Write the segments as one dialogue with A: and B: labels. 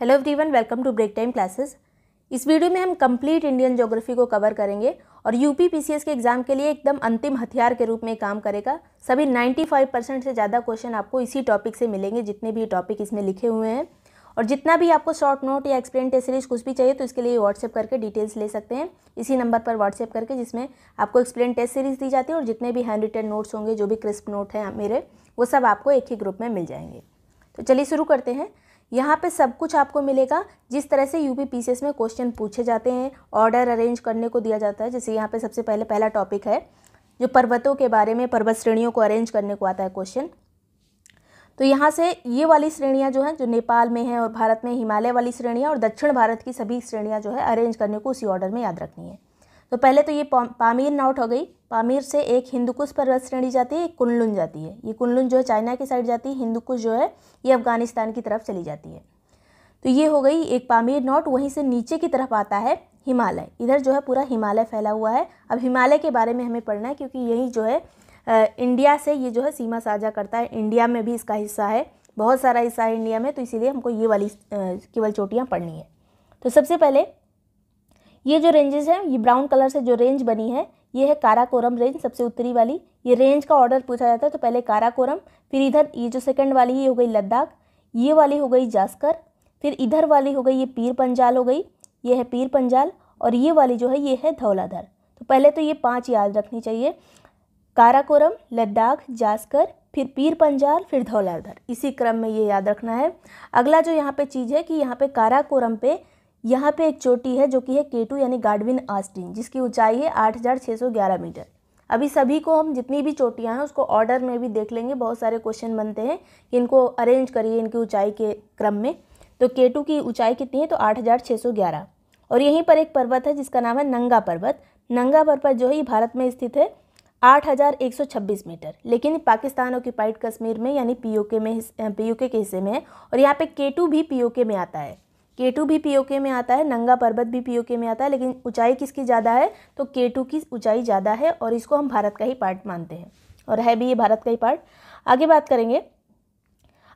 A: Hello everyone welcome to break time classes इस video में हम कंप्लीट इंडियन ज्योग्राफी को कवर करेंगे और यूपी पीसीएस के एग्जाम के लिए एकदम अंतिम हथियार के रूप में काम करेगा सभी 95 परसेंट से ज़्यादा क्वेश्चन आपको इसी टॉपिक से मिलेंगे जितने भी टॉपिक इसमें लिखे हुए हैं और जितना भी आपको शॉर्ट नोट या एक्सप्लेन टेस्ट सीरीज कुछ भी चाहिए तो इसके लिए व्हाट्सएप करके डिटेल्स ले सकते हैं इसी नंबर पर व्हाट्सएप करके जिसमें आपको एक्सप्लेन टेस्ट सीरीज दी जाती है और जितने भी हैंड रिटेड नोट्स होंगे जो भी क्रिस्प नोट हैं मेरे वो सब आपको एक ही ग्रुप में मिल जाएंगे तो चलिए शुरू करते हैं यहाँ पे सब कुछ आपको मिलेगा जिस तरह से यू पी में क्वेश्चन पूछे जाते हैं ऑर्डर अरेंज करने को दिया जाता है जैसे यहाँ पे सबसे पहले पहला टॉपिक है जो पर्वतों के बारे में पर्वत श्रेणियों को अरेंज करने को आता है क्वेश्चन तो यहाँ से ये वाली श्रेणियाँ जो हैं जो नेपाल में हैं और भारत में हिमालय वाली श्रेणियाँ और दक्षिण भारत की सभी श्रेणियाँ जो है अरेंज करने को उसी ऑर्डर में याद रखनी है तो पहले तो ये पामीर नॉट हो गई पामीर से एक हिंदुकुश पर्वत श्रेणी जाती है एक कुनलुन जाती है ये कुनलुन जो है चाइना की साइड जाती है हिंदुकुश जो है ये अफगानिस्तान की तरफ चली जाती है तो ये हो गई एक पामीर नॉट वहीं से नीचे की तरफ आता है हिमालय इधर जो है पूरा हिमालय फैला हुआ है अब हिमालय के बारे में हमें पढ़ना है क्योंकि यही जो है इंडिया से ये जो है सीमा साझा करता है इंडिया में भी इसका हिस्सा है बहुत सारा हिस्सा है इंडिया में तो इसीलिए हमको ये वाली केवल चोटियाँ पढ़नी है तो सबसे पहले ये जो रेंजेस हैं ये ब्राउन कलर से जो रेंज बनी है ये है काराकोरम रेंज सबसे उत्तरी वाली ये रेंज का ऑर्डर पूछा जाता है तो पहले काराकोरम फिर इधर ये जो सेकंड वाली ये हो गई लद्दाख ये वाली हो गई जास्कर फिर इधर वाली हो गई ये पीर पंजाल हो गई ये है पीर पंजाल और ये वाली जो है ये है धौलाधर तो पहले तो ये पाँच याद रखनी चाहिए काराकोरम लद्दाख जास्कर फिर पीर पंजाल फिर धौलाधर इसी क्रम में ये याद रखना है अगला जो यहाँ पे चीज़ है कि यहाँ पे काराकोरम पे यहाँ पे एक चोटी है जो कि है केटू यानी गार्डविन आस्टिन जिसकी ऊंचाई है आठ हज़ार छः सौ ग्यारह मीटर अभी सभी को हम जितनी भी चोटियाँ हैं उसको ऑर्डर में भी देख लेंगे बहुत सारे क्वेश्चन बनते हैं कि इनको अरेंज करिए इनकी ऊंचाई के क्रम में तो केटू की ऊंचाई कितनी है तो आठ हज़ार छः सौ ग्यारह और यहीं पर एक पर्वत है जिसका नाम है नंगा पर्वत नंगा पर्वत जो है भारत में स्थित है छब्बीस मीटर लेकिन पाकिस्तान ऑक्यूपाइड कश्मीर में यानी पीओके में पीओके के हिस्से में है और यहाँ पे केटू भी पीओके में आता है केटू भी के में आता है नंगा पर्वत भी के में आता है लेकिन ऊंचाई किसकी ज़्यादा है तो केटू की ऊंचाई ज़्यादा है और इसको हम भारत का ही पार्ट मानते हैं और है भी ये भारत का ही पार्ट आगे बात करेंगे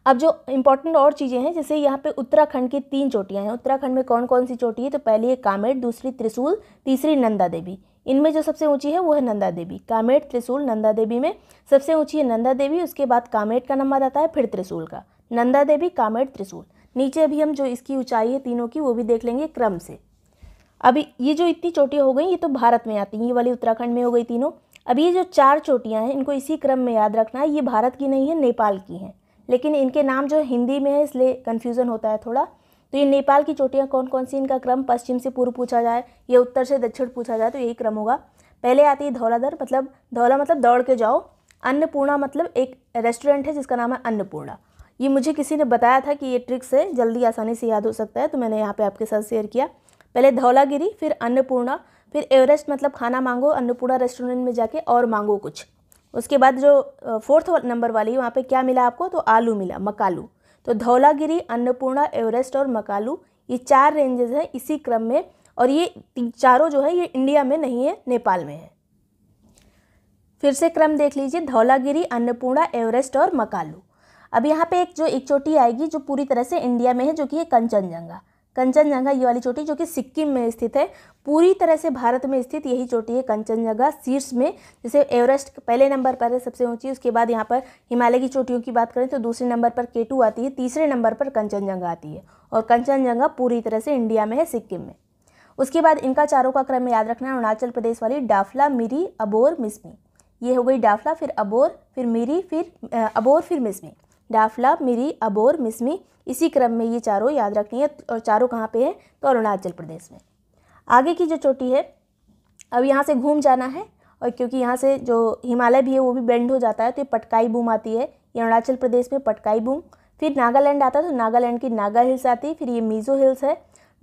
A: अब जो इम्पोर्टेंट और चीज़ें हैं जैसे यहाँ पे उत्तराखंड की तीन चोटियाँ हैं उत्तराखंड में कौन कौन सी चोटी है तो पहली है कामेट दूसरी त्रिशूल तीसरी नंदा देवी इनमें जो सबसे ऊंची है वो है नंदा देवी कामेट त्रिशूल नंदा देवी में सबसे ऊंची है नंदा देवी उसके बाद कामेट का नंबर आता है फिर त्रिशूल का नंदा देवी कामेट त्रिशूल नीचे अभी हम जो इसकी ऊंचाई है तीनों की वो भी देख लेंगे क्रम से अभी ये जो इतनी चोटियाँ हो गई ये तो भारत में आती हैं ये वाली उत्तराखंड में हो गई तीनों अभी ये जो चार चोटियाँ हैं इनको इसी क्रम में याद रखना है ये भारत की नहीं है नेपाल की हैं लेकिन इनके नाम जो हिंदी में है इसलिए कन्फ्यूज़न होता है थोड़ा तो ये नेपाल की चोटियाँ कौन कौन सी इनका क्रम पश्चिम से पूर्व पूछा जाए या उत्तर से दक्षिण पूछा जाए तो यही क्रम होगा पहले आती है धौलाधर मतलब धौला मतलब दौड़ के जाओ अन्नपूर्णा मतलब एक रेस्टोरेंट है जिसका नाम है अन्नपूर्णा ये मुझे किसी ने बताया था कि ये ट्रिक्स है जल्दी आसानी से याद हो सकता है तो मैंने यहाँ पे आपके साथ शेयर किया पहले धौलागिरी फिर अन्नपूर्णा फिर एवरेस्ट मतलब खाना मांगो अन्नपूर्णा रेस्टोरेंट में जाके और मांगो कुछ उसके बाद जो फोर्थ नंबर वाली वहाँ पर क्या मिला आपको तो आलू मिला मकालू तो धौलागिरी अन्नपूर्णा एवरेस्ट और मकालू ये चार रेंजेज हैं इसी क्रम में और ये चारों जो है ये इंडिया में नहीं है नेपाल में है फिर से क्रम देख लीजिए धौलागिरी अन्नपूर्णा एवरेस्ट और मकालू अब यहाँ पे एक जो एक चोटी आएगी जो पूरी तरह से इंडिया में है जो कि है कंचनजंगा कंचनजंगा ये वाली चोटी जो कि सिक्किम में स्थित है पूरी तरह से भारत में स्थित यही चोटी है कंचनजंगा शीर्ष में जैसे एवरेस्ट पहले नंबर पर है सबसे ऊंची उसके बाद यहाँ पर हिमालय की चोटियों की बात करें तो दूसरे नंबर पर केटू आती है तीसरे नंबर पर कंचनजंगा आती है और कंचनजंगा पूरी तरह से इंडिया में है सिक्किम में उसके बाद इनका चारों का क्रम याद रखना अरुणाचल प्रदेश वाली डाफला मिरी अबोर मिसमी ये हो गई डाफला फिर अबोर फिर मिरी फिर अबोर फिर मिसमी डाफला मिरी अबोर मिसमी इसी क्रम में ये चारों याद रखनी है और चारों कहाँ पे हैं तो अरुणाचल प्रदेश में आगे की जो चोटी है अब यहाँ से घूम जाना है और क्योंकि यहाँ से जो हिमालय भी है वो भी बेंड हो जाता है तो ये पटकाई बूम आती है ये अरुणाचल प्रदेश में पटकाई बूम फिर नागालैंड आता है तो नागालैंड की नागा हिल्स आती है फिर ये मीज़ो हिल्स है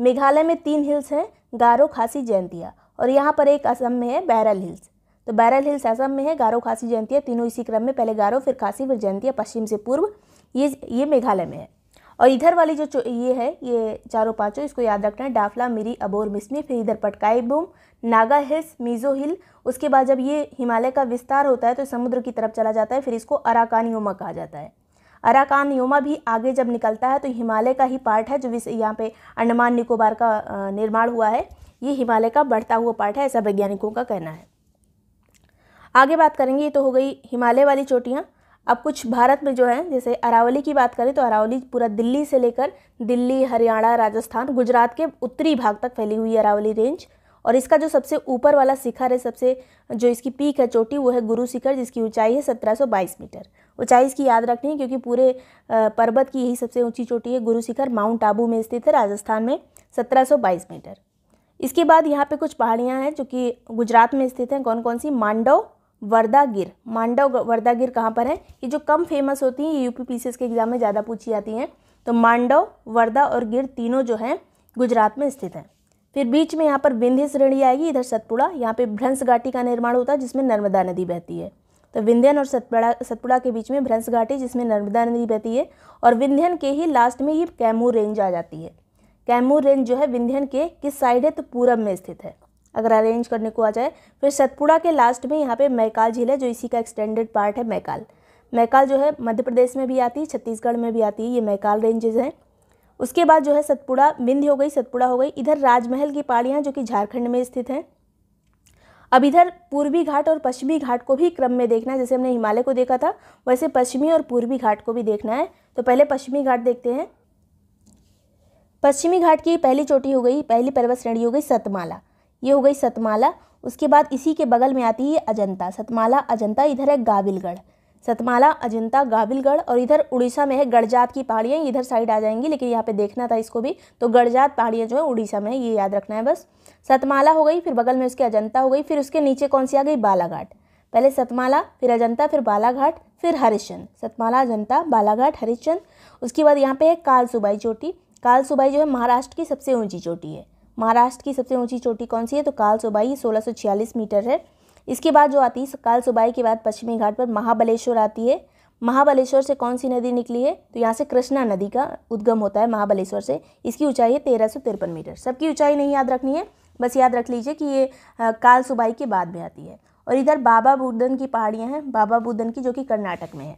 A: मेघालय में तीन हिल्स हैं गारो खासी जयंतिया और यहाँ पर एक असम में है बैरल हिल्स तो बैरल हिल्स असम में है गारो खासी जयंतिया तीनों इसी क्रम में पहले गारो फिर खासी फिर जयंतिया पश्चिम से पूर्व ये ये मेघालय में है और इधर वाली जो ये है ये चारों पांचों इसको याद रखना है डाफला मिरी अबोर मिसमी फिर इधर पटकाई बूम नागा हिल्स मीजो हिल उसके बाद जब ये हिमालय का विस्तार होता है तो समुद्र की तरफ चला जाता है फिर इसको अराकान योमा कहा जाता है अराकान योमा भी आगे जब निकलता है तो हिमालय का ही पार्ट है जो यहाँ पे अंडमान निकोबार का निर्माण हुआ है ये हिमालय का बढ़ता हुआ पार्ट है ऐसा वैज्ञानिकों का कहना है आगे बात करेंगे ये तो हो गई हिमालय वाली चोटियाँ अब कुछ भारत में जो है जैसे अरावली की बात करें तो अरावली पूरा दिल्ली से लेकर दिल्ली हरियाणा राजस्थान गुजरात के उत्तरी भाग तक फैली हुई अरावली रेंज और इसका जो सबसे ऊपर वाला शिखर है सबसे जो इसकी पीक है चोटी वो है गुरु शिखर जिसकी ऊंचाई है 1722 मीटर ऊंचाई इसकी याद रखनी है क्योंकि पूरे पर्वत की यही सबसे ऊंची चोटी है गुरु शिखर माउंट आबू में स्थित है राजस्थान में 1722 मीटर इसके बाद यहाँ पे कुछ पहाड़ियाँ हैं जो कि गुजरात में स्थित हैं कौन कौन सी मांडव वर्दागिर मांडव वर्दागिर कहाँ पर है ये जो कम फेमस होती हैं ये यूपी पीसीएस के एग्जाम में ज़्यादा पूछी जाती हैं तो मांडव वर्दा और गिर तीनों जो हैं गुजरात में स्थित हैं फिर बीच में यहाँ पर विंध्य श्रेणी आएगी इधर सतपुड़ा यहाँ पे भ्रंश घाटी का निर्माण होता है जिसमें नर्मदा नदी बहती है तो विंध्यन और सतपुड़ा सतपुड़ा के बीच में भ्रंश घाटी जिसमें नर्मदा नदी बहती है और विंध्यन के ही लास्ट में ये कैमूर रेंज आ जाती है कैमूर रेंज जो है विंध्यन के किस साइड है तो पूरब में स्थित है अगर अरेंज करने को आ जाए फिर सतपुड़ा के लास्ट में यहाँ पे मैकाल झील है जो इसी का एक्सटेंडेड पार्ट है मैकाल मैकाल जो है मध्य प्रदेश में भी आती है छत्तीसगढ़ में भी आती है ये मैकाल रेंजेज हैं उसके बाद जो है सतपुड़ा विंध्य हो गई सतपुड़ा हो गई इधर राजमहल की पहाड़ियाँ जो कि झारखंड में स्थित हैं अब इधर पूर्वी घाट और पश्चिमी घाट को भी क्रम में देखना है जैसे हमने हिमालय को देखा था वैसे पश्चिमी और पूर्वी घाट को भी देखना है तो पहले पश्चिमी घाट देखते हैं पश्चिमी घाट की पहली चोटी हो गई पहली पर्वत श्रेणी हो गई सतमाला ये हो गई सतमाला उसके बाद इसी के बगल में आती है अजंता सतमाला अजंता इधर है गाविलगढ़ सतमाला अजंता गाविलगढ़ और इधर उड़ीसा में है गड़जात की पहाड़ियाँ इधर साइड आ जाएंगी लेकिन यहाँ पे देखना था इसको भी तो गड़जात पहाड़ियाँ जो है उड़ीसा में है ये याद रखना है बस सतमाला हो गई फिर बगल में उसके अजंता हो गई फिर उसके नीचे कौन सी आ गई बालाघाट पहले सतमाला फिर अजंता फिर बालाघाट फिर हरिश्चंद सतमाला अजंता बालाघाट हरिश्चंद उसके बाद यहाँ पे है कालसुबाई चोटी कालसुबाई जो है महाराष्ट्र की सबसे ऊँची चोटी है महाराष्ट्र की सबसे ऊंची चोटी कौन सी है तो काल सुबाई सोलह मीटर है इसके बाद जो आती है काल सुबाई के बाद पश्चिमी घाट पर महाबलेश्वर आती है महाबलेश्वर से कौन सी नदी निकली है तो यहाँ से कृष्णा नदी का उद्गम होता है महाबलेश्वर से इसकी ऊंचाई है तेरह सौ तिरपन मीटर सबकी ऊंचाई नहीं याद रखनी है बस याद रख लीजिए कि ये काल सुबाई के बाद में आती है और इधर बाबा बुद्धन की पहाड़ियाँ हैं बाबा बुद्धन की जो कि कर्नाटक में है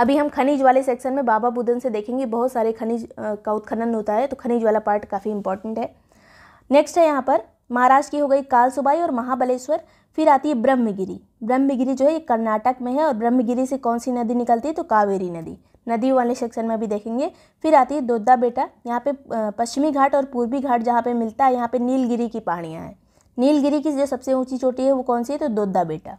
A: अभी हम खनिज वाले सेक्शन में बाबा बुदन से देखेंगे बहुत सारे खनिज का उत्खनन होता है तो खनिज वाला पार्ट काफ़ी इंपॉर्टेंट है नेक्स्ट है यहाँ पर महाराष्ट्र की हो गई कालसुबाई और महाबलेश्वर फिर आती है ब्रह्मगिरी ब्रह्मगिरी जो है ये कर्नाटक में है और ब्रह्मगिरी से कौन सी नदी निकलती है तो कावेरी नदी नदी वाले सेक्शन में भी देखेंगे फिर आती है दोद्दा बेटा यहाँ पे पश्चिमी घाट और पूर्वी घाट जहाँ पे मिलता है यहाँ पे नीलगिरी की पहाड़ियाँ हैं नीलगिरी की जो सबसे ऊंची चोटी है वो कौन सी है तो दोद्धा बेटा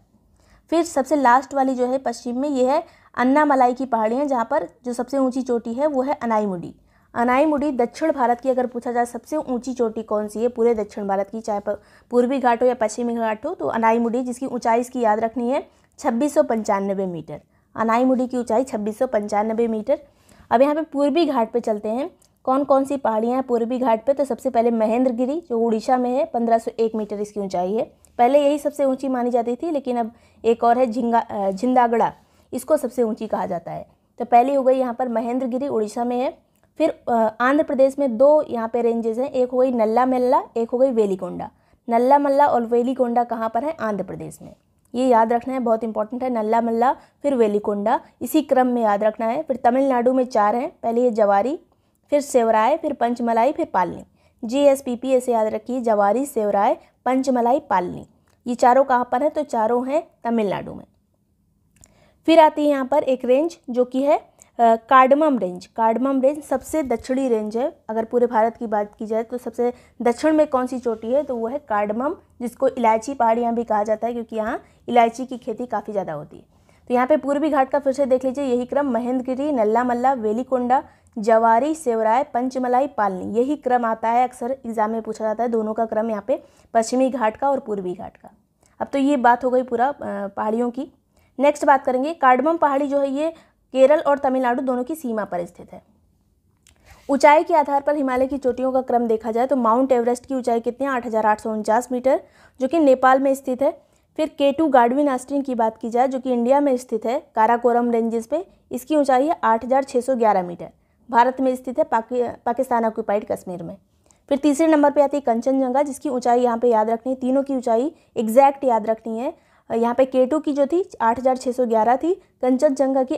A: फिर सबसे लास्ट वाली जो है पश्चिम में ये है अन्ना मलाई की पहाड़ियाँ जहाँ पर जो सबसे ऊँची चोटी है वो है अनाईमुडी अनाईमुडी दक्षिण भारत की अगर पूछा जाए सबसे ऊंची चोटी कौन सी है पूरे दक्षिण भारत की चाहे पूर्वी घाट हो या पश्चिमी घाट हो तो अनाईमुडी जिसकी ऊंचाई इसकी याद रखनी है छब्बीस मीटर अनाईमुडी की ऊंचाई छब्बीस मीटर अब यहाँ पर पूर्वी घाट पर चलते हैं कौन कौन सी पहाड़ियाँ हैं पूर्वी घाट पर तो सबसे पहले महेंद्रगिरी जो उड़ीसा में है एक मीटर इसकी ऊँचाई है पहले यही सबसे ऊंची मानी जाती थी लेकिन अब एक और है झिंगा झिंदागड़ा इसको सबसे ऊंची कहा जाता है तो पहली हो गई यहाँ पर महेंद्रगिरी उड़ीसा में है फिर आंध्र प्रदेश में दो यहाँ पे रेंजेस हैं एक हो गई नल्ला मल्ला एक हो गई वेलीकोंडा नल्ला मल्ला और वेलीकोंडा कहाँ पर है आंध्र प्रदेश में ये याद रखना है बहुत इंपॉर्टेंट है नल्ला मल्ला फिर वेलीकोंडा इसी क्रम में याद रखना है फिर तमिलनाडु में चार हैं पहले ये जवारी फिर सेवराय फिर पंचमलाई फिर Palani G S P P ऐसे याद रखिए जवारी सेवराय पंचमलाई पालनी ये चारों कहाँ पर हैं तो चारों हैं तमिलनाडु में फिर आती है यहाँ पर एक रेंज जो कि है कार्डमम रेंज कार्डमम रेंज सबसे दक्षिणी रेंज है अगर पूरे भारत की बात की जाए तो सबसे दक्षिण में कौन सी चोटी है तो वो है कार्डमम जिसको इलायची पहाड़ियाँ भी कहा जाता है क्योंकि यहाँ इलायची की खेती काफ़ी ज़्यादा होती है तो यहाँ पे पूर्वी घाट का फिर से देख लीजिए यही क्रम महेंद्रगिरी नल्ला मल्ला वेलीकोंडा जवारी सेवराय पंचमलाई पालनी यही क्रम आता है अक्सर एग्जाम में पूछा जाता है दोनों का क्रम यहाँ पे पश्चिमी घाट का और पूर्वी घाट का अब तो ये बात हो गई पूरा पहाड़ियों की नेक्स्ट बात करेंगे कार्डमम पहाड़ी जो है ये केरल और तमिलनाडु दोनों की सीमा पर स्थित है ऊंचाई के आधार पर हिमालय की चोटियों का क्रम देखा जाए तो माउंट एवरेस्ट की ऊंचाई कितनी आठ हज़ार आठ सौ उनचास मीटर जो कि नेपाल में स्थित है फिर के टू गाडविन आस्टिन की बात की जाए जो कि इंडिया में स्थित है काराकोरम रेंजेस पे इसकी ऊंचाई है आठ हज़ार छः सौ ग्यारह मीटर भारत में स्थित है पाकि, पाकिस्तान ऑक्यूपाइड कश्मीर में फिर तीसरे नंबर पर आती है कंचनजंगा जिसकी ऊंचाई यहाँ पर याद रखनी है तीनों की ऊँचाई एग्जैक्ट याद रखनी है यहाँ पे केटू की जो थी 8,611 थी कंचनजंगा की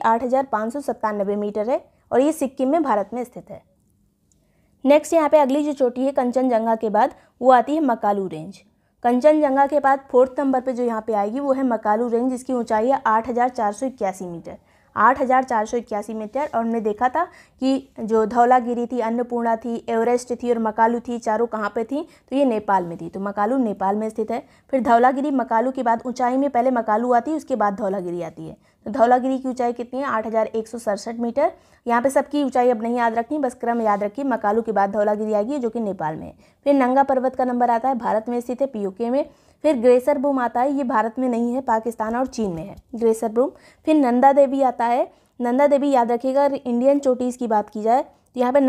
A: सत्तानबे मीटर है और ये सिक्किम में भारत में स्थित है नेक्स्ट यहाँ पे अगली जो चोटी है कंचनजंगा के बाद वो आती है मकालू रेंज कंचनजंगा के बाद फोर्थ नंबर पे जो यहाँ पे आएगी वो है मकालू रेंज जिसकी ऊंचाई है आठ मीटर आठ हज़ार चार सौ इक्यासी में तैयार और हमने देखा था कि जो धौलागिरी थी अन्नपूर्णा थी एवरेस्ट थी और मकालू थी चारों कहाँ पे थी तो ये नेपाल में थी तो मकालू नेपाल में स्थित है फिर धौलागिरी मकालू के बाद ऊंचाई में पहले मकालू आती है उसके बाद धौलागिरी आती है तो धौलागिरी की ऊंचाई कितनी है आठ हज़ार एक सौ सड़सठ मीटर यहाँ पे सबकी ऊंचाई अब नहीं याद रखनी बस क्रम याद रखिए मकालू के बाद धौलागिरी आएगी जो कि नेपाल में है फिर नंगा पर्वत का नंबर आता है भारत में स्थित है पीओके में फिर ग्रेसर ब्रूम आता है ये भारत में नहीं है पाकिस्तान और चीन में है ग्रेसर ब्रूम फिर नंदा देवी आता है नंदा देवी याद रखिएगा इंडियन चोटीज़ की बात की जाए तो यहाँ पर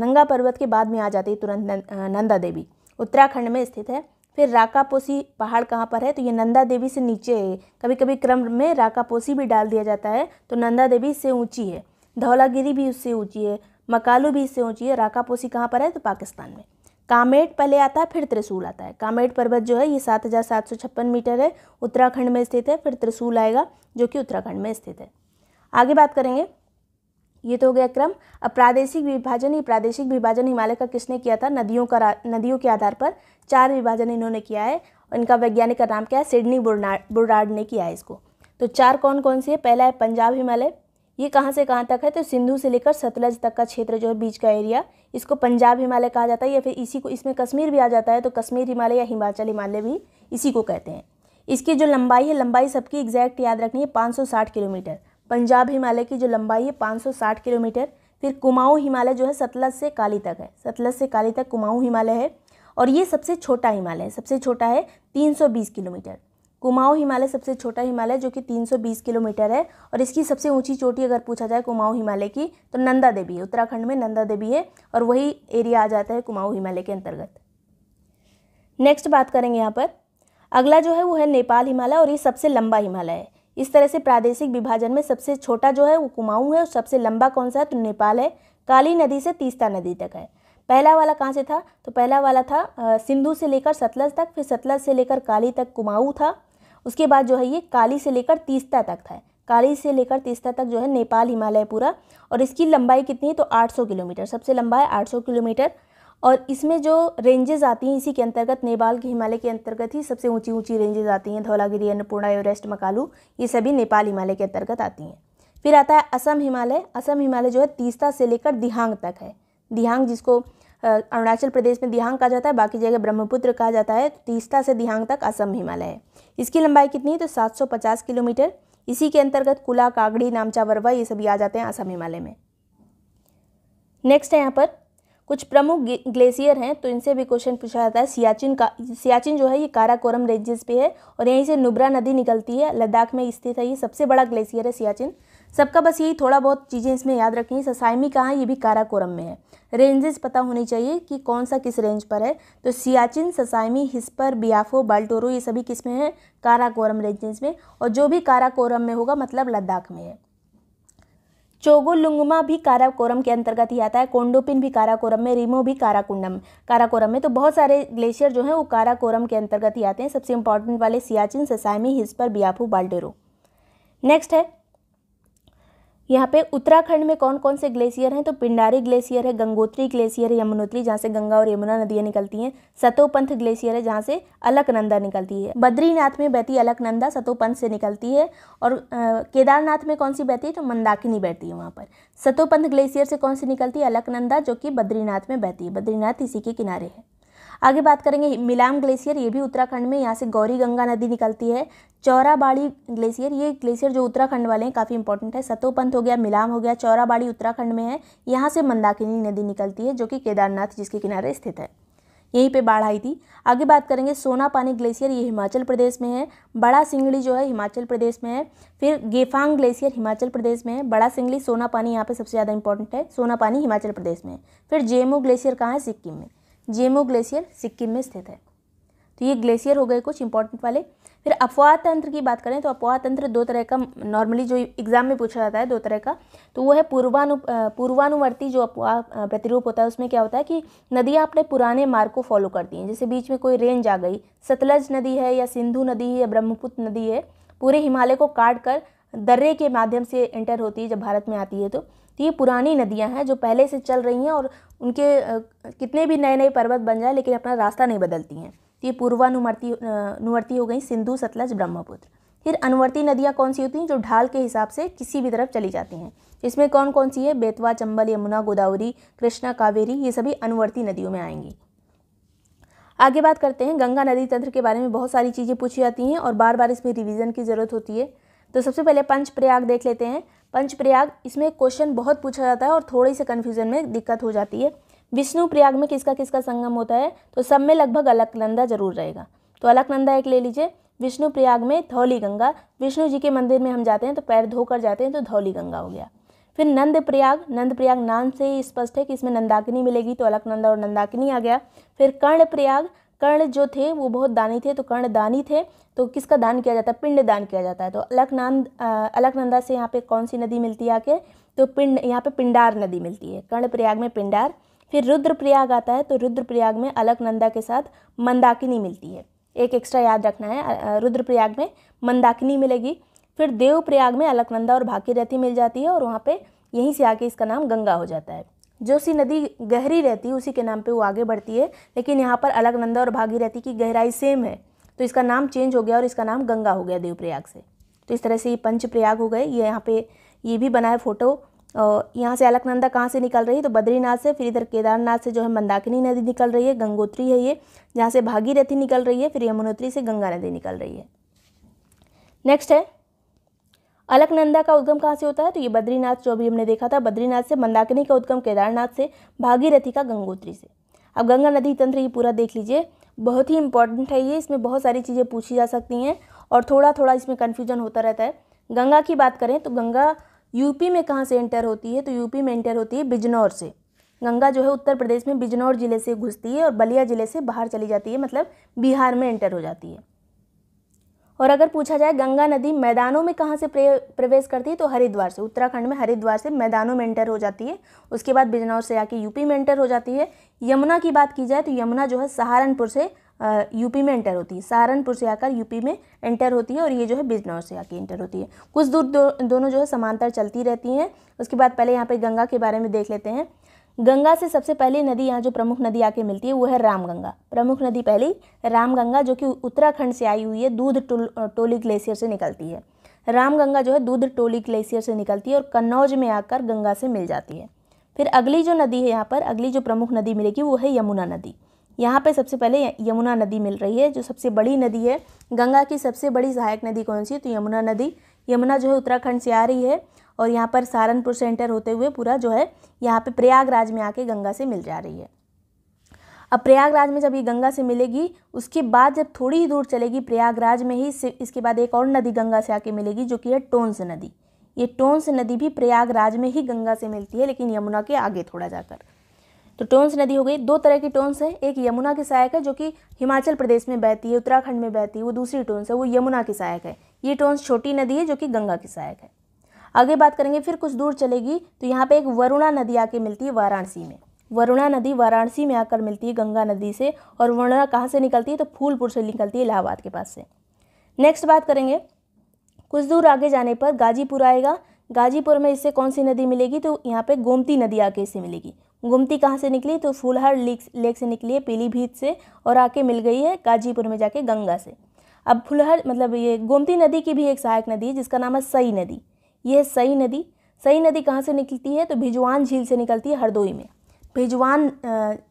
A: नंगा पर्वत के बाद में आ जाती है तुरंत नंदा देवी उत्तराखंड में स्थित है फिर राकापोसी पहाड़ कहाँ पर है तो ये नंदा देवी से नीचे है कभी कभी क्रम में राकापोसी भी डाल दिया जाता है तो नंदा देवी इससे ऊँची है धौलागिरी भी उससे ऊँची है मकालू भी इससे ऊँची है राकापोसी कहाँ पर है तो पाकिस्तान में कामेट पहले आता है फिर त्रिशूल आता है कामेट पर्वत जो है ये सात हज़ार सात सौ छप्पन मीटर है उत्तराखंड में स्थित है फिर त्रिशूल आएगा जो कि उत्तराखंड में स्थित है आगे बात करेंगे ये तो हो गया क्रम अब प्रादेशिक विभाजन ये प्रादेशिक विभाजन हिमालय का किसने किया था नदियों का नदियों के आधार पर चार विभाजन इन्होंने किया है इनका वैज्ञानिक का नाम क्या है सिडनी बुरनाड बुरार्ड ने किया है इसको तो चार कौन कौन सी है पहला है पंजाब हिमालय ये कहाँ से कहाँ तक है तो सिंधु से लेकर सतलज तक का क्षेत्र जो है बीच का एरिया इसको पंजाब हिमालय कहा जाता है या फिर इसी को इसमें कश्मीर भी आ जाता है तो कश्मीर हिमालय या हिमाचल हिमालय भी इसी को कहते हैं इसकी जो लंबाई है लंबाई सबकी एग्जैक्ट याद रखनी है 560 किलोमीटर पंजाब हिमालय की जो लंबाई है 560 किलोमीटर फिर कुमाऊँ हिमालय जो है सतलज से काली तक है सतलज से काली तक कुमाऊँ हिमालय है और ये सबसे छोटा हिमालय है सबसे छोटा है 320 किलोमीटर कुमाऊँ हिमालय सबसे छोटा हिमालय जो कि 320 किलोमीटर है और इसकी सबसे ऊंची चोटी अगर पूछा जाए कुमाऊँ हिमालय की तो नंदा देवी है उत्तराखंड में नंदा देवी है और वही एरिया आ जाता है कुमाऊँ हिमालय के अंतर्गत नेक्स्ट बात करेंगे यहाँ पर अगला जो है वो है नेपाल हिमालय और ये सबसे लंबा हिमालय है इस तरह से प्रादेशिक विभाजन में सबसे छोटा जो है वो कुमाऊँ है और सबसे लंबा कौन सा है तो नेपाल है काली नदी से तीस्ता नदी तक है पहला वाला कहाँ से था तो पहला वाला था सिंधु से लेकर सतलज तक फिर सतलज से लेकर काली तक कुमाऊँ था उसके बाद जो है ये काली से लेकर तीस्ता तक था काली से लेकर तीस्ता तक जो है नेपाल हिमालय पूरा और इसकी लंबाई कितनी है तो 800 किलोमीटर सबसे लंबा है 800 किलोमीटर और इसमें जो रेंजेस आती हैं इसी के अंतर्गत नेपाल के हिमालय के अंतर्गत ही सबसे ऊंची ऊंची रेंजेस आती हैं धौलागिरी अन्नपूर्णा एवरेस्ट मकालू ये सभी नेपाल हिमालय के अंतर्गत आती हैं फिर आता है असम हिमालय असम हिमालय जो है तीस्ता से लेकर दिहांग तक है दिहांग जिसको अरुणाचल प्रदेश में दिहांग कहा जाता है बाकी जगह ब्रह्मपुत्र कहा जाता है तीस्ता से दिहांग तक असम हिमालय है इसकी लंबाई कितनी है तो 750 किलोमीटर इसी के अंतर्गत कुला कागड़ी नामचा वरवा ये सभी आ जाते हैं असम हिमालय में नेक्स्ट है यहाँ पर कुछ प्रमुख ग्लेशियर हैं तो इनसे भी क्वेश्चन पूछा जाता है सियाचिन का सियाचिन जो है ये काराकोरम रेंजेस पे है और यहीं से नुब्रा नदी निकलती है लद्दाख में स्थित है ये सबसे बड़ा ग्लेशियर है सियाचिन सबका बस यही थोड़ा बहुत चीज़ें इसमें याद रखनी है ससाइमी कहाँ है ये भी काराकोरम में है रेंजेस पता होनी चाहिए कि कौन सा किस रेंज पर है तो सियाचिन ससाइमी हिस्पर बियाफो बाल्टोरो ये सभी किस में है काराकोरम रेंजेस में और जो भी काराकोरम में होगा मतलब लद्दाख में है चोगोलुंगमा भी काराकोरम के अंतर्गत ही आता है कोंडोपिन भी काराकोरम में रिमो भी काराकुंडम काराकोरम में तो बहुत सारे ग्लेशियर जो हैं वो काराकोरम के अंतर्गत ही आते हैं सबसे इंपॉर्टेंट वाले सियाचिन ससाइमी हिस्पर बियाफो बाल्टेरो नेक्स्ट है यहाँ पे उत्तराखंड में कौन कौन से ग्लेशियर हैं तो पिंडारी ग्लेशियर है गंगोत्री ग्लेशियर है यमुनोत्री जहाँ से गंगा और यमुना नदियाँ निकलती हैं सतोपंथ ग्लेशियर है जहाँ से अलकनंदा निकलती है बद्रीनाथ में बहती अलकनंदा सतोपंथ से निकलती है और केदारनाथ में कौन सी बहती है तो मंदाकिनी बहती है वहाँ पर सतोपंथ ग्लेशियर से कौन सी निकलती है अलकनंदा जो कि बद्रीनाथ में बहती है बद्रीनाथ इसी के किनारे है आगे बात करेंगे मिलाम ग्लेशियर ये भी उत्तराखंड में यहाँ से गौरी गंगा नदी निकलती है चौराबाड़ी ग्लेशियर ये ग्लेशियर जो उत्तराखंड वाले हैं काफ़ी इंपॉर्टेंट है सतोपंथ हो गया मिलाम हो गया चौराबाड़ी उत्तराखंड में है यहाँ से मंदाकिनी नदी निकलती है जो कि केदारनाथ जिसके किनारे स्थित है यहीं पे बाढ़ आई थी आगे बात करेंगे सोना पानी ग्लेशियर ये हिमाचल प्रदेश में है बड़ा सिंगड़ी जो है हिमाचल प्रदेश में है फिर गेफांग ग्लेशियर हिमाचल प्रदेश में है बड़ा सिंगड़ी सोना पानी यहाँ पे सबसे ज़्यादा इंपॉर्टेंट है सोना पानी हिमाचल प्रदेश में है फिर जेमू ग्लेशियर कहाँ है सिक्किम में जेमो ग्लेशियर सिक्किम में स्थित है तो ये ग्लेशियर हो गए कुछ इंपॉर्टेंट वाले फिर अफवाह तंत्र की बात करें तो अपवाह तंत्र दो तरह का नॉर्मली जो एग्जाम में पूछा जाता है दो तरह का तो वो है पूर्वानु पूर्वानुवर्ती जो अपवाह प्रतिरूप होता है उसमें क्या होता है कि नदियाँ अपने पुराने मार्ग को फॉलो करती हैं जैसे बीच में कोई रेंज आ गई सतलज नदी है या सिंधु नदी है या ब्रह्मपुत्र नदी है पूरे हिमालय को काट कर दर्रे के माध्यम से एंटर होती है जब भारत में आती है तो तो ये पुरानी नदियाँ हैं जो पहले से चल रही हैं और उनके कितने भी नए नए पर्वत बन जाए लेकिन अपना रास्ता नहीं बदलती हैं तो ये पूर्वानुमर्ती अनुवर्ती हो गई सिंधु सतलज ब्रह्मपुत्र फिर अनुवर्ती नदियाँ कौन सी होती हैं जो ढाल के हिसाब से किसी भी तरफ चली जाती हैं इसमें कौन कौन सी है बेतवा चंबल यमुना गोदावरी कृष्णा कावेरी ये सभी अनुवर्ती नदियों में आएंगी आगे बात करते हैं गंगा नदी तंत्र के बारे में बहुत सारी चीज़ें पूछी जाती हैं और बार बार इसमें रिवीजन की ज़रूरत होती है तो सबसे पहले पंचप्रयाग देख लेते हैं पंचप्रयाग इसमें क्वेश्चन बहुत पूछा जाता है और थोड़ी से कन्फ्यूज़न में दिक्कत हो जाती है विष्णु प्रयाग में किसका किसका संगम होता है तो सब में लगभग अलकनंदा जरूर रहेगा तो अलकनंदा एक ले लीजिए विष्णु प्रयाग में धौली गंगा विष्णु जी के मंदिर में हम जाते हैं तो पैर धोकर जाते हैं तो धौली गंगा हो गया फिर नंद प्रयाग नंद प्रयाग नाम से ही स्पष्ट है कि इसमें नंदाकिनी मिलेगी तो अलकनंदा और नंदाकिनी आ गया फिर कर्ण प्रयाग कर्ण जो थे वो बहुत दानी थे तो कर्ण दानी थे तो किसका दान किया जाता है पिंड दान किया जाता है तो अलकनंद अलकनंदा से यहाँ पे कौन सी नदी मिलती है आके तो पिंड यहाँ पे पिंडार नदी मिलती है कर्ण प्रयाग में पिंडार फिर रुद्रप्रयाग आता है तो रुद्रप्रयाग में अलकनंदा के साथ मंदाकिनी मिलती है एक एक्स्ट्रा याद रखना है रुद्रप्रयाग में मंदाकिनी मिलेगी फिर देवप्रयाग में अलकनंदा और भागीरथी मिल जाती है और वहाँ पर यहीं से आके इसका नाम गंगा हो जाता है जो सी नदी गहरी रहती है उसी के नाम पे वो आगे बढ़ती है लेकिन यहाँ पर अलकनंदा और भागीरथी की गहराई सेम है तो इसका नाम चेंज हो गया और इसका नाम गंगा हो गया देवप्रयाग से तो इस तरह से ये पंचप्रयाग हो गए ये यहाँ पे ये भी बनाए फ़ोटो और यहाँ से अलकनंदा कहाँ से निकल रही है तो बद्रीनाथ से फिर इधर केदारनाथ से जो है मंदाकिनी नदी निकल रही है गंगोत्री है ये जहाँ से भागीरथी निकल रही है फिर यमुनोत्री से गंगा नदी निकल रही है नेक्स्ट है अलकनंदा का उद्गम कहाँ से होता है तो ये बद्रीनाथ जो अभी हमने देखा था बद्रीनाथ से मंदाकिनी का उद्गम केदारनाथ से भागीरथी का गंगोत्री से अब गंगा नदी तंत्र ये पूरा देख लीजिए बहुत ही इंपॉर्टेंट है ये इसमें बहुत सारी चीज़ें पूछी जा सकती हैं और थोड़ा थोड़ा इसमें कन्फ्यूजन होता रहता है गंगा की बात करें तो गंगा यूपी में कहाँ से एंटर होती है तो यूपी में एंटर होती है बिजनौर से गंगा जो है उत्तर प्रदेश में बिजनौर जिले से घुसती है और बलिया जिले से बाहर चली जाती है मतलब बिहार में एंटर हो जाती है और अगर पूछा जाए गंगा नदी मैदानों में कहाँ से प्रवेश करती है तो हरिद्वार से उत्तराखंड में हरिद्वार से मैदानों में एंटर हो जाती है उसके बाद बिजनौर से आके यूपी में एंटर हो जाती है यमुना की बात की जाए तो यमुना जो है सहारनपुर से यूपी में एंटर होती है सहारनपुर से आकर यूपी में एंटर होती है और ये जो है बिजनौर से आके एंटर होती है कुछ दूर दो, दोनों जो है समांतर चलती रहती हैं उसके बाद पहले यहाँ पर गंगा के बारे में देख लेते हैं गंगा से सबसे पहली नदी यहाँ जो प्रमुख नदी आके मिलती है वो है रामगंगा प्रमुख नदी पहली रामगंगा जो कि उत्तराखंड से आई हुई है दूध टोली ग्लेशियर से निकलती है रामगंगा जो है दूध टोली ग्लेशियर से निकलती है और कन्नौज में आकर गंगा से मिल जाती है फिर अगली जो नदी है यहाँ पर अगली जो प्रमुख नदी मिलेगी वो है यमुना नदी यहाँ पर सबसे पहले यमुना नदी मिल रही है जो सबसे बड़ी नदी है गंगा की सबसे बड़ी सहायक नदी कौन सी है तो यमुना नदी यमुना जो है उत्तराखंड से आ रही है और यहाँ पर सहारनपुर सेंटर होते हुए पूरा जो है यहाँ पे प्रयागराज में आके गंगा से मिल जा रही है अब प्रयागराज में जब ये गंगा से मिलेगी उसके बाद जब थोड़ी ही दूर चलेगी प्रयागराज में ही इसके बाद एक और नदी गंगा से आके मिलेगी जो कि है टोंस नदी ये टोंस नदी भी प्रयागराज में ही गंगा से मिलती है लेकिन यमुना के आगे थोड़ा जाकर तो टोंस नदी हो गई दो तरह की टोंस है एक यमुना की सहायक है जो कि हिमाचल प्रदेश में बहती है उत्तराखंड में बहती है वो दूसरी टोंस है वो यमुना की सहायक है ये टोंस छोटी नदी है जो कि गंगा की सहायक है आगे बात करेंगे फिर कुछ दूर चलेगी तो यहाँ पे एक वरुणा नदी आके मिलती है वाराणसी में वरुणा नदी वाराणसी में आकर मिलती है गंगा नदी से और वरुणा कहाँ से निकलती है तो फूलपुर से निकलती है इलाहाबाद के पास से नेक्स्ट बात करेंगे कुछ दूर आगे जाने पर गाजीपुर आएगा गाजीपुर में इससे कौन सी नदी मिलेगी तो यहाँ पे गोमती नदी आके इससे मिलेगी गोमती कहाँ से निकली तो फूलहर लेक लेक से निकली है पीलीभीत से और आके मिल गई है गाजीपुर में जाके गंगा से अब फुलहर मतलब ये गोमती नदी की भी एक सहायक नदी है जिसका नाम है सई नदी यह सई नदी सई नदी कहाँ से निकलती है तो भिजवान झील से निकलती है हरदोई में भिजवान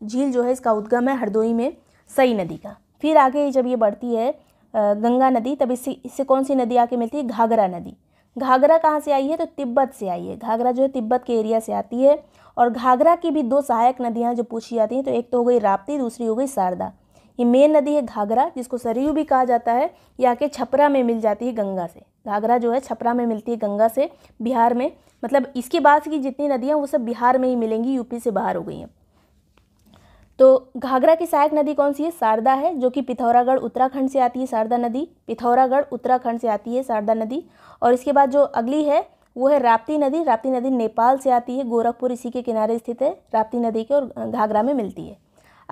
A: झील जो है इसका उद्गम है हरदोई में सई नदी का फिर आगे जब ये बढ़ती है गंगा नदी तब इससे इससे कौन सी नदी आके मिलती है घाघरा नदी घाघरा कहाँ से आई है तो तिब्बत से आई है घाघरा जो है तिब्बत के एरिया से आती है और घाघरा की भी दो सहायक नदियाँ जो पूछी जाती हैं तो एक तो हो गई राप्ती दूसरी हो गई शारदा ये मेन नदी है घाघरा जिसको सरयू भी कहा जाता है ये आके छपरा में मिल जाती है गंगा से घाघरा जो है छपरा में मिलती है गंगा से बिहार में मतलब इसके बाद की जितनी नदियाँ वो सब बिहार में ही मिलेंगी यूपी से बाहर हो गई हैं तो घाघरा की सहायक नदी कौन सी है शारदा है जो कि पिथौरागढ़ उत्तराखंड से आती है शारदा नदी पिथौरागढ़ उत्तराखंड से आती है शारदा नदी और इसके बाद जो अगली है वो है राप्ती नदी राप्ती नदी नेपाल से आती है गोरखपुर इसी के किनारे स्थित है राप्ती नदी के और घाघरा में मिलती है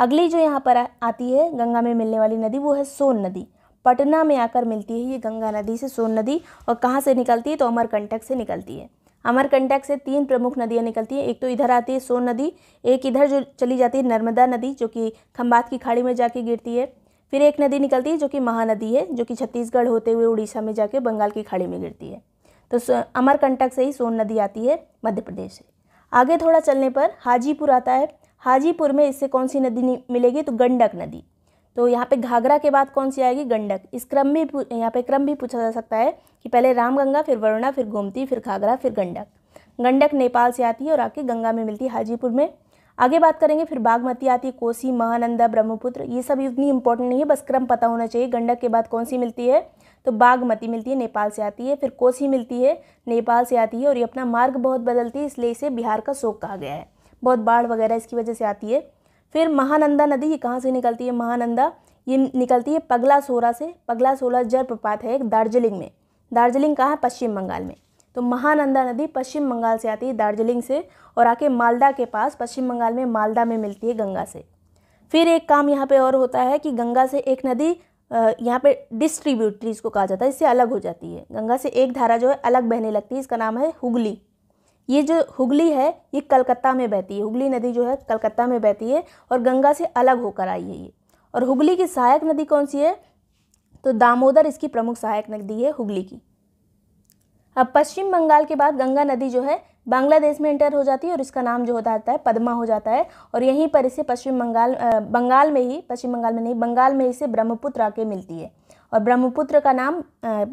A: अगली जो यहाँ पर आती है गंगा में मिलने वाली नदी वो है सोन नदी पटना में आकर मिलती है ये गंगा नदी से सोन नदी और कहाँ से निकलती है तो अमरकंटक से निकलती है अमरकंटक से तीन प्रमुख नदियाँ निकलती हैं एक तो इधर आती है सोन नदी एक इधर जो चली जाती है नर्मदा नदी जो कि खम्बात की खाड़ी में जाके गिरती है फिर एक नदी निकलती है जो कि महानदी है जो कि छत्तीसगढ़ होते हुए उड़ीसा में जाके बंगाल की खाड़ी में गिरती है तो अमरकंटक से ही सोन नदी आती है मध्य प्रदेश से आगे थोड़ा चलने पर हाजीपुर आता है हाजीपुर में इससे कौन सी नदी मिलेगी तो गंडक नदी तो यहाँ पे घाघरा के बाद कौन सी आएगी गंडक इस क्रम में यहाँ पे क्रम भी पूछा जा सकता है कि पहले रामगंगा फिर वरुणा फिर गोमती फिर घाघरा फिर गंडक गंडक नेपाल से आती है और आके गंगा में मिलती है हाजीपुर में आगे बात करेंगे फिर बागमती आती है कोसी महानंदा ब्रह्मपुत्र ये सब इतनी इंपॉर्टेंट नहीं है बस क्रम पता होना चाहिए गंडक के बाद कौन सी मिलती है तो बागमती मिलती है नेपाल से आती है फिर कोसी मिलती है नेपाल से आती है और ये अपना मार्ग बहुत बदलती है इसलिए इसे बिहार का शोक कहा गया है बहुत बाढ़ वगैरह इसकी वजह से आती है फिर महानंदा नदी ये कहाँ से निकलती है महानंदा ये निकलती है पगला सोरा से पगला सोरा जलप्रपात है एक दार्जिलिंग में दार्जिलिंग कहाँ है पश्चिम बंगाल में तो महानंदा नदी पश्चिम बंगाल से आती है दार्जिलिंग से और आके मालदा के पास पश्चिम बंगाल में मालदा में मिलती है गंगा से फिर एक काम यहाँ पे और होता है कि गंगा से एक नदी यहाँ पे डिस्ट्रीब्यूटरीज को कहा जाता है इससे अलग हो जाती है गंगा से एक धारा जो है अलग बहने लगती है इसका नाम है हुगली ये जो हुगली है ये कलकत्ता में बहती है हुगली नदी जो है कलकत्ता में बहती है और गंगा से अलग होकर आई है ये और हुगली की सहायक नदी कौन सी है तो दामोदर इसकी प्रमुख सहायक नदी है हुगली की अब पश्चिम बंगाल के बाद गंगा नदी जो है बांग्लादेश में एंटर हो जाती है और इसका नाम जो होता है पद्मा हो जाता है और यहीं पर इसे पश्चिम बंगाल बंगाल में ही पश्चिम बंगाल में नहीं बंगाल में इसे ब्रह्मपुत्र आके मिलती है और ब्रह्मपुत्र का नाम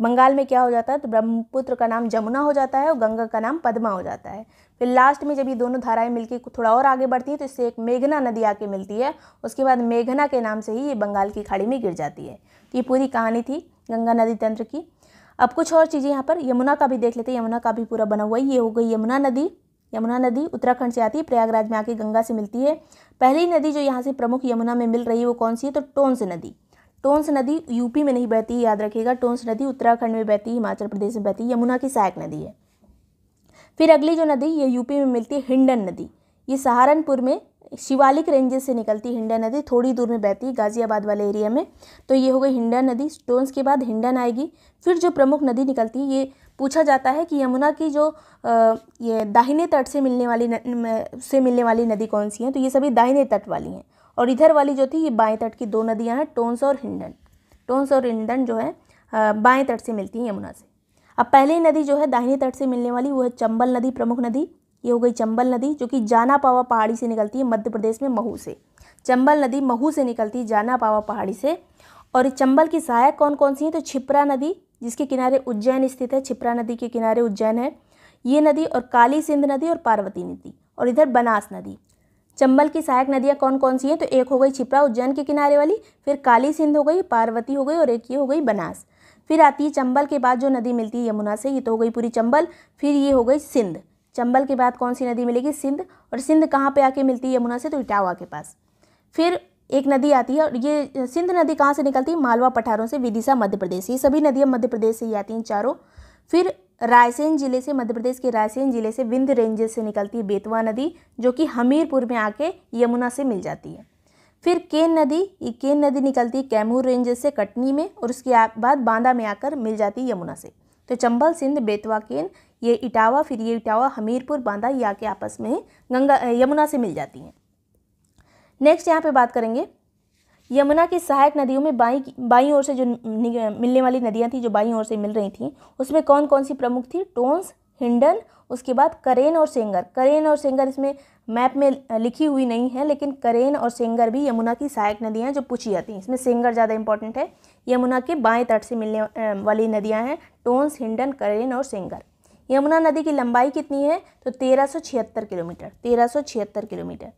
A: बंगाल में क्या हो जाता है तो ब्रह्मपुत्र का नाम जमुना हो जाता है और गंगा का नाम पद्मा हो जाता है फिर लास्ट में जब ये दोनों धाराएं मिलकर थोड़ा और आगे बढ़ती हैं तो इससे एक मेघना नदी आके मिलती है उसके बाद मेघना के नाम से ही ये बंगाल की खाड़ी में गिर जाती है तो ये पूरी कहानी थी गंगा नदी तंत्र की अब कुछ और चीज़ें यहाँ पर यमुना का भी देख लेते हैं यमुना का भी पूरा बना हुआ है ये हो गई यमुना नदी यमुना नदी उत्तराखंड से आती है प्रयागराज में आके गंगा से मिलती है पहली नदी जो यहाँ से प्रमुख यमुना में मिल रही है वो कौन सी है तो टोंस नदी टोंस नदी यूपी में नहीं बहती याद रखिएगा टोंस नदी उत्तराखंड में बहती हिमाचल प्रदेश में बहती यमुना की सहायक नदी है फिर अगली जो नदी ये यूपी में मिलती है हिंडन नदी ये सहारनपुर में शिवालिक रेंजेस से निकलती हिंडन नदी थोड़ी दूर में बहती है गाजियाबाद वाले एरिया में तो ये हो गई हिंडन नदी स्टोन्स के बाद हिंडन आएगी फिर जो प्रमुख नदी निकलती है ये पूछा जाता है कि यमुना की जो ये दाहिने तट से मिलने वाली न, से मिलने वाली नदी कौन सी है तो ये सभी दाहिने तट वाली हैं और इधर वाली जो थी ये बाएं तट की दो नदियाँ हैं टोंस और हिंडन टोंस और हिंडन जो है बाएं तट से मिलती हैं यमुना से अब पहली नदी जो है दाहिने तट से मिलने वाली वो है चंबल नदी प्रमुख नदी ये हो गई चंबल नदी जो कि जाना पावा पहाड़ी से निकलती है मध्य प्रदेश में महू से चंबल नदी महू से निकलती है जाना पावा पहाड़ी से और चंबल की सहायक कौन कौन सी हैं तो छिपरा नदी जिसके किनारे उज्जैन स्थित है छिपरा नदी के किनारे उज्जैन है ये नदी और काली सिंध नदी और पार्वती नदी और इधर बनास नदी चंबल की सहायक नदियाँ कौन कौन सी हैं तो एक हो गई छिपरा उज्जैन के किनारे वाली फिर काली सिंध हो गई पार्वती हो गई और एक ये हो गई बनास फिर आती है चंबल के बाद जो नदी मिलती है यमुना से ये तो हो गई पूरी चंबल फिर ये हो गई सिंध चंबल के बाद कौन सी नदी मिलेगी सिंध और सिंध कहाँ पे आके मिलती है यमुना से तो इटावा के पास फिर एक नदी आती है और ये सिंध नदी कहाँ से निकलती है मालवा पठारों से विदिशा मध्य प्रदेश ये सभी नदियाँ मध्य प्रदेश से ही आती हैं चारों फिर रायसेन जिले से मध्य प्रदेश के रायसेन जिले से विंध्य रेंजेस से निकलती है बेतवा नदी जो कि हमीरपुर में आके यमुना से मिल जाती है फिर केन नदी ये केन नदी निकलती है कैमूर रेंजेस से कटनी में और उसके बाद बांदा में आकर मिल जाती है यमुना से तो चंबल सिंध बेतवा केन ये इटावा फिर ये इटावा हमीरपुर बांदा ये आके आपस में गंगा यमुना से मिल जाती हैं नेक्स्ट यहाँ पर बात करेंगे यमुना की सहायक नदियों में बाई बाई ओर से जो मिलने वाली नदियाँ थी जो बाई ओर से मिल रही थी उसमें कौन कौन सी प्रमुख थी टोंस हिंडन उसके बाद करेन और सेंगर करेन और सेंगर इसमें मैप में लिखी हुई नहीं है लेकिन करेन और सेंगर भी यमुना की सहायक नदियाँ हैं जो पूछी जाती हैं इसमें सेंगर ज़्यादा इंपॉर्टेंट है यमुना के बाएं तट से मिलने वाली नदियाँ हैं टोंस हिंडन करेन और सेंगर यमुना नदी की लंबाई कितनी है तो तेरह किलोमीटर तेरह किलोमीटर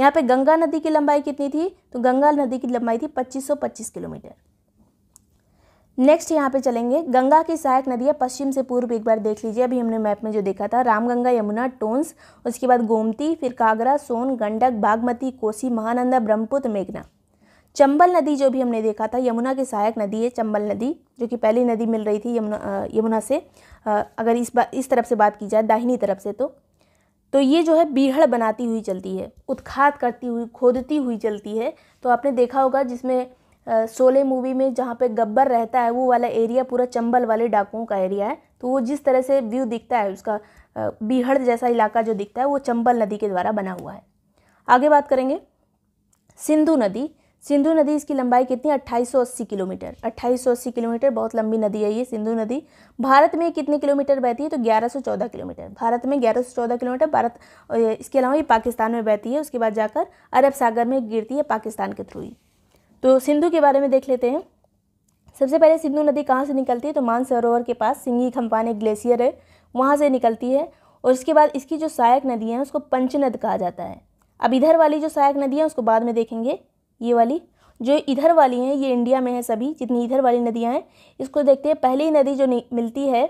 A: यहाँ पे गंगा नदी की लंबाई कितनी थी तो गंगा नदी की लंबाई थी 2525 किलोमीटर नेक्स्ट यहाँ पे चलेंगे गंगा की सहायक नदियाँ पश्चिम से पूर्व एक बार देख लीजिए अभी हमने मैप में जो देखा था रामगंगा यमुना टोन्स उसके बाद गोमती फिर कागरा सोन गंडक बागमती कोसी महानंदा ब्रह्मपुत्र मेघना चंबल नदी जो भी हमने देखा था यमुना की सहायक नदी है चंबल नदी जो कि पहली नदी मिल रही थी यमुना यमुना से अगर इस बा, इस तरफ से बात की जाए दाहिनी तरफ से तो तो ये जो है बीहड़ बनाती हुई चलती है उत्खात करती हुई खोदती हुई चलती है तो आपने देखा होगा जिसमें सोले मूवी में जहाँ पे गब्बर रहता है वो वाला एरिया पूरा चंबल वाले डाकुओं का एरिया है तो वो जिस तरह से व्यू दिखता है उसका बीहड़ जैसा इलाका जो दिखता है वो चंबल नदी के द्वारा बना हुआ है आगे बात करेंगे सिंधु नदी सिंधु नदी इसकी लंबाई कितनी 2880 किलोमीटर 2880 किलोमीटर बहुत लंबी नदी है ये सिंधु नदी भारत में कितने किलोमीटर बहती है तो 1114 किलोमीटर भारत में 1114 किलोमीटर भारत इसके अलावा ये पाकिस्तान में बहती है उसके बाद जाकर अरब सागर में गिरती है पाकिस्तान के थ्रू ही तो सिंधु के बारे में देख लेते हैं सबसे पहले सिंधु नदी कहाँ से निकलती है तो मानसरोवर के पास सिंगी खम्पान एक ग्लेशियर है वहाँ से निकलती है और उसके बाद इसकी जो सहायक नदियाँ हैं उसको पंचनद कहा जाता है अब इधर वाली जो सहायक नदी है उसको बाद में देखेंगे ये वाली जो इधर वाली हैं ये इंडिया में है सभी जितनी इधर वाली नदियाँ हैं इसको देखते हैं पहली नदी जो मिलती है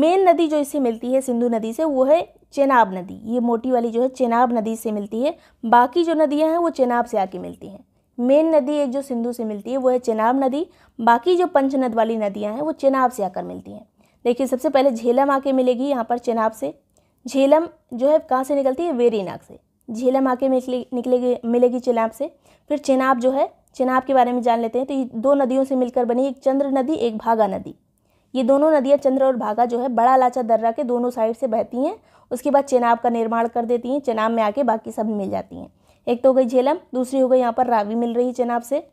A: मेन नदी जो इससे मिलती है सिंधु नदी से वो है चेनाब नदी ये मोटी वाली जो है चेनाब नदी से मिलती है बाकी जो नदियाँ हैं वो चेनाब से आके मिलती हैं मेन नदी एक जो सिंधु से मिलती है वो है चेनाब नदी बाकी जो पंचनद वाली नदियाँ हैं वो चेनाब से आकर मिलती हैं देखिए सबसे पहले झेलम आके मिलेगी यहाँ पर चेनाब से झेलम जो है कहाँ से निकलती है वेरीनाग से झीलम आके निकले निकलेगी मिलेगी चेनाब से फिर चेनाब जो है चेनाब के बारे में जान लेते हैं तो ये दो नदियों से मिलकर बनी एक चंद्र नदी एक भागा नदी ये दोनों नदियाँ चंद्र और भागा जो है बड़ा लाचा दर्रा के दोनों साइड से बहती हैं उसके बाद चेनाब का निर्माण कर देती हैं चेनाब में आके बाकी सब मिल जाती हैं एक तो हो गई झेलम दूसरी हो गई यहाँ पर रावी मिल रही है चेनाब से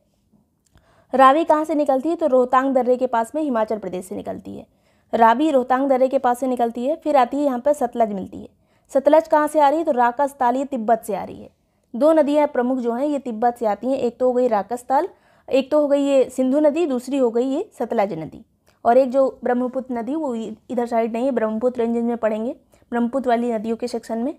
A: रावी कहाँ से निकलती है तो रोहतांग दर्रे के पास में हिमाचल प्रदेश से निकलती है रावी रोहतांग दर्रे के पास से निकलती है फिर आती है यहाँ पर सतलज मिलती है सतलज कहाँ से आ रही है तो राकस ताल ये तिब्बत से आ रही है दो नदियाँ प्रमुख जो हैं ये तिब्बत से आती हैं एक तो हो गई राकस ताल एक तो हो गई ये सिंधु नदी दूसरी हो गई ये सतलज नदी और एक जो ब्रह्मपुत्र नदी वो इधर साइड नहीं है ब्रह्मपुत्र रेंजेज में पढ़ेंगे ब्रह्मपुत्र वाली नदियों के सेक्शन में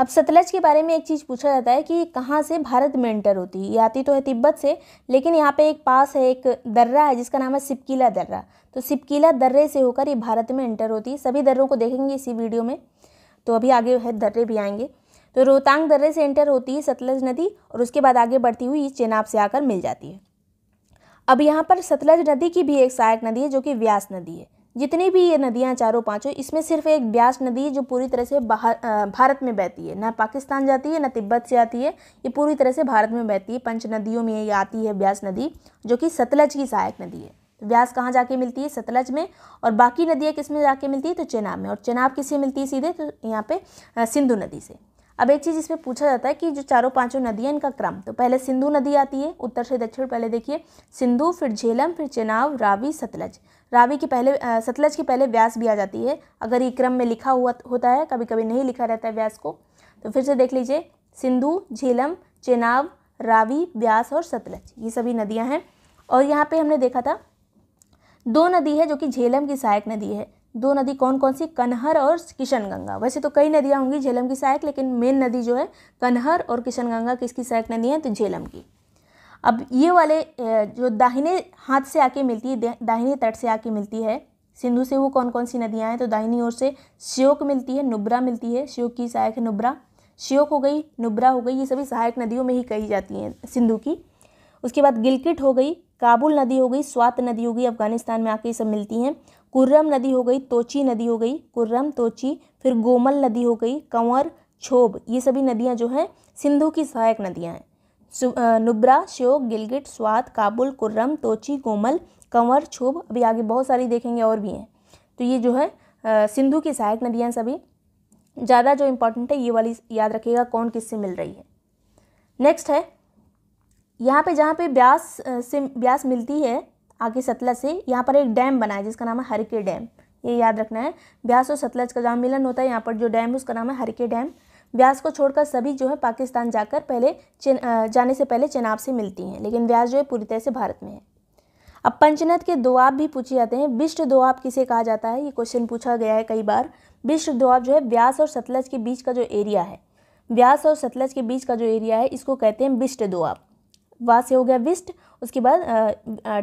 A: अब सतलज के बारे में एक चीज़ पूछा जाता है कि कहाँ से भारत में एंटर होती है ये आती तो है तिब्बत से लेकिन यहाँ पे एक पास है एक दर्रा है जिसका नाम है सिपकीला दर्रा तो सिपकीला दर्रे से होकर ये भारत में एंटर होती है सभी दर्रों को देखेंगे इसी वीडियो में तो अभी आगे है दर्रे भी आएंगे तो रोहतांग दर्रे से एंटर होती है सतलज नदी और उसके बाद आगे बढ़ती हुई चेनाब से आकर मिल जाती है अब यहाँ पर सतलज नदी की भी एक सहायक नदी है जो कि व्यास नदी है जितनी भी ये नदियाँ चारों पाँचों इसमें सिर्फ एक व्यास नदी है जो पूरी तरह से बाहर भारत में बहती है ना पाकिस्तान जाती है ना तिब्बत से आती है ये पूरी तरह से भारत में बहती है पंच नदियों में ये आती है व्यास नदी जो कि सतलज की सहायक नदी है व्यास कहाँ जाके मिलती है सतलज में और बाकी नदियाँ किस में जाके मिलती है तो चेनाब में और चेनाब किससे मिलती है सीधे तो यहाँ पे सिंधु नदी से अब एक चीज़ इसमें पूछा जाता है कि जो चारों पांचों नदियाँ इनका क्रम तो पहले सिंधु नदी आती है उत्तर से दक्षिण पहले देखिए सिंधु फिर झेलम फिर चेनाव रावी सतलज रावी के पहले आ, सतलज के पहले व्यास भी आ जाती है अगर ये क्रम में लिखा हुआ होता है कभी कभी नहीं लिखा रहता है व्यास को तो फिर से देख लीजिए सिंधु झेलम चेनाव रावी व्यास और सतलज ये सभी नदियाँ हैं और यहाँ पर हमने देखा था दो नदी है जो कि झेलम की सहायक नदी है दो नदी कौन कौन सी कन्हर और किशनगंगा वैसे तो कई नदियाँ होंगी झेलम की सहायक लेकिन मेन नदी जो है कन्हर और किशनगंगा किसकी सहायक नदी है तो झेलम की अब ये वाले जो दाहिने हाथ से आके मिलती है दाहिने तट से आके मिलती है सिंधु से वो कौन कौन सी नदियाँ हैं तो दाहिनी ओर से श्योक मिलती है नुब्रा मिलती है श्योक की सहायक है नुब्रा श्योक हो गई नुब्रा हो गई ये सभी सहायक नदियों में ही कही जाती हैं सिंधु की उसके बाद गिलकिट हो गई काबुल नदी हो गई स्वात नदी हो गई अफगानिस्तान में आके ये सब मिलती हैं कुर्रम नदी हो गई तोची नदी हो गई कुर्रम तोची फिर गोमल नदी हो गई कंवर छोब ये सभी नदियाँ जो हैं सिंधु की सहायक नदियाँ हैं नुब्रा श्योक गिलगिट स्वात काबुल कुर्रम तोची गोमल कंवर छोब अभी आगे बहुत सारी देखेंगे और भी हैं तो ये जो है सिंधु की सहायक नदियाँ सभी ज़्यादा जो इम्पोर्टेंट है ये वाली याद रखिएगा कौन किससे मिल रही है नेक्स्ट है यहाँ पे जहाँ पे ब्यास से ब्यास मिलती है आगे सतलज से यहाँ पर एक डैम बना है जिसका नाम है हरके डैम ये याद रखना है ब्यास और सतलज का जहाँ मिलन होता है यहाँ पर जो डैम है उसका नाम है हरके डैम ब्यास को छोड़कर सभी जो है पाकिस्तान जाकर पहले जाने से पहले चेनाब से मिलती हैं लेकिन ब्यास जो है पूरी तरह से भारत में है अब पंचनद के दोआब भी पूछे जाते हैं बिष्ट दोआब किसे कहा जाता है ये क्वेश्चन पूछा गया है कई बार बिष्ट दोआब जो है ब्यास और सतलज के बीच का जो एरिया है ब्यास और सतलज के बीच का जो एरिया है इसको कहते हैं बिष्ट दोआब वा से हो गया विस्ट उसके बाद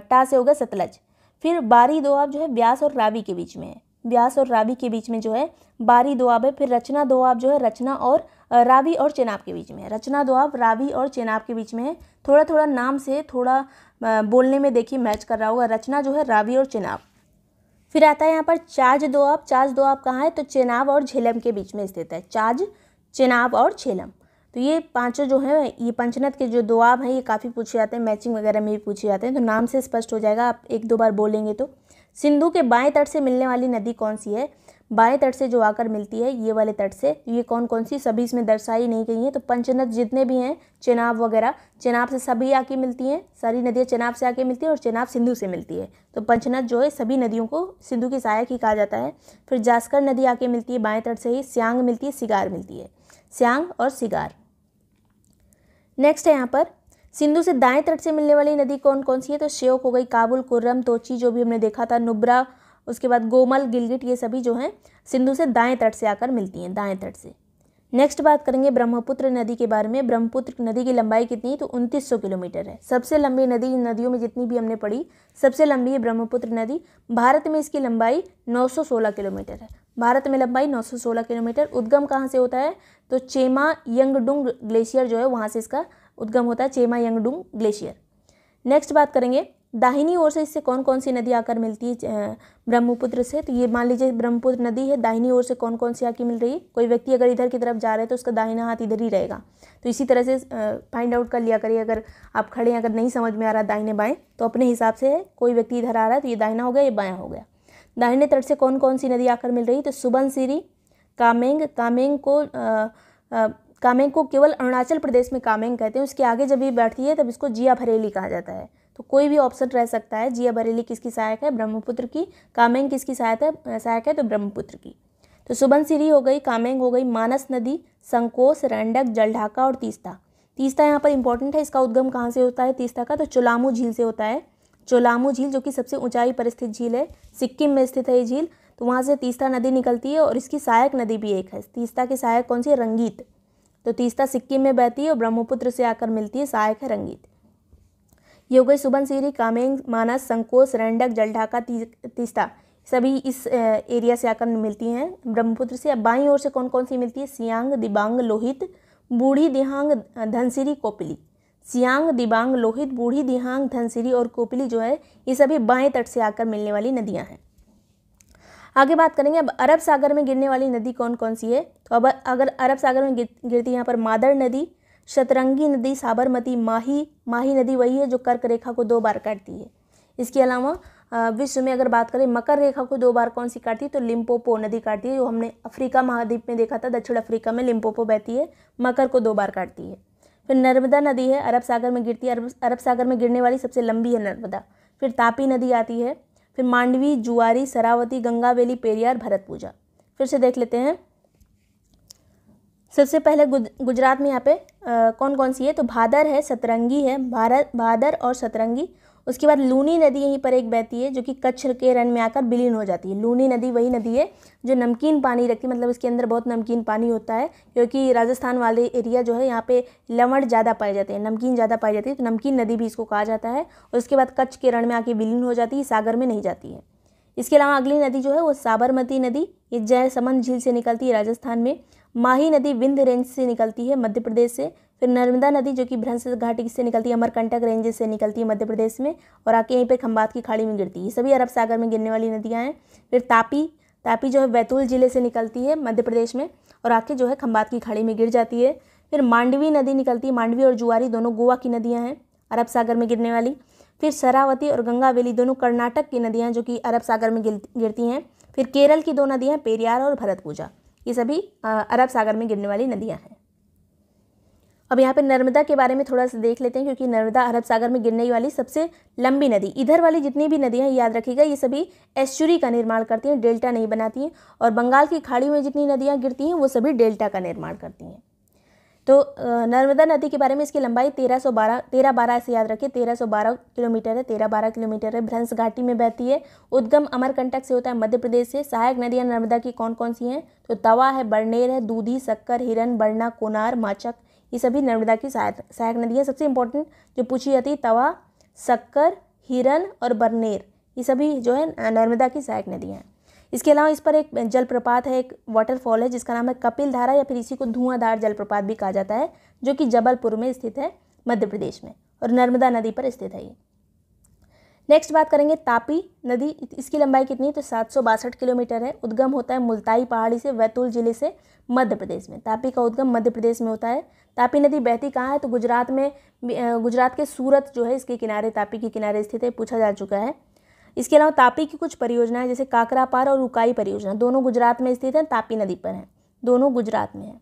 A: टा से हो गया सतलज फिर बारी दोआब जो है व्यास और रावी के बीच में है व्यास और रावी के बीच में जो है बारी दोआब है फिर रचना दोआब जो है रचना और रावी और चेनाब के बीच में है रचना दोआब रावी और चेनाब के बीच में है थोड़ा थोड़ा नाम से थोड़ा बोलने में देखिए मैच कर रहा होगा रचना जो है रावी और चेनाब फिर आता है यहाँ पर चाज दोआब चाज दोआब कहाँ है तो चेनाब और झेलम के बीच में स्थित है चाज चेनाब और झेलम तो ये पांचों जो है ये पंचनत के जो दुआब हैं ये काफ़ी पूछे जाते हैं मैचिंग वगैरह में भी पूछे जाते हैं तो नाम से स्पष्ट हो जाएगा आप एक दो बार बोलेंगे तो सिंधु के बाएं तट से मिलने वाली नदी कौन सी है बाएं तट से जो आकर मिलती है ये वाले तट से ये कौन कौन सी सभी इसमें दर्शाई नहीं गई हैं तो पंचनद जितने भी हैं चेनाब वगैरह चेनाब से सभी आके मिलती हैं सारी नदियाँ चेनाब से आके मिलती हैं और चेनाब सिंधु से मिलती है तो पंचनद जो है सभी नदियों को सिंधु की सहायक ही कहा जाता है फिर जास्कर नदी आके मिलती है बाएँ तट से ही स्यांग मिलती है सिगार मिलती है स्यांग और सिगार नेक्स्ट है यहाँ पर सिंधु से दाएं तट से मिलने वाली नदी कौन कौन सी है तो श्योक हो गई काबुल कुर्रम तोची जो भी हमने देखा था नुब्रा उसके बाद गोमल गिलगिट ये सभी जो हैं सिंधु से दाएं तट से आकर मिलती हैं दाएं तट से नेक्स्ट बात करेंगे ब्रह्मपुत्र नदी के बारे में ब्रह्मपुत्र नदी की लंबाई कितनी तो उनतीस किलोमीटर है सबसे लंबी नदी नदियों में जितनी भी हमने पढ़ी सबसे लंबी है ब्रह्मपुत्र नदी भारत में इसकी लंबाई 916 किलोमीटर है भारत में लंबाई 916 किलोमीटर उद्गम कहाँ से होता है तो चेमा यंगडुंग ग्लेशियर जो है वहाँ से इसका उद्गम होता है चेमा यंगडुंग ग्लेशियर नेक्स्ट बात करेंगे दाहिनी ओर से इससे कौन कौन सी नदी आकर मिलती है ब्रह्मपुत्र से तो ये मान लीजिए ब्रह्मपुत्र नदी है दाहिनी ओर से कौन कौन सी आके मिल रही है कोई व्यक्ति अगर इधर की तरफ जा रहा है तो उसका दाहिना हाथ इधर ही रहेगा तो इसी तरह से फाइंड आउट कर लिया करिए अगर आप खड़े हैं अगर नहीं समझ में आ रहा दाहिने बाएँ तो अपने हिसाब से कोई व्यक्ति इधर आ रहा है तो ये दाहिना हो गया ये बाया हो गया दाहिने तट से कौन कौन सी नदी आकर मिल रही तो सुबनसिरी कामेंग कामेंग को कामेंग को केवल अरुणाचल प्रदेश में कामेंग कहते हैं उसके आगे जब ये बैठती है तब इसको जिया भरेली कहा जाता है तो कोई भी ऑप्शन रह सकता है जिया भरेली किसकी सहायक है ब्रह्मपुत्र की कामेंग किसकी सहायता है सहायक है तो ब्रह्मपुत्र की तो सुबनसिरी हो गई कामेंग हो गई मानस नदी संकोस रैंडक जलढाका और तीस्ता तीस्ता यहाँ पर इंपॉर्टेंट है इसका उद्गम कहाँ से होता है तीस्ता का तो चोलामू झील से होता है चोलामू झील जो कि सबसे ऊंचाई पर स्थित झील है सिक्किम में स्थित है ये झील तो वहाँ से तीस्ता नदी निकलती है और इसकी सहायक नदी भी एक है तीस्ता की सहायक कौन सी है रंगीत तो तीस्ता सिक्किम में बहती है और ब्रह्मपुत्र से आकर मिलती है सहायक है रंगीत ये हो गई सुबनसिरी कामेंग मानस संकोस रेंडक जलढाका तीस्ता सभी इस एरिया से आकर मिलती हैं ब्रह्मपुत्र से अब बाई ओर से कौन कौन सी मिलती है सियांग दिबांग लोहित बूढ़ी दिहांग धनसिरी कोपिली सियांग दिबांग लोहित बूढ़ी दिहांग धनसिरी और कोपिली जो है ये सभी बाएं तट से आकर मिलने वाली नदियां हैं आगे बात करेंगे अब अरब सागर में गिरने वाली नदी कौन कौन सी है तो अब अगर अरब सागर में गिर, गिरती है यहाँ पर मादर नदी शतरंगी नदी साबरमती माही माही नदी वही है जो कर्क रेखा को दो बार काटती है इसके अलावा विश्व में अगर बात करें मकर रेखा को दो बार कौन सी काटती है तो लिम्पोपो नदी काटती है जो हमने अफ्रीका महाद्वीप में देखा था दक्षिण अफ्रीका में लिम्पोपो बहती है मकर को दो बार काटती है फिर नर्मदा नदी है अरब सागर में गिरती है अरब अरब सागर में गिरने वाली सबसे लंबी है नर्मदा फिर तापी नदी आती है फिर मांडवी जुआरी सरावती गंगावेली पेरियार भरत पूजा फिर से देख लेते हैं सबसे पहले गुज, गुजरात में यहाँ पे आ, कौन कौन सी है तो भादर है सतरंगी है भारत भादर और सतरंगी उसके बाद लूनी नदी यहीं पर एक बहती है जो कि कच्छ के रन में आकर विलीन हो जाती है लूनी नदी वही नदी है जो नमकीन पानी रखती है मतलब इसके अंदर बहुत नमकीन पानी होता है क्योंकि राजस्थान वाले एरिया जो है यहाँ पे लवण ज़्यादा पाए जाते हैं नमकीन ज़्यादा पाई जाती है तो नमकीन नदी भी इसको कहा जाता है और उसके बाद कच्छ के रण में आके विलीन हो जाती है सागर में नहीं जाती है इसके अलावा अगली नदी जो है वो साबरमती नदी ये जय झील से निकलती है राजस्थान में माही नदी विंध रेंज से निकलती है मध्य प्रदेश से फिर नर्मदा नदी जो कि भ्रंस घाटी से निकलती है अमरकंटक रेंज से निकलती है मध्य प्रदेश में और आके यहीं पर खम्बात की खाड़ी में गिरती है सभी अरब सागर में गिरने वाली नदियाँ हैं फिर तापी तापी जो है बैतूल ज़िले से निकलती है मध्य प्रदेश में और आके जो है खम्बात की खाड़ी में गिर जाती है फिर मांडवी नदी निकलती है मांडवी और जुआरी दोनों गोवा की नदियाँ हैं अरब सागर में गिरने वाली फिर सरावती और गंगावेली दोनों कर्नाटक की नदियाँ जो कि अरब सागर में गिरती हैं फिर केरल की दो नदियाँ पेरियार और भरतपूजा ये सभी अरब सागर में गिरने वाली नदियाँ हैं अब यहाँ पे नर्मदा के बारे में थोड़ा सा देख लेते हैं क्योंकि नर्मदा अरब सागर में गिरने वाली सबसे लंबी नदी इधर वाली जितनी भी नदियाँ याद रखिएगा ये सभी एस्चुरी का निर्माण करती हैं डेल्टा नहीं बनाती हैं और बंगाल की खाड़ी में जितनी नदियाँ गिरती हैं वो सभी डेल्टा का निर्माण करती हैं तो नर्मदा नदी के बारे में इसकी लंबाई तेरह सौ बारह तेरह बारह से याद रखिए तेरह सौ बारह किलोमीटर है तेरह बारह किलोमीटर है भ्रंस घाटी में बहती है उद्गम अमरकंटक से होता है मध्य प्रदेश से सहायक नदियाँ नर्मदा की कौन कौन सी हैं तो तवा है बरनेर है दूधी शक्कर हिरन बरना कोनार माचक ये सभी नर्मदा की सहायक सहायक नदियाँ सबसे इंपॉर्टेंट जो पूछी जाती है तवा शक्कर हिरन और बरनेर ये सभी जो है नर्मदा की सहायक नदियाँ हैं इसके अलावा इस पर एक जलप्रपात है एक वाटरफॉल है जिसका नाम है कपिल धारा या फिर इसी को धुआंधार जलप्रपात भी कहा जाता है जो कि जबलपुर में स्थित है मध्य प्रदेश में और नर्मदा नदी पर स्थित है ये नेक्स्ट बात करेंगे तापी नदी इसकी लंबाई कितनी तो सात किलोमीटर है उद्गम होता है मुल्ताई पहाड़ी से बैतूल जिले से मध्य प्रदेश में तापी का उद्गम मध्य प्रदेश में होता है तापी नदी बहती कहाँ है तो गुजरात में गुजरात के सूरत जो है इसके किनारे तापी के किनारे स्थित है पूछा जा चुका है इसके अलावा तापी की कुछ परियोजनाएं जैसे काकरापार और उकाई परियोजना दोनों गुजरात में स्थित हैं तापी नदी पर हैं दोनों गुजरात में हैं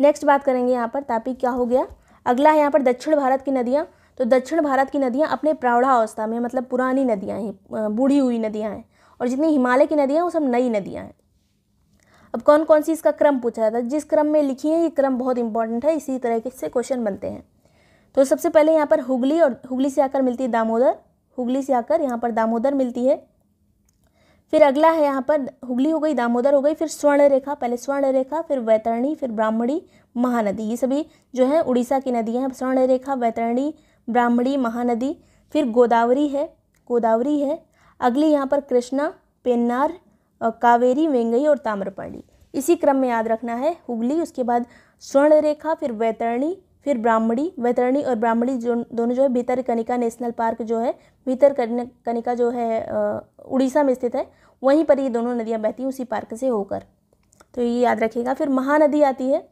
A: नेक्स्ट बात करेंगे यहाँ पर तापी क्या हो गया अगला है यहाँ पर दक्षिण भारत की नदियाँ तो दक्षिण भारत की नदियाँ अपने अवस्था में मतलब पुरानी नदियाँ हैं बूढ़ी हुई नदियाँ हैं और जितनी हिमालय की नदियाँ हैं वो सब नई नदियाँ हैं अब कौन कौन सी इसका क्रम पूछा था जिस क्रम में लिखी है ये क्रम बहुत इंपॉर्टेंट है इसी तरह के से क्वेश्चन बनते हैं तो सबसे पहले यहाँ पर हुगली और हुगली से आकर मिलती है दामोदर हुगली से आकर यहाँ पर दामोदर मिलती है फिर अगला है यहाँ पर हुगली हो गई दामोदर हो गई फिर स्वर्ण रेखा पहले स्वर्ण रेखा फिर वैतरणी फिर ब्राह्मणी महानदी ये सभी जो है उड़ीसा की नदियाँ हैं स्वर्ण रेखा वैतरणी ब्राह्मणी महानदी फिर गोदावरी है गोदावरी है अगली यहाँ पर कृष्णा पेन्नार कावेरी वेंगई और ताम्रपर्णी इसी क्रम में याद रखना है हुगली उसके बाद स्वर्ण रेखा फिर वैतरणी फिर ब्राह्मणी वैतरणी और ब्राह्मणी जो दोनों जो है भीतर कनिका नेशनल पार्क जो है भीतर कनिका जो है उड़ीसा में स्थित है वहीं पर ये दोनों नदियाँ बहती हैं उसी पार्क से होकर तो ये याद रखिएगा फिर महानदी आती है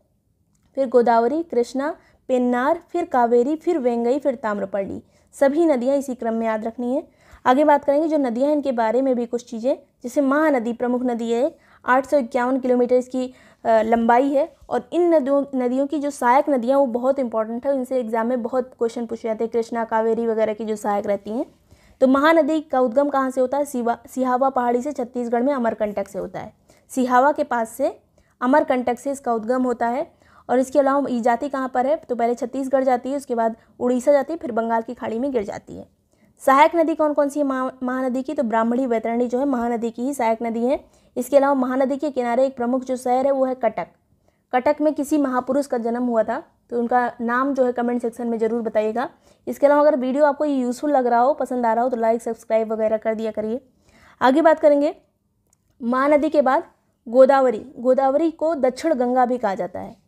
A: फिर गोदावरी कृष्णा पेन्नार फिर कावेरी फिर वेंगई फिर ताम्रपर्णी सभी नदियाँ इसी क्रम में याद रखनी है आगे बात करेंगे जो नदियाँ हैं इनके बारे में भी कुछ चीज़ें जैसे महानदी प्रमुख नदी है आठ सौ इक्यावन किलोमीटर इसकी लंबाई है और इन नदियों नदियों की जो सहायक नदियाँ वो बहुत इंपॉर्टेंट है इनसे एग्जाम में बहुत क्वेश्चन पूछे जाते हैं कृष्णा कावेरी वगैरह की जो सहायक रहती हैं तो महानदी का उद्गम कहाँ से होता है सिवा सिहावा पहाड़ी से छत्तीसगढ़ में अमरकंटक से होता है सिहावा के पास से अमरकंटक से इसका उद्गम होता है और इसके अलावा ये जाती कहाँ पर है तो पहले छत्तीसगढ़ जाती है उसके बाद उड़ीसा जाती है फिर बंगाल की खाड़ी में गिर जाती है सहायक नदी कौन कौन सी है महानदी की तो ब्राह्मणी वैतरणी जो है महानदी की ही सहायक नदी है इसके अलावा महानदी के किनारे एक प्रमुख जो शहर है वो है कटक कटक में किसी महापुरुष का जन्म हुआ था तो उनका नाम जो है कमेंट सेक्शन में ज़रूर बताइएगा इसके अलावा अगर वीडियो आपको ये यूज़फुल लग रहा हो पसंद आ रहा हो तो लाइक सब्सक्राइब वगैरह कर दिया करिए आगे बात करेंगे महानदी के बाद गोदावरी गोदावरी को दक्षिण गंगा भी कहा जाता है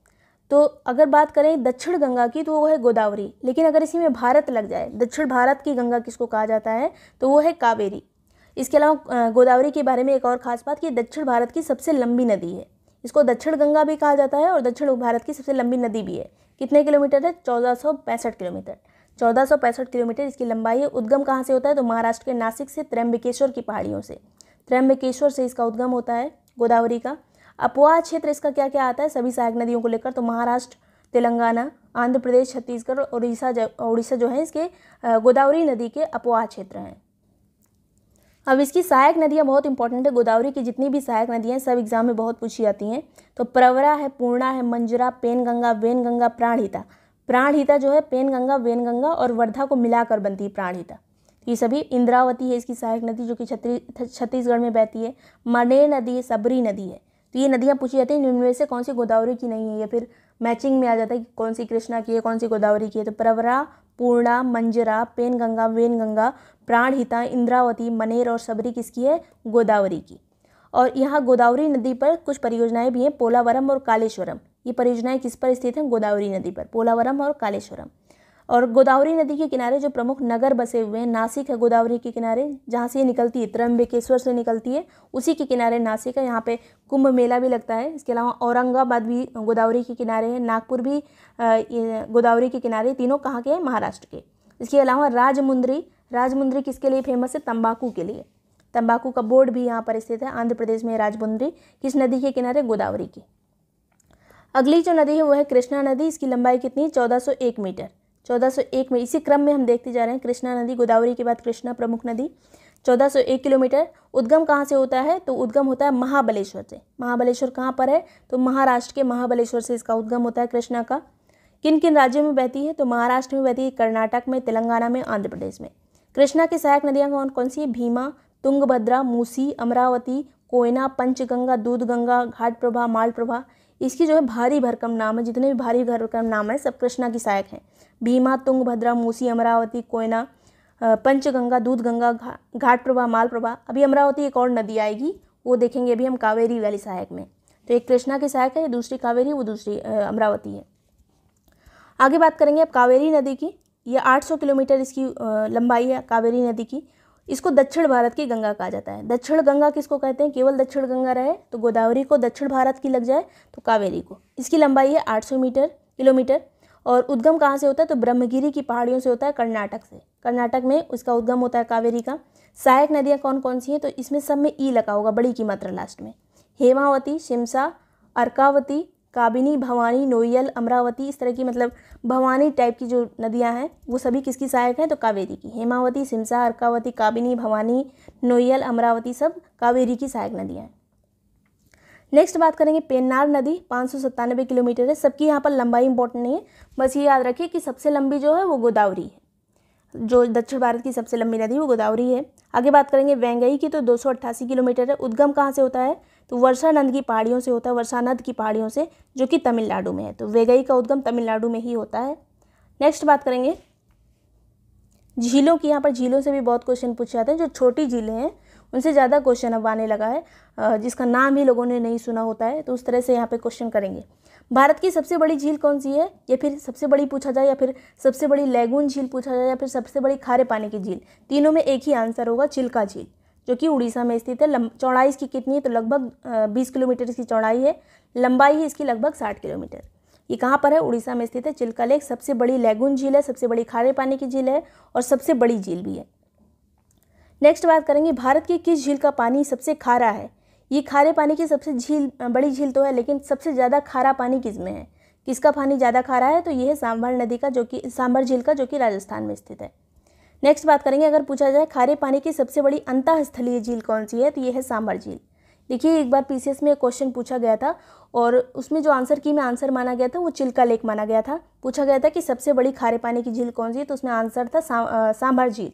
A: तो अगर बात करें दक्षिण गंगा की तो वो है गोदावरी लेकिन अगर इसी में भारत लग जाए दक्षिण भारत की गंगा किसको कहा जाता है तो वो है कावेरी इसके अलावा गोदावरी के बारे में एक और खास बात कि दक्षिण भारत की सबसे लंबी नदी है इसको दक्षिण गंगा भी कहा जाता है और दक्षिण भारत की सबसे लंबी नदी भी है कितने किलोमीटर है चौदह सौ पैंसठ किलोमीटर चौदह सौ पैंसठ किलोमीटर इसकी लंबाई है उद्गम कहाँ से होता है तो महाराष्ट्र के नासिक से त्र्यंबकेश्वर की पहाड़ियों से त्र्यंबकेश्वर से इसका उद्गम होता है गोदावरी का अपवाह क्षेत्र इसका क्या क्या आता है सभी सहायक नदियों को लेकर तो महाराष्ट्र तेलंगाना आंध्र प्रदेश छत्तीसगढ़ और उड़ीसा उड़ीसा जो है इसके गोदावरी नदी के अपवाह क्षेत्र हैं अब इसकी सहायक नदियाँ बहुत इंपॉर्टेंट है गोदावरी की जितनी भी सहायक नदियाँ हैं सब एग्जाम में बहुत पूछी जाती हैं तो प्रवरा है पूर्णा है मंजरा पेनगंगा वेनगंगा प्राणहिता प्राणहिता जो है पेनगंगा वेनगंगा और वर्धा को मिलाकर बनती है प्राणहिता ये सभी इंद्रावती है इसकी सहायक नदी जो कि छत्तीसगढ़ में बहती है मनेर नदी सबरी नदी है तो ये नदियाँ पूछी जाती हैं इनमें से कौन सी गोदावरी की नहीं है या फिर मैचिंग में आ जाता है कि कौन सी कृष्णा की है कौन सी गोदावरी की है तो प्रवरा पूर्णा मंजरा पेनगंगा वेनगंगा प्राणहिता इंद्रावती मनेर और सबरी किसकी है गोदावरी की और यहाँ गोदावरी नदी पर कुछ परियोजनाएं भी हैं पोलावरम और कालेश्वरम ये परियोजनाएं किस पर स्थित हैं गोदावरी नदी पर पोलावरम और कालेश्वरम और गोदावरी नदी के किनारे जो प्रमुख नगर बसे हुए हैं नासिक है गोदावरी के किनारे जहाँ से ये निकलती है त्रम्बकेश्वर से निकलती है उसी के किनारे नासिक है यहाँ पे कुंभ मेला भी लगता है इसके अलावा औरंगाबाद भी गोदावरी के किनारे हैं नागपुर भी गोदावरी के किनारे तीनों कहाँ के हैं महाराष्ट्र के इसके अलावा राजमुंदरी राजमुंदरी किसके लिए फेमस है तम्बाकू के लिए तम्बाकू का बोर्ड भी यहाँ पर स्थित है आंध्र प्रदेश में राजमुंदरी किस नदी के किनारे गोदावरी की अगली जो नदी है वो है कृष्णा नदी इसकी लंबाई कितनी चौदह एक मीटर 1401 में इसी क्रम में हम देखते जा रहे हैं कृष्णा नदी गोदावरी के बाद कृष्णा प्रमुख नदी 1401 किलोमीटर उद्गम कहाँ से होता है तो उद्गम होता है महाबलेश्वर से महाबलेश्वर कहाँ पर है तो महाराष्ट्र के महाबलेश्वर से इसका उद्गम होता है कृष्णा का किन किन राज्यों में बहती है तो महाराष्ट्र में बहती है कर्नाटक में तेलंगाना में आंध्र प्रदेश में कृष्णा की सहायक नदियाँ कौन कौन सी भीमा तुंगभद्रा मूसी अमरावती कोयना पंचगंगा दूधगंगा घाट प्रभा माल प्रभा इसकी जो है भारी भरकम नाम है जितने भी भारी भरकम नाम है सब कृष्णा की सहायक हैं भीमा तुंग भद्रा मूसी अमरावती कोयना पंचगंगा दूध गंगा घा, घाट प्रभा माल प्रभा अभी अमरावती एक और नदी आएगी वो देखेंगे अभी हम कावेरी वाली सहायक में तो एक कृष्णा की सहायक है दूसरी कावेरी वो दूसरी अमरावती है आगे बात करेंगे अब कावेरी नदी की यह 800 किलोमीटर इसकी लंबाई है कावेरी नदी की इसको दक्षिण भारत की गंगा कहा जाता है दक्षिण गंगा किसको कहते हैं केवल दक्षिण गंगा रहे तो गोदावरी को दक्षिण भारत की लग जाए तो कावेरी को इसकी लंबाई है 800 मीटर किलोमीटर और उद्गम कहाँ से होता है तो ब्रह्मगिरी की पहाड़ियों से होता है कर्नाटक से कर्नाटक में उसका उद्गम होता है कावेरी का सहायक नदियाँ कौन कौन सी हैं तो इसमें सब में ई लगा होगा बड़ी की मात्रा लास्ट में हेमावती शिमसा अर्कावती काबिनी भवानी नोयल अमरावती इस तरह की मतलब भवानी टाइप की जो नदियाँ हैं वो सभी किसकी सहायक हैं तो कावेरी की हेमावती सिमसा अर्कावती काबिनी भवानी नोयल अमरावती सब कावेरी की सहायक नदियाँ हैं नेक्स्ट बात करेंगे पेन्नार नदी पाँच किलोमीटर है सबकी यहाँ पर लंबाई इंपॉर्टेंट नहीं है बस ये याद रखिए कि सबसे लंबी जो है वो गोदावरी है जो दक्षिण भारत की सबसे लंबी नदी वो गोदावरी है आगे बात करेंगे वैंगई की तो दो किलोमीटर है उद्गम कहाँ से होता है तो वर्षानंद की पहाड़ियों से होता है वर्षा नंद की पहाड़ियों से जो कि तमिलनाडु में है तो वेगई का उद्गम तमिलनाडु में ही होता है नेक्स्ट बात करेंगे झीलों की यहाँ पर झीलों से भी बहुत क्वेश्चन पूछे जाते हैं जो छोटी झीलें हैं उनसे ज़्यादा क्वेश्चन अब आने लगा है जिसका नाम ही लोगों ने नहीं सुना होता है तो उस तरह से यहाँ पे क्वेश्चन करेंगे भारत की सबसे बड़ी झील कौन सी है या फिर सबसे बड़ी पूछा जाए या फिर सबसे बड़ी लेगून झील पूछा जाए या फिर सबसे बड़ी खारे पानी की झील तीनों में एक ही आंसर होगा चिल्का झील जो कि उड़ीसा में स्थित है चौड़ाई इसकी कितनी है तो लगभग बीस किलोमीटर इसकी चौड़ाई है लंबाई है इसकी लगभग साठ किलोमीटर ये कहाँ पर है उड़ीसा में स्थित है चिल्का लेक सबसे बड़ी लेगून झील है सबसे बड़ी खारे पानी की झील है और सबसे बड़ी झील भी है नेक्स्ट बात करेंगे भारत की किस झील का पानी सबसे खारा है ये खारे पानी की सबसे झील बड़ी झील तो है लेकिन सबसे ज़्यादा खारा पानी किस में है किसका पानी ज़्यादा खारा है तो ये है सांभर नदी का जो कि सांभर झील का जो कि राजस्थान में स्थित है नेक्स्ट बात करेंगे अगर पूछा जाए खारे पानी की सबसे बड़ी अंतःस्थलीय झील कौन सी है तो ये है सांभर झील देखिए एक बार पी में एक क्वेश्चन पूछा गया था और उसमें जो आंसर की में आंसर माना गया था वो चिल्का लेक माना गया था पूछा गया था कि सबसे बड़ी खारे पानी की झील कौन सी है तो उसमें आंसर था सांभर झील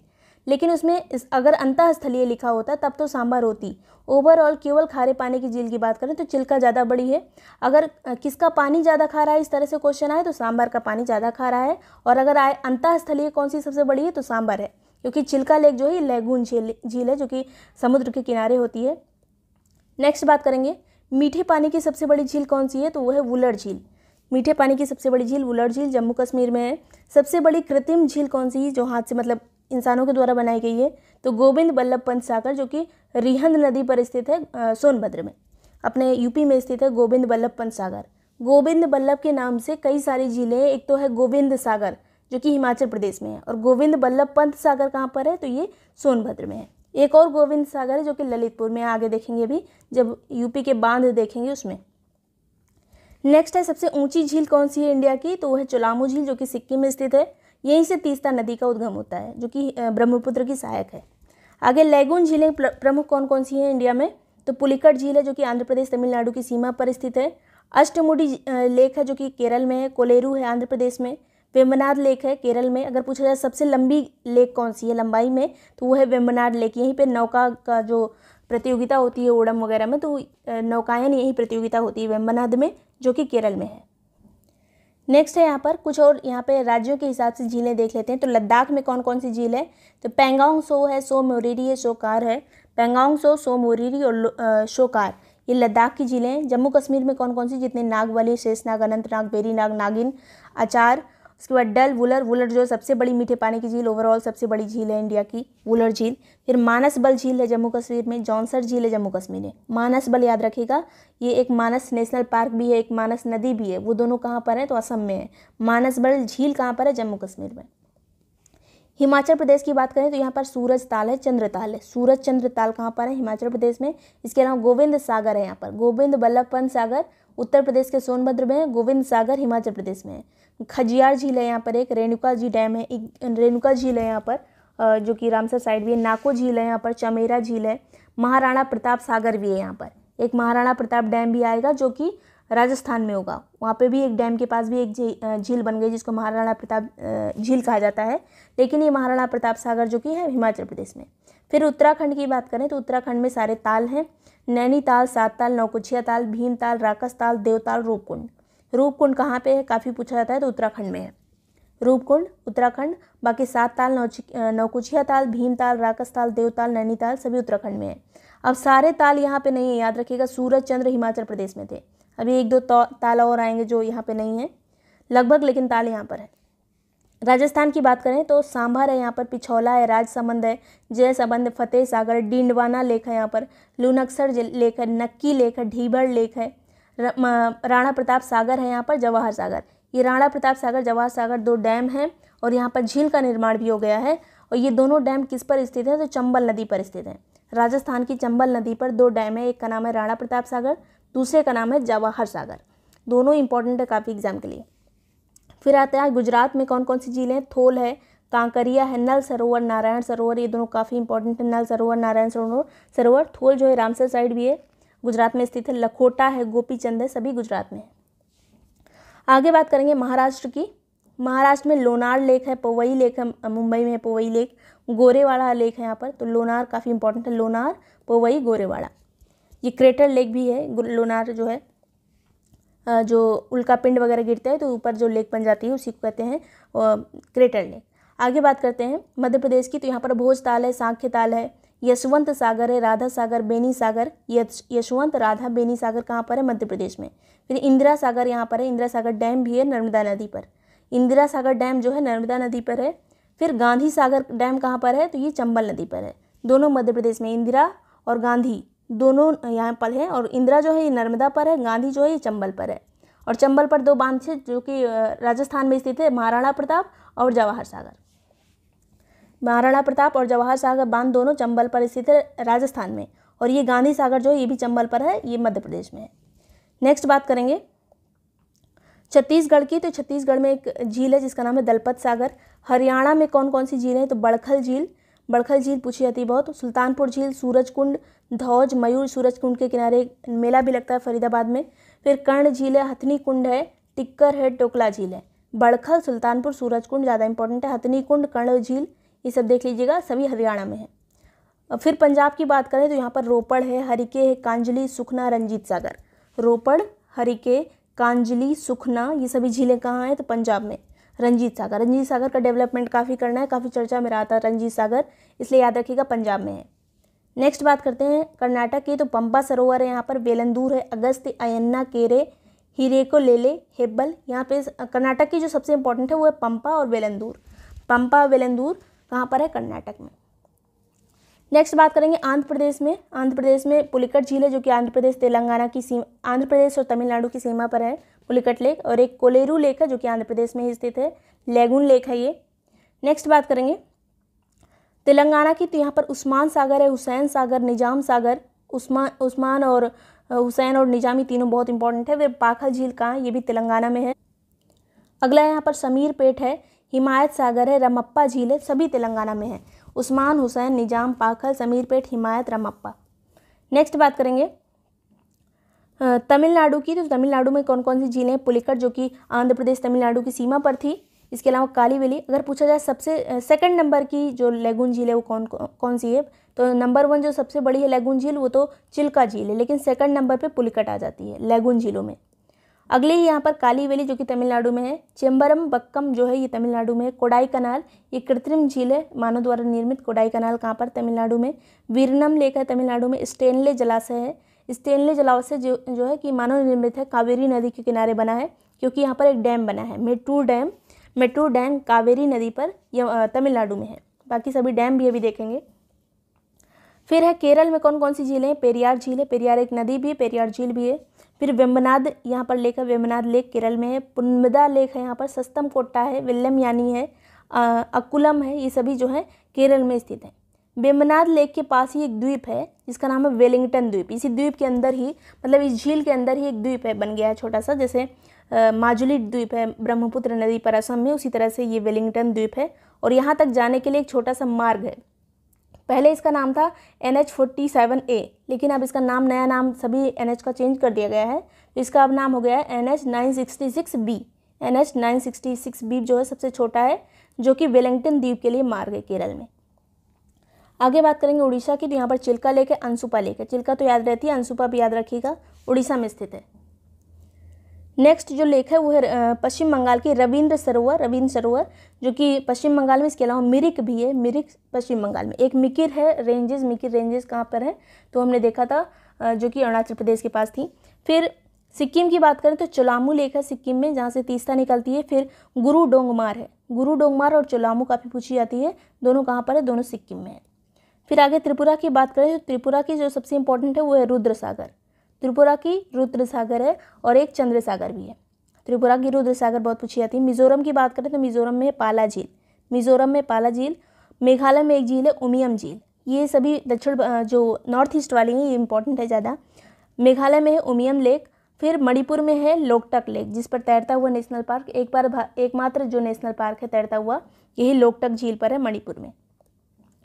A: लेकिन उसमें इस अगर अंतःस्थलीय लिखा होता तब तो सांभर होती ओवरऑल केवल खारे पानी की झील की बात करें तो चिल्का ज़्यादा बड़ी है अगर किसका पानी ज़्यादा खा रहा है इस तरह से क्वेश्चन आए तो सांभर का पानी ज़्यादा खा रहा है और अगर आए अंतःस्थलीय कौन सी सबसे बड़ी है तो सांभर है क्योंकि चिल्का लेक जो है लैगून झील झील है जो कि समुद्र के किनारे होती है नेक्स्ट बात करेंगे मीठे पानी की सबसे बड़ी झील कौन सी है तो वो है वुलर झील मीठे पानी की सबसे बड़ी झील वुलर झील जम्मू कश्मीर में है सबसे बड़ी कृत्रिम झील कौन सी जो हाथ से मतलब इंसानों के द्वारा बनाई गई है तो गोविंद बल्लभ पंत सागर जो कि रिहंद नदी पर स्थित है सोनभद्र में अपने यूपी में स्थित है गोविंद बल्लभ पंत सागर गोविंद बल्लभ के नाम से कई सारी झीलें हैं एक तो है गोविंद सागर जो कि हिमाचल प्रदेश में है और गोविंद बल्लभ पंत सागर कहाँ पर है तो ये सोनभद्र में है एक और गोविंद सागर है जो कि ललितपुर में आगे देखेंगे भी जब यूपी के बांध देखेंगे उसमें नेक्स्ट है सबसे ऊंची झील कौन सी है इंडिया की तो वो है चोलामू झील जो कि सिक्किम में स्थित है यहीं से तीस्ता नदी का उद्गम होता है जो कि ब्रह्मपुत्र की सहायक है आगे लेगुन झीलें प्रमुख कौन कौन सी हैं इंडिया में तो पुलिकट झील है जो कि आंध्र प्रदेश तमिलनाडु की सीमा पर स्थित है अष्टमुडी लेक है जो कि केरल में है कोलेरू है आंध्र प्रदेश में वेम्बनाड लेक है केरल में अगर पूछा जाए सबसे लंबी लेक कौन सी है लंबाई में तो वो है वेम्बनाड लेक यहीं पे नौका का जो प्रतियोगिता होती है ओडम वगैरह में तो नौकायन यही प्रतियोगिता होती है वेम्बनाद में जो कि केरल में है नेक्स्ट है यहाँ पर कुछ और यहाँ पे राज्यों के हिसाब से झीलें देख लेते हैं तो लद्दाख में कौन कौन सी झील है तो पेंगोंग सो है सो मोरीरी है सो कार है पेंगोंग सो सो मोरीरी और शोकार ये लद्दाख की झीलें हैं जम्मू कश्मीर में कौन कौन सी जितने नाग वाली शेषनाग अनंतनाग बेरीनाग नागिन अचार इसके बाद डल वुलर वुलर जो सबसे बड़ी मीठे पानी की झील ओवरऑल सबसे बड़ी झील है इंडिया की वुलर झील फिर मानस बल झील है जम्मू कश्मीर में जौनसर झील है जम्मू कश्मीर में मानस बल याद रखेगा ये एक मानस नेशनल पार्क भी है एक मानस नदी भी है वो दोनों कहाँ पर है तो असम में है मानस बल झील कहाँ पर है जम्मू कश्मीर में हिमाचल प्रदेश की बात करें तो यहाँ पर सूरज ताल है चंद्र ताल है सूरज चंद्र ताल कहाँ पर है हिमाचल प्रदेश में इसके अलावा गोविंद सागर है यहाँ पर गोविंद बल्लभ पंत सागर उत्तर प्रदेश के सोनभद्र में है गोविंद सागर हिमाचल प्रदेश में है खजियार झील है यहाँ पर एक रेणुका जी डैम है एक रेणुका झील है यहाँ पर जो कि रामसर साइड भी है नाको झील है यहाँ पर चमेरा झील है महाराणा प्रताप सागर भी है यहाँ पर एक महाराणा प्रताप डैम भी आएगा जो कि राजस्थान में होगा वहाँ पे भी एक डैम के पास भी एक झील बन गई जिसको महाराणा प्रताप झील कहा जाता है लेकिन ये महाराणा प्रताप सागर जो कि है हिमाचल प्रदेश में फिर उत्तराखंड की बात करें तो उत्तराखंड में सारे ताल हैं नैनीताल सात ताल नौकुछिया ताल भीम ताल राकस ताल देवताल रूपकुंड रूपकुंड कहाँ पे है काफ़ी पूछा जाता है तो उत्तराखंड में है रूपकुंड उत्तराखंड बाकी सात ताल नौकुचिया ताल भीम ताल राकस ताल देवताल नैनीताल सभी उत्तराखंड में है अब सारे ताल यहाँ पे नहीं है याद रखिएगा सूरज चंद्र हिमाचल प्रदेश में थे अभी एक दो तो, ताल और आएंगे जो यहाँ पे नहीं है लगभग लेकिन ताल यहाँ पर है राजस्थान की बात करें तो सांभर है यहाँ पर पिछौला है राजसमंद है जय संबंध फतेह सागर डिंडवाना लेक है यहाँ पर लुनक्सर लेक है नक्की लेक है ढीबर लेक है राणा प्रताप सागर है यहाँ पर जवाहर सागर ये राणा प्रताप सागर जवाहर सागर दो डैम हैं और यहाँ पर झील का निर्माण भी हो गया है और ये दोनों डैम किस पर स्थित हैं तो चंबल नदी पर स्थित हैं राजस्थान की चंबल नदी पर दो डैम है एक का नाम है राणा प्रताप सागर दूसरे का नाम है जवाहर सागर दोनों इंपॉर्टेंट है काफ़ी एग्जाम के लिए फिर आते हैं गुजरात में कौन कौन सी झीलें हैं थोल है कांकरिया है नल सरोवर नारायण सरोवर ये दोनों काफ़ी इंपॉर्टेंट है नल सरोवर नारायण सरोवर सरोवर थोल जो है रामसर साइड भी है गुजरात में स्थित है लखोटा है गोपी चंद है सभी गुजरात में है आगे बात करेंगे महाराष्ट्र की महाराष्ट्र में लोनार लेक है पवई लेक है मुंबई में पवई लेक गोरेवाड़ा लेक है यहाँ पर तो लोनार काफ़ी इंपॉर्टेंट है लोनार पवई गोरेवाड़ा ये क्रेटर लेक भी है लोनार जो है जो उल्का पिंड वगैरह गिरते हैं तो ऊपर जो लेक बन जाती है उसी को कहते हैं क्रेटर लेक आगे बात करते हैं मध्य प्रदेश की तो यहाँ पर भोज ताल है सांख्य ताल है यशवंत सागर है राधा सागर बेनी सागर यश यशवंत राधा बेनी सागर कहाँ पर है मध्य प्रदेश में फिर इंदिरा सागर यहाँ पर है इंदिरा सागर डैम भी है नर्मदा नदी पर इंदिरा सागर डैम जो है नर्मदा नदी पर है फिर गांधी सागर डैम कहाँ पर है तो ये चंबल नदी पर है दोनों मध्य प्रदेश में इंदिरा और गांधी दोनों यहाँ पर है और इंदिरा जो है ये नर्मदा पर है गांधी जो है ये चंबल पर है और चंबल पर दो बांध थे जो कि राजस्थान में स्थित है महाराणा प्रताप और जवाहर सागर महाराणा प्रताप और जवाहर सागर बांध दोनों चंबल पर स्थित है राजस्थान में और ये गांधी सागर जो है ये भी चंबल पर है ये मध्य प्रदेश में है नेक्स्ट बात करेंगे छत्तीसगढ़ की तो छत्तीसगढ़ में एक झील है जिसका नाम है दलपत सागर हरियाणा में कौन कौन सी झील है तो बड़खल झील बड़खल झील पूछी जाती बहुत सुल्तानपुर झील सूरज कुंड धौज मयूर सूरज कुंड के किनारे मेला भी लगता है फरीदाबाद में फिर कर्ण झील है हथनी कुंड है टिक्कर है टोकला झील है बड़खल सुल्तानपुर सूरज कुंड ज़्यादा इंपॉर्टेंट है हथनी कुंड कर्ण झील ये सब देख लीजिएगा सभी हरियाणा में है फिर पंजाब की बात करें तो यहाँ पर रोपड़ है हरिके है कांजली सुखना रंजीत सागर रोपड़ हरिके कांजली सुखना ये सभी झीलें कहाँ हैं तो पंजाब में रंजीत सागर रंजीत सागर का डेवलपमेंट काफ़ी करना है काफ़ी चर्चा में रहा था रंजीत सागर इसलिए याद रखिएगा पंजाब में है नेक्स्ट बात करते हैं कर्नाटक की तो पंपा सरोवर है यहाँ पर बेलंदूर है अगस्त अयन्ना केरे हीरे को ले ले हेब्बल यहाँ पे कर्नाटक की जो सबसे इंपॉर्टेंट है वो है पंपा और बेलंदूर पंपा बेलंदूर कहाँ पर है कर्नाटक में नेक्स्ट बात करेंगे आंध्र प्रदेश में आंध्र प्रदेश में पुलिकट झील है जो कि आंध्र प्रदेश तेलंगाना की सीमा आंध्र प्रदेश और तमिलनाडु की सीमा पर है पुलिकट लेक और एक कोलेरू लेक है जो कि आंध्र प्रदेश में ही स्थित है लेगुन लेक है ये नेक्स्ट बात करेंगे तेलंगाना की तो यहाँ पर उस्मान सागर है हुसैन सागर निजाम सागर उस्मा उस्मान और हुसैन और निजामी तीनों बहुत इंपॉर्टेंट है वे पाखल झील कहाँ ये भी तेलंगाना में है अगला यहाँ पर समीर पेट है हिमायत सागर है रमप्पा झील है सभी तेलंगाना में है उस्मान हुसैन निजाम पाखल समीर पेट हिमायत रमप्पा नेक्स्ट बात करेंगे तमिलनाडु की तो तमिलनाडु में कौन कौन सी झीलें हैं पुलिकट जो कि आंध्र प्रदेश तमिलनाडु की सीमा पर थी इसके अलावा कालीवेली अगर पूछा जाए सबसे सेकंड नंबर की जो लेगुन झील है वो कौन कौन सी है तो नंबर वन जो सबसे बड़ी है लेगुन झील वो तो चिल्का झील है लेकिन सेकंड नंबर पे पुलिकट आ जाती है लेगुन झीलों में अगले ही यहाँ पर काली वैली जो कि तमिलनाडु में है चेम्बरम बक्कम जो है ये तमिलनाडु में है कोडाई कनाल ये कृत्रिम झील है मानव द्वारा निर्मित कोडाई कनाल कहाँ पर तमिलनाडु में वीरनम लेक है तमिलनाडु में स्टेनले जलाशय है स्टेनले जलाशय जो जो है कि मानव निर्मित है कावेरी नदी के किनारे बना है क्योंकि यहाँ पर एक डैम बना है मेट्टूर डैम मेट्टूर डैम कावेरी नदी पर तमिलनाडु में है बाकी सभी डैम भी अभी देखेंगे फिर है केरल में कौन कौन सी झीलें पेरियार झील है पेरियार एक नदी भी है पेरियार झील भी है फिर वेम्बनाद यहाँ पर लेक है वेम्बनाद लेक केरल में है पुनमदा लेक है यहाँ पर सस्तम कोट्टा है विल्लम यानी है अकुलम है ये सभी जो है केरल में स्थित हैं बेमनाद लेक के पास ही एक द्वीप है जिसका नाम है वेलिंगटन द्वीप इसी द्वीप के अंदर ही मतलब इस झील के अंदर ही एक द्वीप है बन गया है छोटा सा जैसे माजुली द्वीप है ब्रह्मपुत्र नदी पर असम में उसी तरह से ये वेलिंगटन द्वीप है और यहाँ तक जाने के लिए एक छोटा सा मार्ग है पहले इसका नाम था N H forty seven A लेकिन अब इसका नाम नया नाम सभी एन एच का चेंज कर दिया गया है तो इसका अब नाम हो गया है N H nine sixty six B N H nine sixty six B जो है सबसे छोटा है जो कि वेलिंगटन द्वीप के लिए मार्ग है केरल में आगे बात करेंगे उड़ीसा की तो यहाँ पर चिल्का लेक है अंसुपा लेक है चिल्का तो याद रहती है अंसुपा भी याद रखिएगा उड़ीसा में स्थित है नेक्स्ट जो लेख है वो है पश्चिम बंगाल की रविंद्र सरोवर रविंद्र सरोवर जो कि पश्चिम बंगाल में इसके अलावा मिरिक भी है मिरिक पश्चिम बंगाल में एक मिकिर है रेंजेस मिकिर रेंजेस कहाँ पर है तो हमने देखा था जो कि अरुणाचल प्रदेश के पास थी फिर सिक्किम की बात करें तो चोलामू लेक है सिक्किम में जहाँ से तीस्ता निकलती है फिर गुरु डोंगमार है गुरु डोंगमार और चोलामू काफ़ी पूछी जाती है दोनों कहाँ पर है दोनों सिक्किम में है फिर आगे त्रिपुरा की बात करें तो त्रिपुरा की जो सबसे इम्पोर्टेंट है वो है रुद्र सागर त्रिपुरा की रुद्र सागर है और एक चंद्र सागर भी है त्रिपुरा की रुद्र सागर बहुत पूछी जाती है मिजोरम की बात करें तो मिजोरम में पाला झील मिजोरम में पाला झील मेघालय में एक झील है उमियम झील ये सभी दक्षिण जो नॉर्थ ईस्ट वाली हैं ये इंपॉर्टेंट है ज़्यादा मेघालय में है उमियम लेक फिर मणिपुर में है लोकटक लेक जिस पर तैरता हुआ नेशनल पार्क एक बार एकमात्र जो नेशनल पार्क है तैरता हुआ यही लोकटक झील पर है मणिपुर में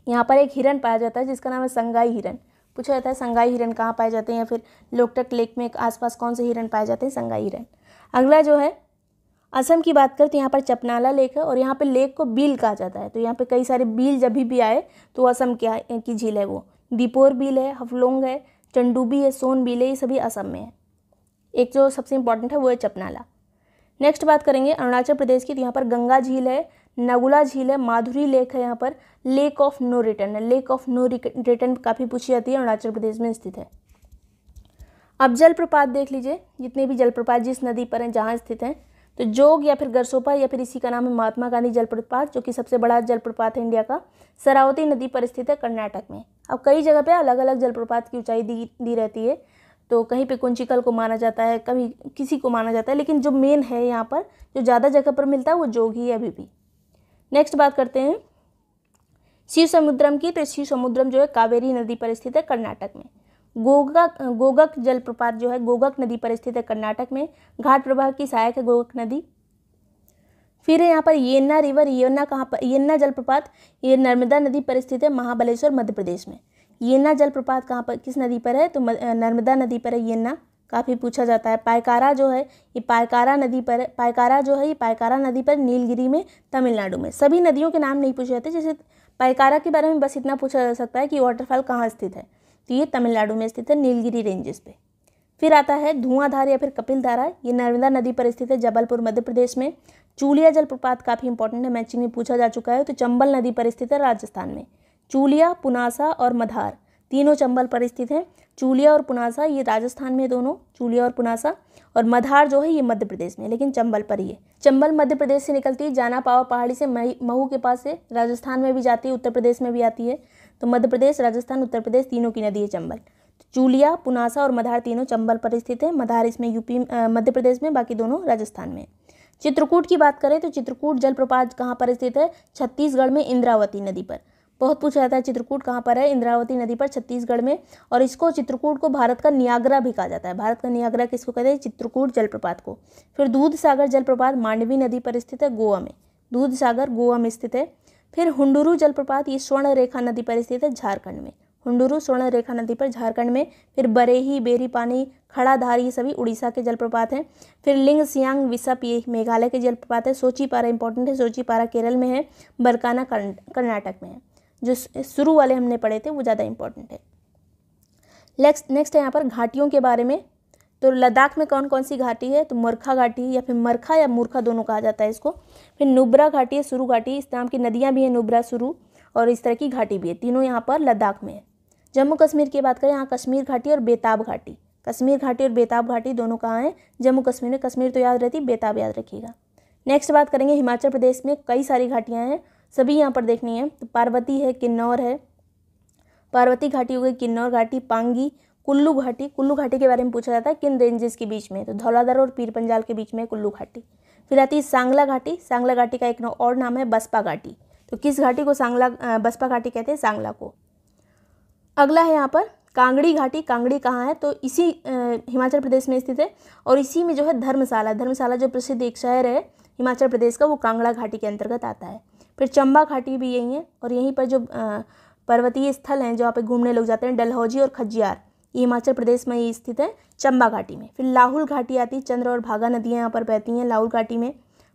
A: यहाँ पर एक हिरण पाया जाता है जिसका नाम है संगाई हिरण पूछा जाता है संगाई हिरण कहाँ पाए जाते हैं या फिर लोकटक लेक में आसपास कौन से हिरण पाए जाते हैं संगाई हिरण अगला जो है असम की बात करें तो यहाँ पर चपनाला लेक है और यहाँ पर लेक को बिल कहा जाता है तो यहाँ पर कई सारे बिल जब भी आए तो असम क्या की झील है वो दीपोर बिल है हफलोंग है चंडूबी है सोन बिल है ये सभी असम में है एक जो सबसे इम्पॉर्टेंट है वो है चपनाला नेक्स्ट बात करेंगे अरुणाचल प्रदेश की तो यहाँ पर गंगा झील है नगुला झील है माधुरी लेक है यहाँ पर लेक ऑफ नो रिटर्न है लेक ऑफ नो रिटर्न काफ़ी पूछी जाती है अरुणाचल प्रदेश में स्थित है अब जलप्रपात देख लीजिए जितने भी जलप्रपात जिस नदी पर हैं जहाँ स्थित हैं तो जोग या फिर गरसोपा या फिर इसी का नाम है महात्मा गांधी जलप्रपात जो कि सबसे बड़ा जलप्रपात है इंडिया का सरावती नदी पर स्थित है कर्नाटक में अब कई जगह पे अलग अलग जलप्रपात की ऊंचाई दी दी रहती है तो कहीं पे कुंचिकल को माना जाता है कभी किसी को माना जाता है लेकिन जो मेन है यहाँ पर जो ज़्यादा जगह पर मिलता है वो जोग ही है अभी भी नेक्स्ट बात करते हैं शिव समुद्रम की तो शिव समुद्रम जो है कावेरी नदी पर स्थित है कर्नाटक में गोगक गोगक जलप्रपात जो है गोगक नदी पर स्थित है कर्नाटक में घाट प्रवाह की सहायक है गोगक नदी फिर यहाँ पर येन्ना रिवर येन्ना कहाँ पर येन्ना जलप्रपात ये नर्मदा नदी पर स्थित है महाबलेश्वर मध्य प्रदेश में येन्ना जलप्रपात कहाँ पर किस नदी पर है तो नर्मदा नदी पर है येन्ना काफ़ी पूछा जाता है पायकारा जो है ये पायकारा नदी पर पायकारा जो है ये पायकारा नदी पर नीलगिरी में तमिलनाडु में सभी नदियों के नाम नहीं पूछे जाते जैसे पायकारा के बारे में बस इतना पूछा जा सकता है कि वाटरफॉल कहाँ स्थित है तो ये तमिलनाडु में स्थित है नीलगिरी रेंजेस पे फिर आता है धुआंधार या फिर कपिल धारा ये नर्मदा नदी पर स्थित है जबलपुर मध्य प्रदेश में चूलिया जलप्रपात काफ़ी इंपॉर्टेंट है मैचिंग में पूछा जा चुका है तो चंबल नदी पर स्थित है राजस्थान में चूलिया पुनासा और मधार तीनों चंबल पर स्थित हैं चूलिया और पुनासा ये राजस्थान में दोनों चूलिया और पुनासा और मधार जो है ये मध्य प्रदेश में लेकिन चंबल पर ही है चंबल मध्य प्रदेश से निकलती है जाना पावा पहाड़ी से महू के पास से राजस्थान में भी जाती है उत्तर प्रदेश में भी आती है तो मध्य प्रदेश राजस्थान उत्तर प्रदेश तीनों की नदी है चंबल चूलिया पुनासा और मधार तीनों चंबल पर स्थित है मधार इसमें यूपी मध्य प्रदेश में बाकी दोनों राजस्थान में चित्रकूट की बात करें तो चित्रकूट जलप्रपात कहाँ पर स्थित है छत्तीसगढ़ में इंद्रावती नदी पर बहुत पूछा जाता है चित्रकूट कहाँ पर है इंद्रावती नदी पर छत्तीसगढ़ में और इसको चित्रकूट को भारत का नियाग्रा भी कहा जाता है भारत का नियाग्रा किसको कहते हैं चित्रकूट जलप्रपात को फिर दूध सागर जलप्रपात मांडवी नदी पर स्थित है गोवा में दूध सागर गोवा में स्थित है फिर हुंडुरु जलप्रपात ये स्वर्ण रेखा नदी पर स्थित है झारखंड में हुंडुरु स्वर्ण रेखा नदी पर झारखंड में फिर बरेही बेरी पानी खड़ाधार ये सभी उड़ीसा के जलप्रपात हैं फिर लिंग सियांग विसप ये मेघालय के जलप्रपात है सोची पारा इंपॉर्टेंट है सोची पारा केरल में है बरकाना कर्नाटक में है जो शुरू वाले हमने पढ़े थे वो ज़्यादा इंपॉर्टेंट है नेक्स्ट नेक्स्ट है यहाँ पर घाटियों के बारे में तो लद्दाख में कौन कौन सी घाटी है तो मरखा घाटी या फिर मरखा या मूर्खा दोनों कहा जाता है इसको फिर नुब्रा घाटी है सुरू घाटी इस नाम की नदियाँ भी हैं नुब्रा सुरू और इस तरह की घाटी भी है तीनों यहाँ पर लद्दाख में है जम्मू कश्मीर की बात करें यहाँ कश्मीर घाटी और बेताब घाटी कश्मीर घाटी और बेताब घाटी दोनों कहाँ हैं जम्मू कश्मीर में कश्मीर तो याद रहती बेताब याद रखिएगा नेक्स्ट बात करेंगे हिमाचल प्रदेश में कई सारी घाटियाँ हैं सभी यहाँ पर देखनी है तो पार्वती है किन्नौर है पार्वती घाटी हो गई किन्नौर घाटी पांगी कुल्लू घाटी कुल्लू घाटी के बारे में पूछा जाता है किन रेंजेस के बीच में तो धौलाधर और पीर पंजाल के बीच में कुल्लू घाटी फिर आती है सांगला घाटी सांगला घाटी का एक और नाम है बसपा घाटी तो किस घाटी को सांगला बसपा घाटी कहते हैं सांगला को अगला है यहाँ पर कांगड़ी घाटी कांगड़ी कहाँ है तो इसी हिमाचल प्रदेश में स्थित है और इसी में जो है धर्मशाला धर्मशाला जो प्रसिद्ध एक शहर है हिमाचल प्रदेश का वो कांगड़ा घाटी के अंतर्गत आता है फिर चंबा घाटी भी यही है और यहीं पर जो पर्वतीय स्थल हैं जहाँ पे घूमने लोग जाते हैं डलहौजी और खजियार ये हिमाचल प्रदेश में ये स्थित है चंबा घाटी में फिर लाहुल घाटी आती है चंद्र और भागा नदियाँ यहाँ पर बहती हैं लाहुल घाटी में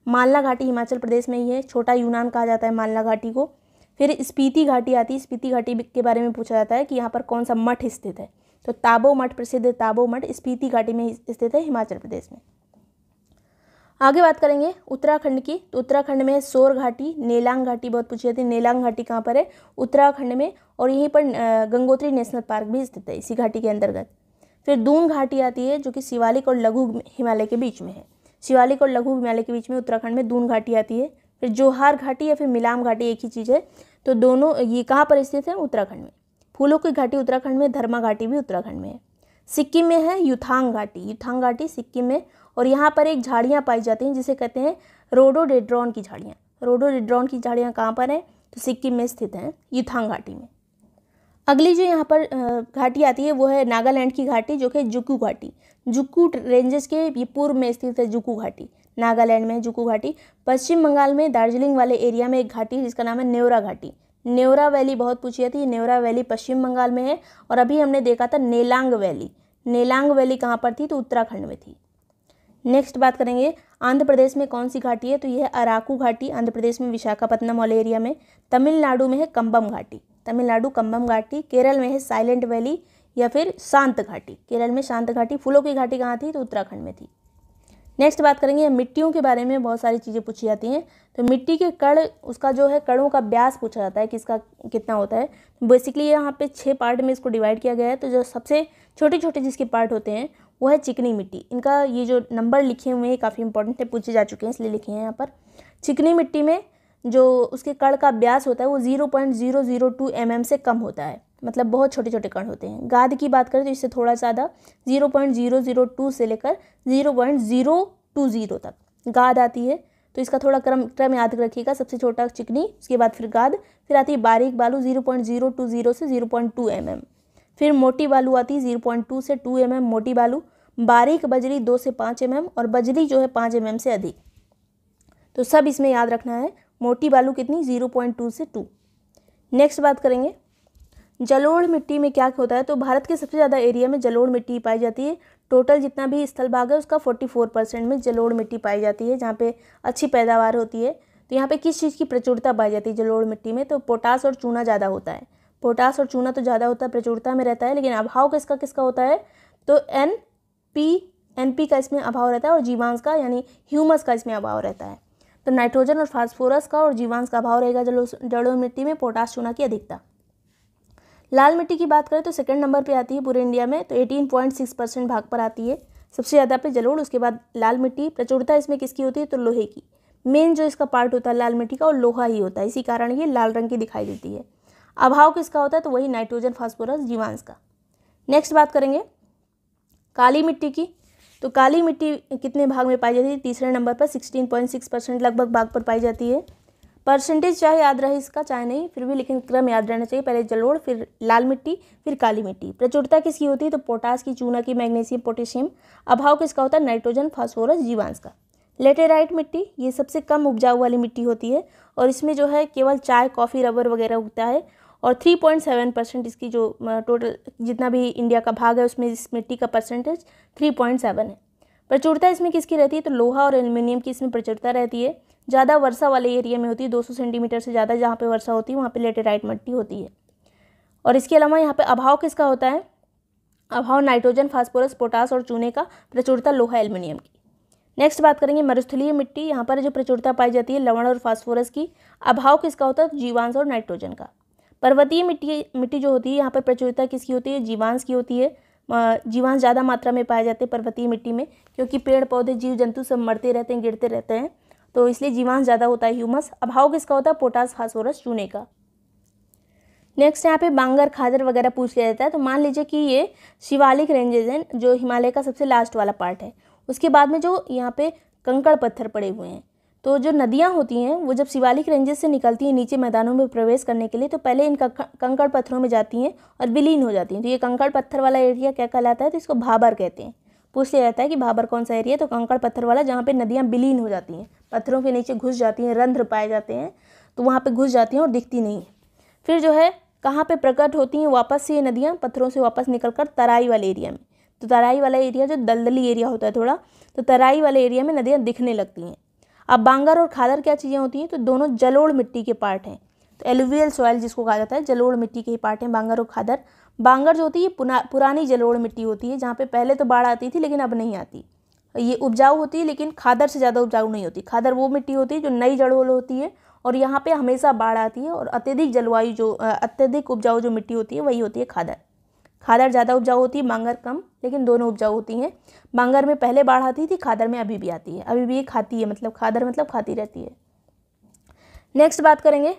A: मालना घाटी हिमाचल प्रदेश में ही है छोटा यूनान कहा जाता है मालना घाटी को फिर स्पीति घाटी आती है स्पीति घाटी के बारे में पूछा जाता है कि यहाँ पर कौन सा मठ स्थित है तो ताबो मठ प्रसिद्ध ताबो मठ स्पीति घाटी में स्थित है हिमाचल प्रदेश में आगे बात करेंगे उत्तराखंड की तो उत्तराखंड में सोर घाटी नेलांग घाटी बहुत पूछी जाती है नेलांग घाटी कहाँ पर है उत्तराखंड में और यहीं पर गंगोत्री नेशनल पार्क भी स्थित है इसी घाटी के अंतर्गत फिर दून घाटी आती है जो कि शिवालिक और लघु हिमालय के बीच में है शिवालिक और लघु हिमालय के बीच में उत्तराखंड में दून घाटी आती है फिर जोहार घाटी या फिर मिलाम घाटी एक ही चीज़ है तो दोनों ये कहाँ पर स्थित है उत्तराखंड में फूलों की घाटी उत्तराखंड में धर्मा घाटी भी उत्तराखंड में है सिक्किम में है युथांग घाटी युथांग घाटी सिक्किम में और यहाँ पर एक झाड़ियाँ पाई जाती हैं जिसे कहते हैं रोडोडेड्रॉन की झाड़ियाँ रोडोडेड्रॉन की झाड़ियाँ कहाँ पर हैं तो सिक्किम में स्थित हैं यूथांग घाटी में अगली जो यहाँ पर घाटी आती है वो है नागालैंड की घाटी जो कि जुकू घाटी जुकू रेंजेस के ये पूर्व में स्थित है जुकू घाटी नागालैंड में जुकू घाटी पश्चिम बंगाल में दार्जिलिंग वाले एरिया में एक घाटी है जिसका नाम है नेवरा घाटी नेवरा वैली बहुत पूछी जाती है नेवरा वैली पश्चिम बंगाल में है और अभी हमने देखा था नेलांग वैली नेलांग वैली कहाँ पर थी तो उत्तराखंड में थी नेक्स्ट बात करेंगे आंध्र प्रदेश में कौन सी घाटी है तो यह अराकू घाटी आंध्र प्रदेश में विशाखापत्नम वाले एरिया में तमिलनाडु में है कंबम घाटी तमिलनाडु कंबम घाटी केरल में है साइलेंट वैली या फिर शांत घाटी केरल में शांत घाटी फूलों की घाटी कहाँ थी तो उत्तराखंड में थी नेक्स्ट बात करेंगे मिट्टियों के बारे में बहुत सारी चीज़ें पूछी जाती हैं तो मिट्टी के कड़ उसका जो है कड़ों का ब्यास पूछा जाता है कि इसका कितना होता है बेसिकली तो यहाँ पे छः पार्ट में इसको डिवाइड किया गया है तो जो सबसे छोटे छोटे जिसके पार्ट होते हैं वो है चिकनी मिट्टी इनका ये जो नंबर लिखे हुए हैं काफ़ी इंपॉर्टेंट है पूछे जा चुके हैं इसलिए लिखे हैं यहाँ पर चिकनी मिट्टी में जो उसके कण का ब्यास होता है वो zero point zero zero two M M से कम होता है मतलब बहुत छोटे छोटे कण होते हैं गाद की बात करें तो इससे थोड़ा ज़्यादा zero point zero zero two से लेकर zero point zero two zero तक गाद आती है तो इसका थोड़ा क्रम क्रम याद रखिएगा सबसे छोटा चिकनी उसके बाद फिर गाद फिर आती है बारीक बालू zero point zero two zero से zero point two M M फिर मोटी बालू आती है ज़ीरो पॉइंट टू से टू एम एम मोटी बालू बारीक बजरी दो से पाँच एम mm और बजरी जो है पाँच एम mm से अधिक तो सब इसमें याद रखना है मोटी बालू कितनी ज़ीरो पॉइंट टू से टू नेक्स्ट बात करेंगे जलोढ़ मिट्टी में क्या होता है तो भारत के सबसे ज़्यादा एरिया में जलोढ़ मिट्टी पाई जाती है टोटल जितना भी स्थल भाग है उसका फोर्टी फोर परसेंट में जलोढ़ मिट्टी पाई जाती है जहाँ पे अच्छी पैदावार होती है तो यहाँ पे किस चीज़ की प्रचुरता पाई जाती है जलोढ़ मिट्टी में तो पोटास और चूना ज़्यादा होता है पोटास और चूना तो ज़्यादा होता है प्रचुरता में रहता है लेकिन अभाव किसका किसका होता है तो एन पी एन पी का इसमें अभाव रहता है और जीवांश का यानी ह्यूमस का इसमें अभाव रहता है तो नाइट्रोजन और फास्फोरस का और जीवांश का अभाव रहेगा जलो जड़ों मिट्टी में पोटास चूना की अधिकता लाल मिट्टी की बात करें तो सेकंड नंबर पे आती है पूरे इंडिया में तो 18.6 परसेंट भाग पर आती है सबसे ज़्यादा पे जलोड़ उसके बाद लाल मिट्टी प्रचुरता इसमें किसकी होती है तो लोहे की मेन जो इसका पार्ट होता है लाल मिट्टी का वो लोहा ही होता है इसी कारण ये लाल रंग की दिखाई देती है अभाव किसका होता है तो वही नाइट्रोजन फास्फोरस जीवांश का नेक्स्ट बात करेंगे काली मिट्टी की तो काली मिट्टी कितने भाग में पाई जाती है तीसरे नंबर पर सिक्सटीन पॉइंट सिक्स परसेंट लगभग भाग पर पाई जाती है परसेंटेज चाहे याद रहे इसका चाहे नहीं फिर भी लेकिन क्रम याद रहना चाहिए पहले जलोड़ फिर लाल मिट्टी फिर काली मिट्टी प्रचुरता किसकी होती है तो पोटास की चूना की मैग्नीशियम पोटेशियम अभाव किसका होता है नाइट्रोजन फॉस्फोरस जीवांश का लेटेराइट मिट्टी ये सबसे कम उपजाऊ वाली मिट्टी होती है और इसमें जो है केवल चाय कॉफ़ी रबर वगैरह उगता है और 3.7 परसेंट इसकी जो टोटल जितना भी इंडिया का भाग है उसमें इस मिट्टी का परसेंटेज 3.7 है प्रचुरता इसमें किसकी रहती है तो लोहा और एल्यूमिनियम की इसमें प्रचुरता रहती है ज़्यादा वर्षा वाले एरिया में होती है दो सेंटीमीटर से ज़्यादा जहाँ पर वर्षा होती है वहाँ पर लेटेराइट मट्टी होती है और इसके अलावा यहाँ पर अभाव किसका होता है अभाव नाइट्रोजन फास्फोरस पोटास और चूने का प्रचुरता लोहा एल्यूमिनियम की नेक्स्ट बात करेंगे मरुस्थलीय मिट्टी यहाँ पर जो प्रचुरता पाई जाती है लवण और फास्फोरस की अभाव किसका होता है जीवांश और नाइट्रोजन का पर्वतीय मिट्टी मिट्टी जो होती है यहाँ पर प्रचुरता किसकी होती है जीवांश की होती है जीवांश ज़्यादा मात्रा में पाए जाते हैं पर्वतीय मिट्टी में क्योंकि पेड़ पौधे जीव जंतु सब मरते रहते हैं गिरते रहते हैं तो इसलिए जीवांश ज़्यादा होता है ह्यूमस अभाव किसका होता है पोटास फास्फोरस चूने का नेक्स्ट यहाँ पे बांगर खादर वगैरह पूछ लिया जाता है तो मान लीजिए कि ये शिवालिक रेंजेज हैं जो हिमालय का सबसे लास्ट वाला पार्ट है उसके बाद में जो यहाँ पे कंकड़ पत्थर पड़े हुए हैं तो जो नदियाँ होती हैं वो जब शिवालिक रेंजेस से निकलती हैं नीचे मैदानों में प्रवेश करने के लिए तो पहले इन कंकड़ पत्थरों में जाती हैं और विलीन हो जाती हैं तो ये कंकड़ पत्थर वाला एरिया क्या कहलाता है तो इसको भाबर कहते हैं पूछ लिया जाता है कि भाबर कौन सा एरिया तो कंकड़ पत्थर वाला जहाँ पर नदियाँ विलीन हो जाती हैं पत्थरों के नीचे घुस जाती हैं रंध्र पाए जाते हैं तो वहाँ पर घुस जाती हैं और दिखती नहीं है फिर जो है कहाँ पर प्रकट होती हैं वापस से ये नदियाँ पत्थरों से वापस निकल कर तराई वाले एरिया में तो तराई वाला एरिया जो दलदली एरिया होता है थोड़ा तो तराई वाले एरिया में नदियाँ दिखने लगती हैं अब बांगर और खादर क्या चीज़ें होती हैं तो दोनों जलोड़ मिट्टी के पार्ट हैं तो एलुवियल सॉयल जिसको कहा जाता है जलोड़ मिट्टी के ही पार्ट हैं बांगर और खादर बांगर जो होती है पुना पुरानी जलोड़ मिट्टी होती है जहाँ पे पहले तो बाढ़ आती थी लेकिन अब नहीं आती ये उपजाऊ होती है लेकिन खादर से ज़्यादा उपजाऊ नहीं होती खादर वो मिट्टी होती है जो नई जड़ोल होती है और यहाँ पे हमेशा बाढ़ आती है और अत्यधिक जलवायु जो अत्यधिक उपजाऊ जो मिट्टी होती है वही होती है खादर खादर ज़्यादा उपजाऊ होती है मांगर कम लेकिन दोनों उपजाऊ होती हैं मांगर में पहले बाढ़ आती थी खादर में अभी भी आती है अभी भी ये खाती है मतलब खादर मतलब खाती रहती है नेक्स्ट बात करेंगे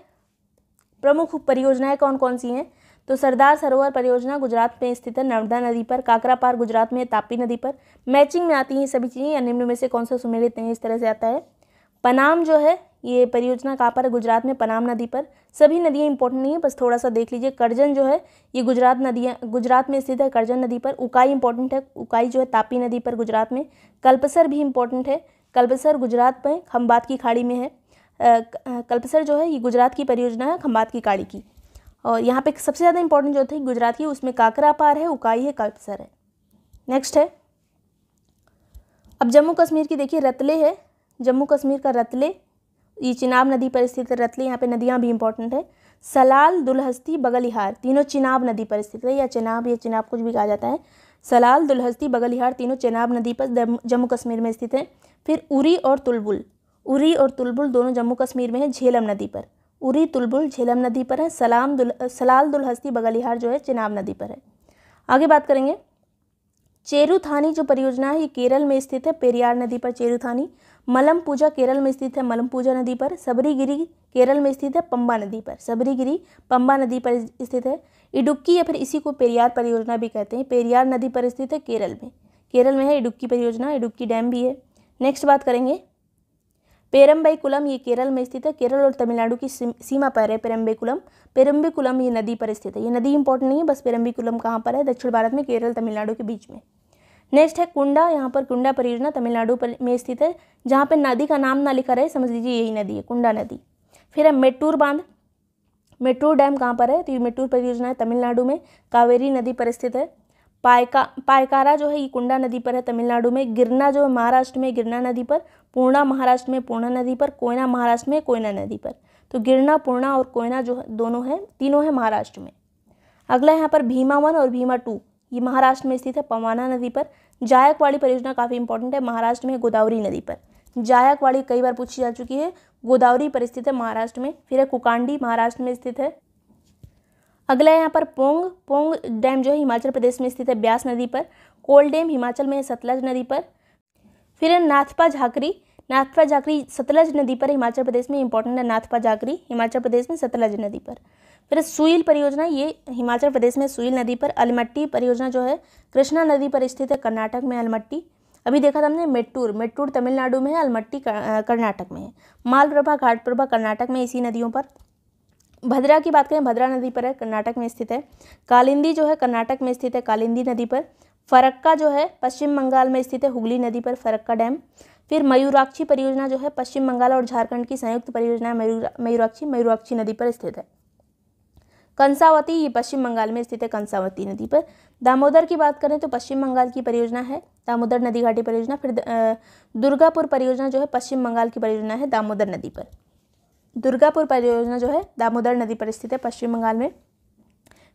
A: प्रमुख परियोजनाएं कौन कौन सी हैं तो सरदार सरोवर परियोजना गुजरात में स्थित है नर्मदा नदी पर काकरा पार गुजरात में तापी नदी पर मैचिंग में आती हैं सभी चीज़ें या निम्न में से कौन सा सुमेलित नहीं इस तरह से आता है पनाम जो है ये परियोजना कहाँ पर है गुजरात में पनाम नदी पर सभी नदियाँ इंपॉर्टेंट नहीं है बस थोड़ा सा देख लीजिए करजन जो है ये गुजरात नदियाँ गुजरात में स्थित है करजन नदी पर उकाई इंपॉर्टेंट है उकाई जो है तापी नदी पर गुजरात में कल्पसर भी इंपॉर्टेंट है कल्पसर गुजरात में खम्बात की खाड़ी में है कल्पसर जो है ये गुजरात की परियोजना है खम्बात की खाड़ी की और यहाँ पर सबसे ज़्यादा इंपॉर्टेंट जो थे गुजरात की उसमें काकरा पार है उकाई है कल्पसर है नेक्स्ट है अब जम्मू कश्मीर की देखिए रतले है जम्मू कश्मीर का रतले ये चिनाब नदी पर स्थित रतली यहाँ पे नदियाँ भी इंपॉर्टेंट है सलाल दुलहस्ती बगलिहार तीनों चिनाब नदी पर स्थित है या चिनाब या चिनाब कुछ भी कहा जाता है सलाल दुलहस्ती बगलिहार तीनों चिनाब नदी पर जम्मू कश्मीर में स्थित है फिर उरी और तुलबुल उरी और तुलबुल दोनों जम्मू कश्मीर में है झेलम नदी पर उरी तुलबुल झेलम नदी पर है सलाम दुल सलाल दुलहस्ती बगलिहार जो है चिनाब नदी पर है आगे बात करेंगे चेरुथानी जो परियोजना है ये केरल में स्थित है पेरियार नदी पर चेरुथानी मलम पूजा केरल में स्थित है पूजा नदी पर सबरीगिरी केरल में स्थित है पंबा नदी पर सबरीगिरी पंबा नदी पर स्थित है इडुक्की या फिर इसी को पेरियार परियोजना भी कहते हैं पेरियार नदी पर स्थित है केरल में केरल में है इडुक्की परियोजना इडुक्की डैम भी है नेक्स्ट बात करेंगे पेरम्बईकुलम ये केरल में स्थित है केरल और तमिलनाडु की सीमा पर है पेरम्बेकुलम पेरम्बिकुलम ये नदी पर स्थित है ये नदी इंपॉर्टेंट नहीं है बस पेरम्बिकुलम कहाँ पर है दक्षिण भारत में केरल तमिलनाडु के बीच में नेक्स्ट है कुंडा यहाँ पर कुंडा परियोजना तमिलनाडु पर में स्थित है जहाँ पर नदी का नाम ना लिखा रहे समझ लीजिए यही नदी है कुंडा नदी फिर है मेट्टूर बांध मेट्टूर डैम कहाँ पर है तो ये मेट्टूर परियोजना है तमिलनाडु में कावेरी नदी पर स्थित है पायका पायकारा जो है ये कुंडा नदी पर है तमिलनाडु में गिरना जो है महाराष्ट्र में गिरना नदी पर पूर्णा महाराष्ट्र में पूर्णा नदी पर कोयना महाराष्ट्र में कोयना नदी पर तो गिरना पूर्णा और कोयना जो है दोनों है तीनों है महाराष्ट्र में अगला यहाँ पर भीमा वन और भीमा टू ये महाराष्ट्र में स्थित है पवाना नदी पर जायकवाड़ी परियोजना काफ़ी इंपॉर्टेंट है महाराष्ट्र में गोदावरी नदी पर जायकवाड़ी कई बार पूछी जा चुकी है गोदावरी पर स्थित है महाराष्ट्र में फिर है कुकांडी महाराष्ट्र में स्थित है अगला यहाँ पर पोंग पोंग डैम जो है हिमाचल प्रदेश में स्थित है ब्यास नदी पर कोल डैम हिमाचल में है सतलज नदी पर फिर है नाथपा झाकरी नाथपा झाकरी सतलज नदी पर हिमाचल प्रदेश में इंपॉर्टेंट है नाथपा झाकरी हिमाचल प्रदेश में सतलज नदी पर फिर सुईल परियोजना ये हिमाचल प्रदेश में सुईल नदी पर अलमट्टी परियोजना जो है कृष्णा नदी पर स्थित है कर्नाटक में अलमट्टी अभी देखा था हमने मेट्टूर मेट्टूर तमिलनाडु में है अलमट्टी कर्नाटक में है मालप्रभा घाटप्रभा कर्नाटक में इसी नदियों पर भद्रा की बात करें भद्रा नदी पर है कर्नाटक में स्थित है कालिंदी जो है कर्नाटक में स्थित है कालिंदी नदी पर फरक्का जो है पश्चिम बंगाल में स्थित है हुगली नदी पर फरक्का डैम फिर मयूराक्षी परियोजना जो है पश्चिम बंगाल और झारखंड की संयुक्त परियोजना मयूराक्षी मयूराक्षी नदी पर स्थित है कंसावती ये पश्चिम बंगाल में स्थित है कंसावती नदी पर दामोदर की बात करें तो पश्चिम बंगाल की परियोजना है दामोदर नदी घाटी परियोजना फिर दुर्गापुर परियोजना जो है पश्चिम बंगाल की परियोजना है दामोदर नदी पर दुर्गापुर परियोजना जो है दामोदर नदी पर स्थित है पश्चिम बंगाल में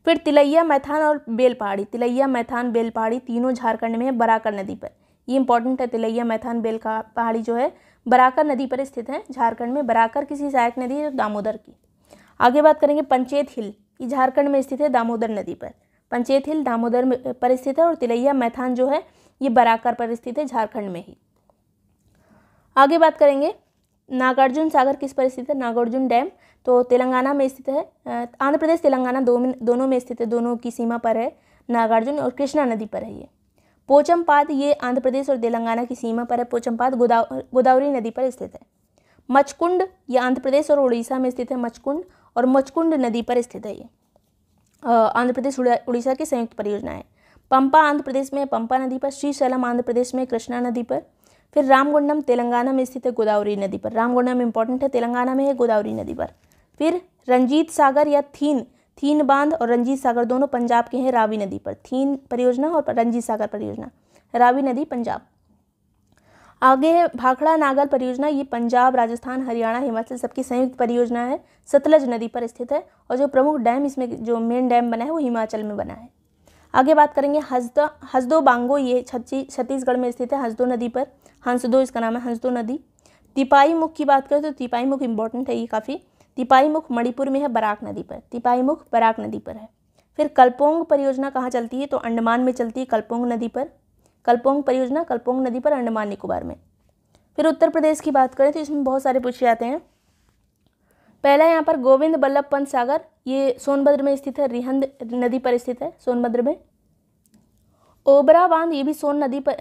A: फिर तिलैया मैथान और बेल पहाड़ी तिलैया मैथान बेल पहाड़ी तीनों झारखंड में है बराकर नदी पर ये इंपॉर्टेंट है तिलैया मैथान बेल का पहाड़ी जो है बराकर नदी पर स्थित है झारखंड में बराकर किसी सहायक नदी है तो दामोदर की आगे बात करेंगे पंचेत हिल ये झारखंड में स्थित है दामोदर नदी पर पंचेत हिल दामोदर पर स्थित है और तिलैया मैथान जो है ये बराकर पर स्थित है झारखंड में ही आगे बात करेंगे नागार्जुन सागर किस पर स्थित है नागार्जुन डैम तो तेलंगाना में स्थित है आंध्र प्रदेश तेलंगाना दो दोनों में स्थित है दोनों की सीमा पर है नागार्जुन और कृष्णा नदी पर है ये पोचमपाद ये आंध्र प्रदेश और तेलंगाना की सीमा पर है पोचमपाद गोदावरी नदी पर स्थित है मचकुंड ये आंध्र प्रदेश और उड़ीसा में स्थित है मचकुंड और मचकुंड नदी पर स्थित है ये आंध्र प्रदेश उड़ीसा की संयुक्त परियोजना है पंपा आंध्र प्रदेश में पंपा नदी पर श्रीशैलम आंध्र प्रदेश में कृष्णा नदी पर फिर रामगुंडम तेलंगाना में स्थित है गोदावरी नदी पर रामगुंडम इंपॉर्टेंट है तेलंगाना में है गोदावरी नदी पर फिर रंजीत सागर या थीन थीन बांध और रंजीत सागर दोनों पंजाब के हैं रावी नदी पर थीन परियोजना और रंजीत सागर परियोजना रावी नदी पंजाब आगे है भाखड़ा नागल परियोजना ये पंजाब राजस्थान हरियाणा हिमाचल सबकी संयुक्त परियोजना है सतलज नदी पर स्थित है और जो प्रमुख डैम इसमें जो मेन डैम बना है वो हिमाचल में बना है आगे बात करेंगे हसदा हसदो बांगो ये छत्तीसगढ़ में स्थित है हंसदो नदी पर हंसदो इसका नाम है हंसदो नदी तिपाही मुख की बात करें तो तिपाही मुख इम्पोर्टेंट है ये काफ़ी तिपाही मुख मणिपुर में है बराक नदी पर तिपाही मुख बराक नदी पर है फिर कल्पोंग परियोजना कहाँ चलती है तो अंडमान में चलती है कल्पोंग नदी पर कल्पोंग परियोजना कल्पोंग नदी पर अंडमान निकोबार में फिर उत्तर प्रदेश की बात करें तो इसमें बहुत सारे पूछे जाते हैं पहला यहाँ पर गोविंद बल्लभ पंत सागर ये सोनभद्र में स्थित है रिहंद नदी पर स्थित है सोनभद्र में ओबरा बांध ये भी सोन नदी पर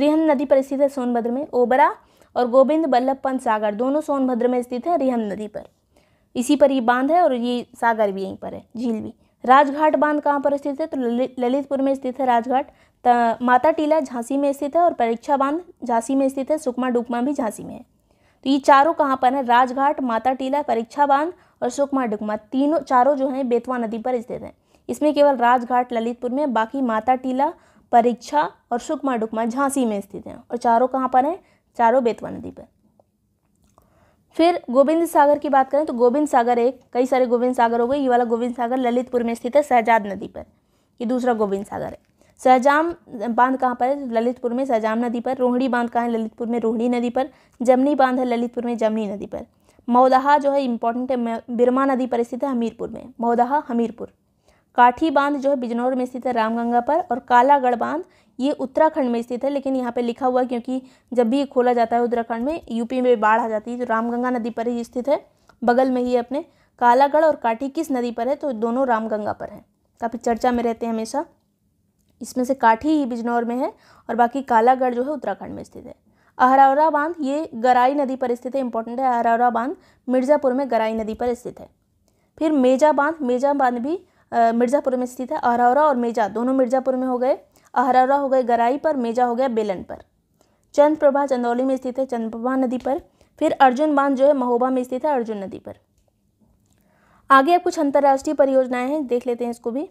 A: रिहंद नदी पर स्थित है सोनभद्र में ओबरा और गोविंद बल्लभ पंत सागर दोनों सोनभद्र में स्थित है रिहंद नदी पर इसी पर ये बांध है और ये सागर भी यहीं पर है झील भी राजघाट बांध कहाँ पर स्थित है तो ललितपुर में स्थित है राजघाट माता टीला झांसी में स्थित है और परीक्षा बांध झांसी में स्थित है सुकमा डुकमा भी झांसी में है तो ये चारों कहाँ पर है राजघाट माता टीला परीक्षा बांध और सुकमा डुकमा तीनों चारों जो हैं बेतवा नदी पर स्थित हैं इसमें केवल राजघाट ललितपुर में बाकी माता टीला परीक्षा और सुकमा डुकमा झांसी में स्थित हैं और चारों कहाँ पर हैं चारों बेतवा नदी पर फिर गोविंद सागर की बात करें तो गोविंद सागर एक कई सारे गोविंद सागर हो गए ये वाला गोविंद सागर ललितपुर में स्थित है सहजाद नदी पर ये दूसरा गोविंद सागर है सहजाम बांध कहाँ पर है ललितपुर में सहजाम नदी पर रोहिणी बांध कहाँ है ललितपुर में रोहिणी नदी पर जमनी बांध है ललितपुर में जमनी नदी पर मौदहा जो है इंपॉर्टेंट है बिरमा नदी पर स्थित है हमीरपुर में मौदहा हमीरपुर काठी बांध जो है बिजनौर में स्थित है रामगंगा पर और कालागढ़ बांध ये उत्तराखंड में स्थित है लेकिन यहाँ पे लिखा हुआ क्योंकि जब भी खोला जाता है उत्तराखंड में यूपी में बाढ़ आ जाती है तो रामगंगा नदी पर ही स्थित है बगल में ही अपने कालागढ़ और काठी किस नदी पर है तो दोनों रामगंगा पर है काफ़ी चर्चा में रहते हैं हमेशा इसमें से काठी ही बिजनौर में है और बाकी कालागढ़ जो है उत्तराखंड में स्थित है अहरावरा बांध ये गराई नदी पर स्थित है इंपॉर्टेंट है अहरावरा बांध मिर्ज़ापुर में गराई नदी पर स्थित है फिर मेजा बांध मेजा बांध भी मिर्ज़ापुर में स्थित है अहरावरा और मेजा दोनों मिर्ज़ापुर में हो गए अहरावरा हो गए गराई पर मेजा हो गया बेलन पर चंद्रप्रभा चंदौली में स्थित है चंद्रप्रभा नदी पर फिर अर्जुन बांध जो है महोबा में स्थित है अर्जुन नदी पर आगे अब कुछ अंतर्राष्ट्रीय परियोजनाएं हैं देख लेते हैं इसको भी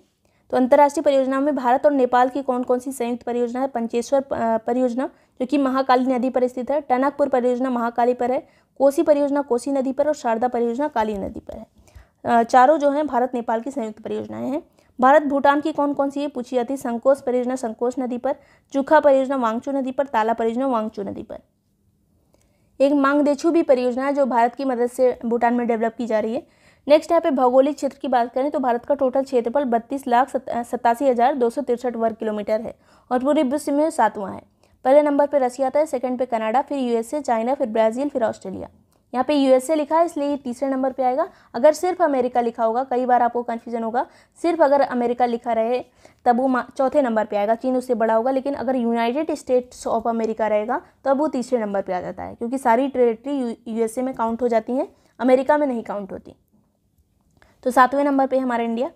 A: तो अंतर्राष्ट्रीय परियोजनाओं में भारत और नेपाल की कौन कौन सी संयुक्त परियोजना है पंचेश्वर परियोजना जो कि महाकाली नदी पर स्थित है टनकपुर परियोजना महाकाली पर है कोसी परियोजना कोसी नदी पर और शारदा परियोजना काली नदी पर है चारों जो हैं भारत नेपाल की संयुक्त परियोजनाएं हैं भारत भूटान की कौन कौन सी है पूछी जाती है संकोच परियोजना संकोच नदी पर चूखा परियोजना वांगचू नदी पर ताला परियोजना वांगचू नदी पर एक मांगदेछू भी परियोजना है जो भारत की मदद से भूटान में डेवलप की जा रही है नेक्स्ट यहाँ पे भौगोलिक क्षेत्र की बात करें तो भारत का टोटल क्षेत्रफल बत्तीस लाख सतासी हज़ार दो सौ तिरसठ वर्ग किलोमीटर है और पूरे विश्व में सातवां है पहले नंबर पे रसिया आता है सेकंड पे कनाडा फिर यूएसए चाइना फिर ब्राज़ील फिर ऑस्ट्रेलिया यहाँ पे यूएसए लिखा है इसलिए तीसरे नंबर पर आएगा अगर सिर्फ अमेरिका लिखा होगा कई बार आपको कन्फ्यूजन होगा सिर्फ अगर अमेरिका लिखा रहे तब वो चौथे नंबर पर आएगा चीन उससे बड़ा होगा लेकिन अगर यूनाइटेड स्टेट्स ऑफ अमेरिका रहेगा तब वो तीसरे नंबर पर आ जाता है क्योंकि सारी टेरेटरी यूएसए में काउंट हो जाती हैं अमेरिका में नहीं काउंट होती तो सातवें नंबर पर हमारा इंडिया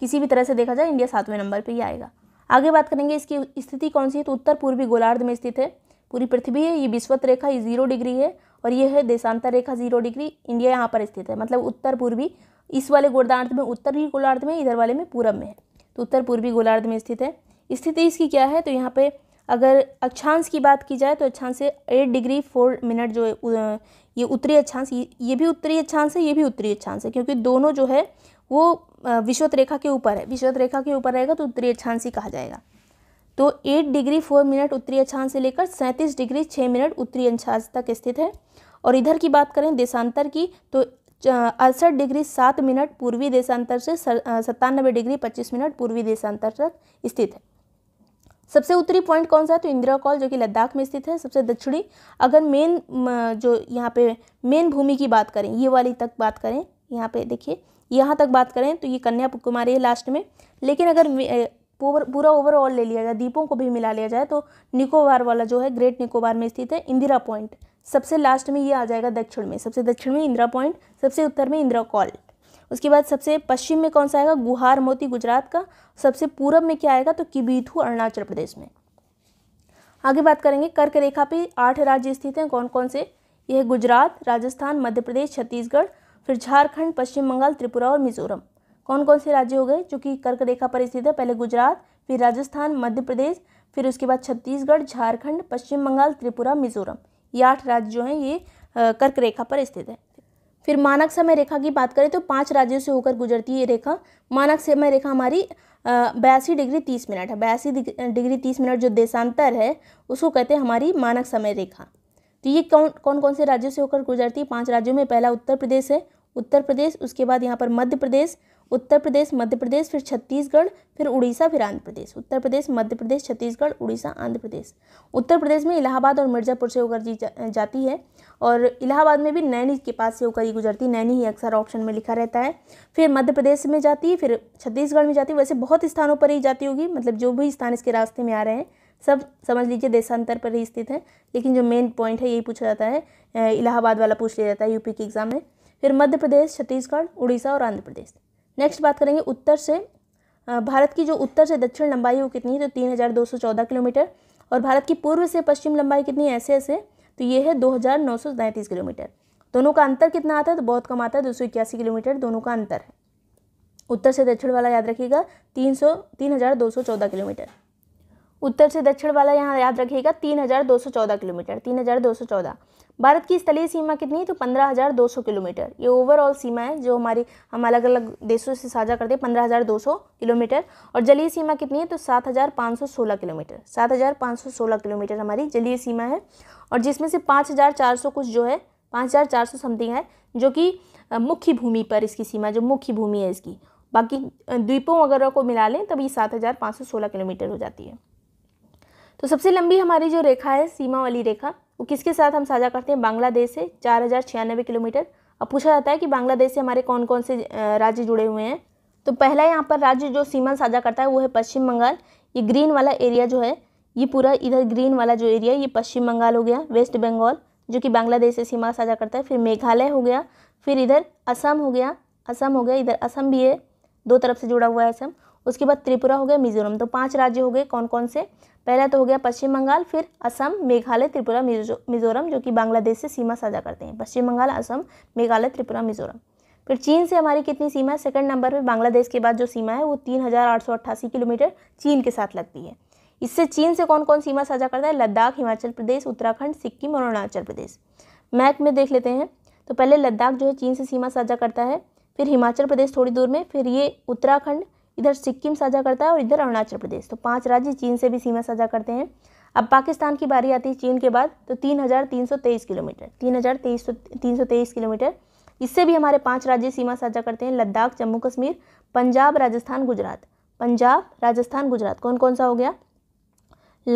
A: किसी भी तरह से देखा जाए इंडिया सातवें नंबर पर ही आएगा आगे बात करेंगे इसकी स्थिति कौन सी है तो उत्तर पूर्वी गोलार्ध में स्थित है पूरी पृथ्वी है ये विश्वत रेखा ये जीरो डिग्री है और ये है देशांतर रेखा जीरो डिग्री इंडिया यहाँ पर स्थित है मतलब उत्तर पूर्वी इस वाले गोलार्ध में उत्तर ही गोलार्ध में इधर वाले में पूरब में है तो उत्तर पूर्वी गोलार्ध में स्थित है स्थिति इसकी क्या है तो यहाँ पर अगर अक्षांश की बात की जाए तो अक्षांश से एट डिग्री फोर मिनट जो ये उत्तरी अक्षांश ये भी उत्तरी अक्षांश है ये भी उत्तरी अक्षांश है क्योंकि दोनों जो है वो विश्वत रेखा के ऊपर है विश्वत रेखा के ऊपर रहेगा तो उत्तरी अक्षांश ही कहा जाएगा तो एट डिग्री फोर मिनट उत्तरी अक्षांश से लेकर सैंतीस डिग्री छः मिनट उत्तरी अक्षांश तक स्थित है और इधर की बात करें देशांतर की तो अड़सठ डिग्री सात मिनट पूर्वी देशांतर से सत्तानबे डिग्री पच्चीस मिनट पूर्वी देशांतर तक स्थित है सबसे उत्तरी पॉइंट कौन सा है तो इंदिरा कॉल जो कि लद्दाख में स्थित है सबसे दक्षिणी अगर मेन जो यहाँ पे मेन भूमि की बात करें ये वाली तक बात करें यहाँ पे देखिए यहाँ तक बात करें तो ये कन्या कुमारी है लास्ट में लेकिन अगर पूरा ओवरऑल ले लिया जाए दीपों को भी मिला लिया जाए तो निकोबार वाला जो है ग्रेट निकोबार में स्थित है इंदिरा पॉइंट सबसे लास्ट में ये आ जाएगा दक्षिण में सबसे दक्षिण में इंदिरा पॉइंट सबसे उत्तर में इंदिरा कॉल उसके बाद सबसे पश्चिम में कौन सा आएगा गुहार मोती गुजरात का सबसे पूरब में क्या आएगा तो किबीथू अरुणाचल प्रदेश में आगे बात करेंगे कर्क रेखा पे आठ राज्य स्थित हैं कौन कौन से यह गुजरात राजस्थान मध्य प्रदेश छत्तीसगढ़ फिर झारखंड पश्चिम बंगाल त्रिपुरा और मिजोरम कौन कौन से राज्य हो गए जो कि कर्क रेखा पर स्थित है पहले गुजरात फिर राजस्थान मध्य प्रदेश फिर उसके बाद छत्तीसगढ़ झारखंड पश्चिम बंगाल त्रिपुरा मिजोरम ये आठ राज्य जो हैं ये कर्क रेखा पर स्थित है फिर मानक समय रेखा की बात करें तो पाँच राज्यों से होकर गुजरती है ये रेखा मानक समय रेखा हमारी बयासी डिग्री तीस मिनट है बयासी डिग्री तीस मिनट जो देशांतर है उसको कहते हैं हमारी मानक समय रेखा तो ये कौन कौन कौन से राज्यों से होकर गुजरती है पाँच राज्यों में पहला उत्तर प्रदेश है उत्तर प्रदेश उसके बाद यहाँ पर मध्य प्रदेश उत्तर प्रदेश मध्य प्रदेश फिर छत्तीसगढ़ फिर उड़ीसा फिर आंध्र प्रदेश उत्तर प्रदेश मध्य प्रदेश छत्तीसगढ़ उड़ीसा आंध्र प्रदेश उत्तर प्रदेश में इलाहाबाद और मिर्ज़ापुर से होकर जी जाती है और इलाहाबाद में भी नैनी के पास से होकर गुजरती है नैनी ही अक्सर ऑप्शन में लिखा रहता है फिर मध्य प्रदेश में जाती है फिर छत्तीसगढ़ में जाती है वैसे बहुत स्थानों पर ही जाती होगी मतलब जो भी स्थान इसके रास्ते में आ रहे हैं सब समझ लीजिए देशांतर पर ही स्थित है लेकिन जो मेन पॉइंट है यही पूछा जाता है इलाहाबाद वाला पूछ लिया जाता है यूपी के एग्ज़ाम में फिर मध्य प्रदेश छत्तीसगढ़ उड़ीसा और आंध्र प्रदेश नेक्स्ट बात करेंगे उत्तर से भारत की जो उत्तर से दक्षिण लंबाई वो कितनी है तो तीन हज़ार दो सौ चौदह किलोमीटर और भारत की पूर्व से पश्चिम लंबाई कितनी है ऐसे ऐसे तो ये है दो हज़ार नौ सौ सैंतीस किलोमीटर दोनों का अंतर कितना आता है तो बहुत कम आता है दो सौ इक्यासी किलोमीटर दोनों का अंतर है उत्तर से दक्षिण वाला याद रखिएगा तीन सौ तीन हज़ार दो सौ चौदह किलोमीटर उत्तर से दक्षिण वाला यहाँ याद रखिएगा तीन हज़ार दो सौ चौदह किलोमीटर तीन हज़ार दो सौ चौदह भारत की स्थलीय सीमा कितनी है तो 15,200 किलोमीटर ये ओवरऑल सीमा है जो हमारी हम अलग अलग देशों से साझा करते हैं 15,200 किलोमीटर और जलीय सीमा कितनी है तो 7,516 किलोमीटर 7,516 किलोमीटर हमारी जलीय सीमा है और जिसमें से 5,400 कुछ जो है 5,400 समथिंग है जो कि मुख्य भूमि पर इसकी सीमा जो मुख्य भूमि है इसकी बाकी द्वीपों वगैरह को मिला लें तब ये सोलह किलोमीटर हो जाती है तो सबसे लंबी हमारी जो रेखा है सीमा वाली रेखा वो किसके साथ हम साझा करते हैं बांग्लादेश से चार हज़ार छियानवे किलोमीटर अब पूछा जाता है कि बांग्लादेश से हमारे कौन कौन से राज्य जुड़े हुए हैं तो पहला यहाँ पर राज्य जो सीमा साझा करता है वो है पश्चिम बंगाल ये ग्रीन वाला एरिया जो है ये पूरा इधर ग्रीन वाला जो एरिया ये पश्चिम बंगाल हो गया वेस्ट बंगाल जो कि बांग्लादेश से सीमा साझा करता है फिर मेघालय हो गया फिर इधर असम हो गया असम हो गया इधर असम भी है दो तरफ से जुड़ा हुआ है असम उसके बाद त्रिपुरा हो गया मिजोरम तो पांच राज्य हो गए कौन कौन से पहला तो हो गया पश्चिम बंगाल फिर असम मेघालय त्रिपुरा मिजोरम जो कि बांग्लादेश से सीमा साझा करते हैं पश्चिम बंगाल असम मेघालय त्रिपुरा मिजोरम फिर चीन से हमारी कितनी सीमा है सेकंड नंबर पर बांग्लादेश के बाद जो सीमा है वो तीन किलोमीटर चीन के साथ लगती है इससे चीन से कौन कौन सीमा साझा करता है लद्दाख हिमाचल प्रदेश उत्तराखंड सिक्किम और अरुणाचल प्रदेश मैक में देख लेते हैं तो पहले लद्दाख जो है चीन से सीमा साझा करता है फिर हिमाचल प्रदेश थोड़ी दूर में फिर ये उत्तराखंड इधर सिक्किम साझा करता है और इधर अरुणाचल प्रदेश तो पाँच राज्य चीन से भी सीमा साझा करते हैं अब पाकिस्तान की बारी आती है चीन के बाद तो तीन हजार तीन सौ तेईस किलोमीटर तीन हजार तेईस सौ तीन सौ तेईस किलोमीटर इससे भी हमारे पाँच राज्य सीमा साझा करते हैं लद्दाख जम्मू कश्मीर पंजाब राजस्थान गुजरात पंजाब राजस्थान गुजरात कौन कौन सा हो गया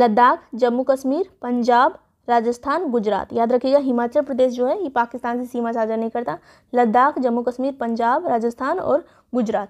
A: लद्दाख जम्मू कश्मीर पंजाब राजस्थान गुजरात याद रखिएगा हिमाचल प्रदेश जो है ये पाकिस्तान से सीमा साझा नहीं करता लद्दाख जम्मू कश्मीर पंजाब राजस्थान और गुजरात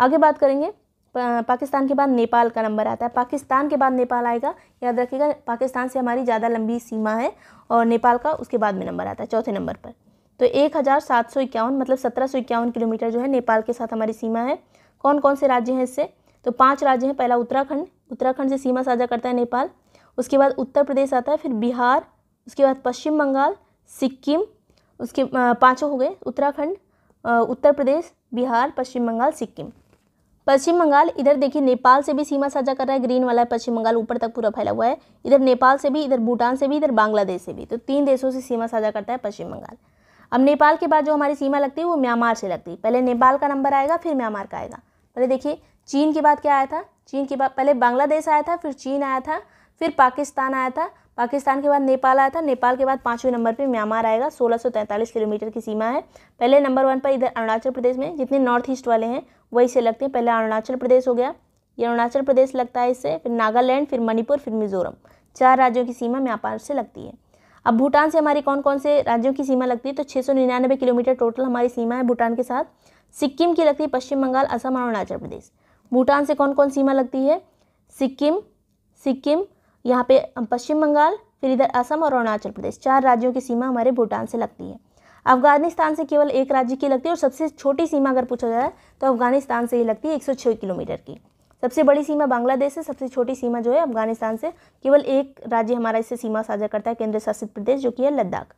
A: आगे बात करेंगे पाकिस्तान के बाद नेपाल का नंबर आता है पाकिस्तान के बाद नेपाल आएगा याद रखिएगा पाकिस्तान से हमारी ज़्यादा लंबी सीमा है और नेपाल का उसके बाद में नंबर आता है चौथे नंबर पर तो एक हज़ार सात सौ इक्यावन मतलब सत्रह सौ इक्यावन किलोमीटर जो है नेपाल के साथ हमारी सीमा है कौन कौन से राज्य हैं इससे तो पाँच राज्य हैं पहला उत्तराखंड उत्तराखंड से सीमा साझा करता है नेपाल उसके बाद उत्तर प्रदेश आता है फिर बिहार उसके बाद पश्चिम बंगाल सिक्किम उसके पाँचों हो गए उत्तराखंड उत्तर प्रदेश बिहार पश्चिम बंगाल सिक्किम पश्चिम बंगाल इधर देखिए नेपाल से भी सीमा साझा कर रहा है ग्रीन वाला है पश्चिम बंगाल ऊपर तक पूरा फैला हुआ है इधर नेपाल से भी इधर भूटान से भी इधर बांग्लादेश से भी तो तीन देशों से सीमा साझा करता है पश्चिम बंगाल अब नेपाल के बाद जो हमारी सीमा लगती है वो म्यांमार से लगती है पहले नेपाल का नंबर आएगा फिर म्यांमार का आएगा पहले देखिए चीन के बाद क्या आया था चीन के बाद पहले बांग्लादेश आया था फिर चीन आया था फिर पाकिस्तान आया था पाकिस्तान के बाद नेपाल आया था नेपाल के बाद पाँचवें नंबर पे म्यांमार आएगा 1643 किलोमीटर की सीमा है पहले नंबर वन पर इधर अरुणाचल प्रदेश में जितने नॉर्थ ईस्ट वाले हैं वही से लगते हैं पहले अरुणाचल प्रदेश हो गया ये अरुणाचल प्रदेश लगता है इससे फिर नागालैंड फिर मणिपुर फिर मिजोरम चार राज्यों की सीमा म्यांपार से लगती है अब भूटान से हमारी कौन कौन से राज्यों की सीमा लगती है तो छः किलोमीटर टोटल हमारी सीमा है भूटान के साथ सिक्किम की लगती है पश्चिम बंगाल असम अरुणाचल प्रदेश भूटान से कौन कौन सीमा लगती है सिक्किम सिक्किम यहाँ पे पश्चिम बंगाल फिर इधर असम और अरुणाचल प्रदेश चार राज्यों की सीमा हमारे भूटान से लगती है अफगानिस्तान से केवल एक राज्य की लगती है और सबसे छोटी सीमा अगर पूछा जाए तो अफगानिस्तान से ही लगती है एक किलोमीटर की सबसे बड़ी सीमा बांग्लादेश से सबसे छोटी सीमा जो है अफगानिस्तान से केवल एक राज्य हमारा इससे सीमा साझा करता है केंद्र शासित प्रदेश जो कि है लद्दाख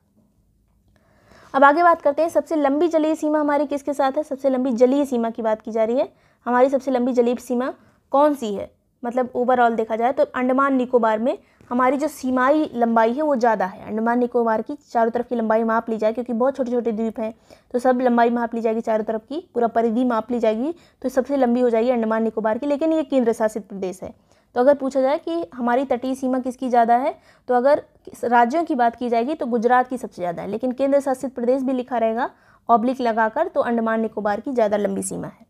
A: अब आगे बात करते हैं सबसे लंबी जलीय सीमा हमारी किसके साथ है सबसे लंबी जलीय सीमा की बात की जा रही है हमारी सबसे लंबी जलीय सीमा कौन सी है मतलब ओवरऑल देखा जाए तो अंडमान निकोबार में हमारी जो सीमाई लंबाई है वो ज़्यादा है अंडमान निकोबार की चारों तरफ की लंबाई माप ली जाए क्योंकि बहुत छोटे छोटे द्वीप हैं तो सब लंबाई माप ली जाएगी चारों तरफ की पूरा परिधि माप ली जाएगी तो सबसे लंबी हो जाएगी अंडमान निकोबार की लेकिन ये केंद्र शासित प्रदेश है तो अगर पूछा जाए कि हमारी तटीय सीमा किसकी ज़्यादा है तो अगर राज्यों की बात की जाएगी तो गुजरात की सबसे ज़्यादा है लेकिन केंद्र शासित प्रदेश भी लिखा रहेगा ऑब्लिक लगाकर तो अंडमान निकोबार की ज़्यादा लंबी सीमा है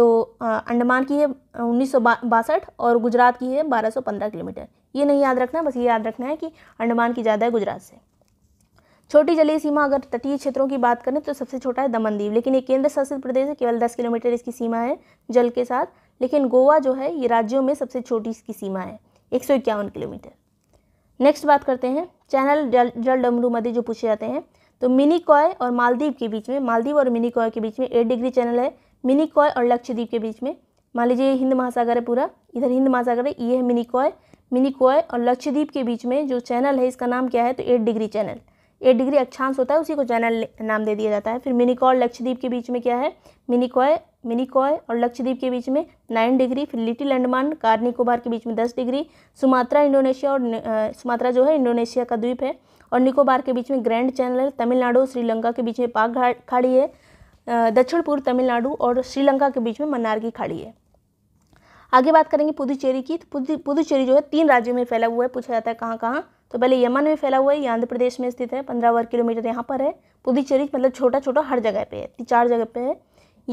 A: तो अंडमान की है उन्नीस और गुजरात की है 1215 किलोमीटर ये नहीं याद रखना बस ये याद रखना है कि अंडमान की ज़्यादा है गुजरात से छोटी जलीय सीमा अगर तटीय क्षेत्रों की बात करें तो सबसे छोटा है दमनदीव लेकिन ये केंद्र शासित प्रदेश है केवल दस किलोमीटर इसकी सीमा है जल के साथ लेकिन गोवा जो है ये राज्यों में सबसे छोटी इसकी सीमा है एक किलोमीटर नेक्स्ट बात करते हैं चैनल जल जल डमरू मध्य जो पूछे जाते हैं तो मिनी कॉय और मालदीव के बीच में मालदीव और मिनी कॉय के बीच में एट डिग्री चैनल है मिनिकॉय और लक्षद्वीप के बीच में मान लीजिए हिंद महासागर है पूरा इधर हिंद महासागर है ये है मिनिकॉय मिनिकॉय और लक्षद्वीप के बीच में जो चैनल है इसका नाम क्या है तो eight degree channel eight degree अक्षांश होता है उसी को चैनल नाम दे दिया जाता है फिर मिनिकॉय लक्षद्वीप के बीच में क्या है मिनिकॉय मिनिकॉय और लक्षद्वीप के बीच में नाइन डिग्री फिर लिटिल अंडमान कार निकोबार के बीच में दस डिग्री सुमात्रा इंडोनेशिया और सुमात्रा जो है इंडोनेशिया का द्वीप है और निकोबार के बीच में ग्रैंड चैनल है तमिलनाडु श्रीलंका के बीच में पाक खाड़ी है दक्षिण पूर्व तमिलनाडु और श्रीलंका के बीच में मन्नार की खाड़ी है आगे बात करेंगे पुदुचेरी की तो पुदुचेरी जो है तीन राज्यों में फैला हुआ है पूछा जाता है कहाँ कहाँ तो पहले यमन में फैला हुआ है ये आंध्र प्रदेश में स्थित है पंद्रह वर्ग किलोमीटर यहाँ पर है पुदुचेरी मतलब छोटा छोटा हर जगह पे है चार जगह पे है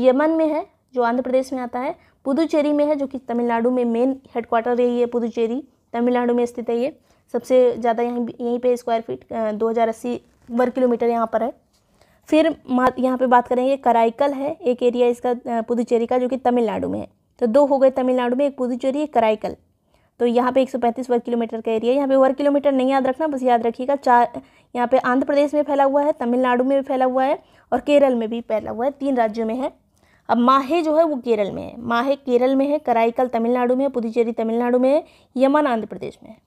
A: यमन में है जो आंध्र प्रदेश में आता है पुदुचेरी में है जो कि तमिलनाडु में मेन हेडक्वार्टर यही है पुदुचेरी तमिलनाडु में स्थित है ये सबसे ज़्यादा यहीं यहीं पे स्क्वायर फीट दो हज़ार अस्सी वर्ग किलोमीटर यहाँ पर है फिर यहाँ पे बात करेंगे कराइकल है एक एरिया इसका पुदुचेरी का जो कि तमिलनाडु में है तो दो हो गए तमिलनाडु में एक पुदुचेरी एक कराइकल तो यहाँ पे 135 वर्ग किलोमीटर का एरिया यहाँ पे वर्ग किलोमीटर नहीं याद रखना बस याद रखिएगा चार यहाँ पे आंध्र प्रदेश में फैला हुआ है तमिलनाडु में भी फैला हुआ है और केरल में भी फैला हुआ है तीन राज्यों में है अब माहे जो है वो केरल में है माहे केरल में है कराईकल तमिलनाडु में है पुदुचेरी तमिलनाडु में है यमन आंध्र प्रदेश में है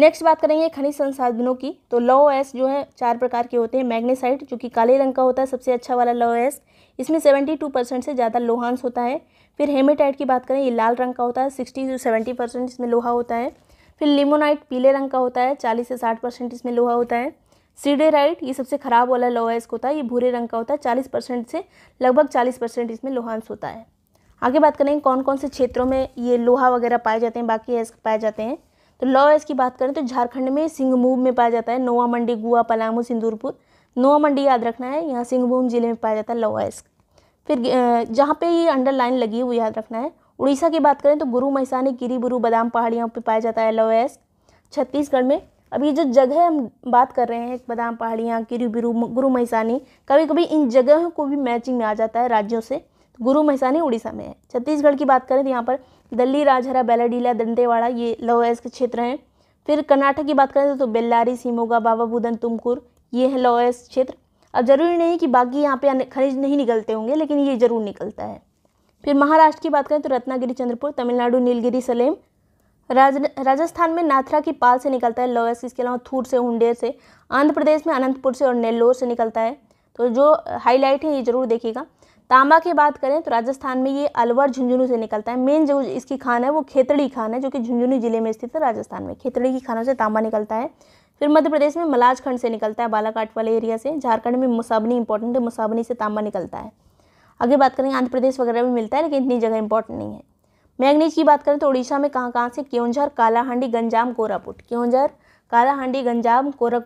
A: नेक्स्ट बात करेंगे खनिज संसाधनों की तो लो एस जो है चार प्रकार के होते हैं मैग्नेसाइट जो कि काले रंग का होता है सबसे अच्छा वाला लो एस इसमें सेवेंटी टू परसेंट से ज़्यादा लोहांस होता है फिर हेमेटाइट की बात करें ये लाल रंग का होता है सिक्सटी टू सेवेंटी परसेंट इसमें लोहा होता है फिर लिमोनाइट पीले रंग का होता है चालीस से साठ परसेंट इसमें लोहा होता है सीडेराइट ये सबसे ख़राब वाला लोहाइस होता है ये भूरे रंग का होता है चालीस परसेंट से लगभग चालीस परसेंट इसमें लोहांस होता है आगे बात करेंगे कौन कौन से क्षेत्रों में ये लोहा वगैरह पाए जाते हैं बाकी एस पाए जाते हैं तो लॉ वाइज की बात करें तो झारखंड में सिंहभूम में पाया जाता है नोआ मंडी गुआ पलामू सिंदूरपुर नोआ मंडी याद रखना है यहाँ सिंहभूम जिले में पाया जाता है लॉ वाइज फिर जहाँ पे ये अंडर लाइन लगी है वो याद रखना है उड़ीसा की बात करें तो गुरु मैसानी बुरु बादाम पहाड़ियों पर पाया जाता है लोएस छत्तीसगढ़ में अब ये जो जगह हम बात कर रहे हैं बादाम पहाड़ियाँ बिरु गुरु मैसानी कभी कभी इन जगहों को भी मैचिंग में आ जाता है राज्यों से गुरु मैसानी उड़ीसा में है छत्तीसगढ़ की बात करें तो यहाँ पर दिल्ली राजहरा बैलाडीला दंतेवाड़ा ये लोएस के क्षेत्र हैं फिर कर्नाटक की बात करें तो बेल्लारी सीमोगा बाबा बुदन तुमकुर ये है लोएस क्षेत्र अब ज़रूरी नहीं कि बाकी यहाँ पे खनिज नहीं निकलते होंगे लेकिन ये ज़रूर निकलता है फिर महाराष्ट्र की बात करें तो रत्नागिरी चंद्रपुर तमिलनाडु नीलगिरी सलेम राज राजस्थान में नाथरा की पाल से निकलता है लोएस इसके अलावा थूर से हुडेर से आंध्र प्रदेश में अनंतपुर से और नेल्लोर से निकलता है तो जो हाईलाइट है ये ज़रूर देखिएगा तांबा की बात करें तो राजस्थान में ये अलवर झुंझुनू से निकलता है मेन जो इसकी खान है वो खेतड़ी खान है जो कि झुंझुनू जिले में स्थित है राजस्थान में खेतड़ी की खानों से तांबा निकलता है फिर मध्य प्रदेश में मलाजखंड से निकलता है बालाघाट वाले एरिया से झारखंड में मुसाबनी इंपॉर्टेंट है मुसाबनी से तांबा निकलता है आगे बात करें आंध्र प्रदेश वगैरह में मिलता है लेकिन इतनी जगह इंपॉर्टेंट नहीं है मैगनीज की बात करें तो उड़ीसा में कहाँ कहाँ से केवंझर कालाहांडी गंजाम कोरापुट केवंझर कालाहांडी गंजाम कोरक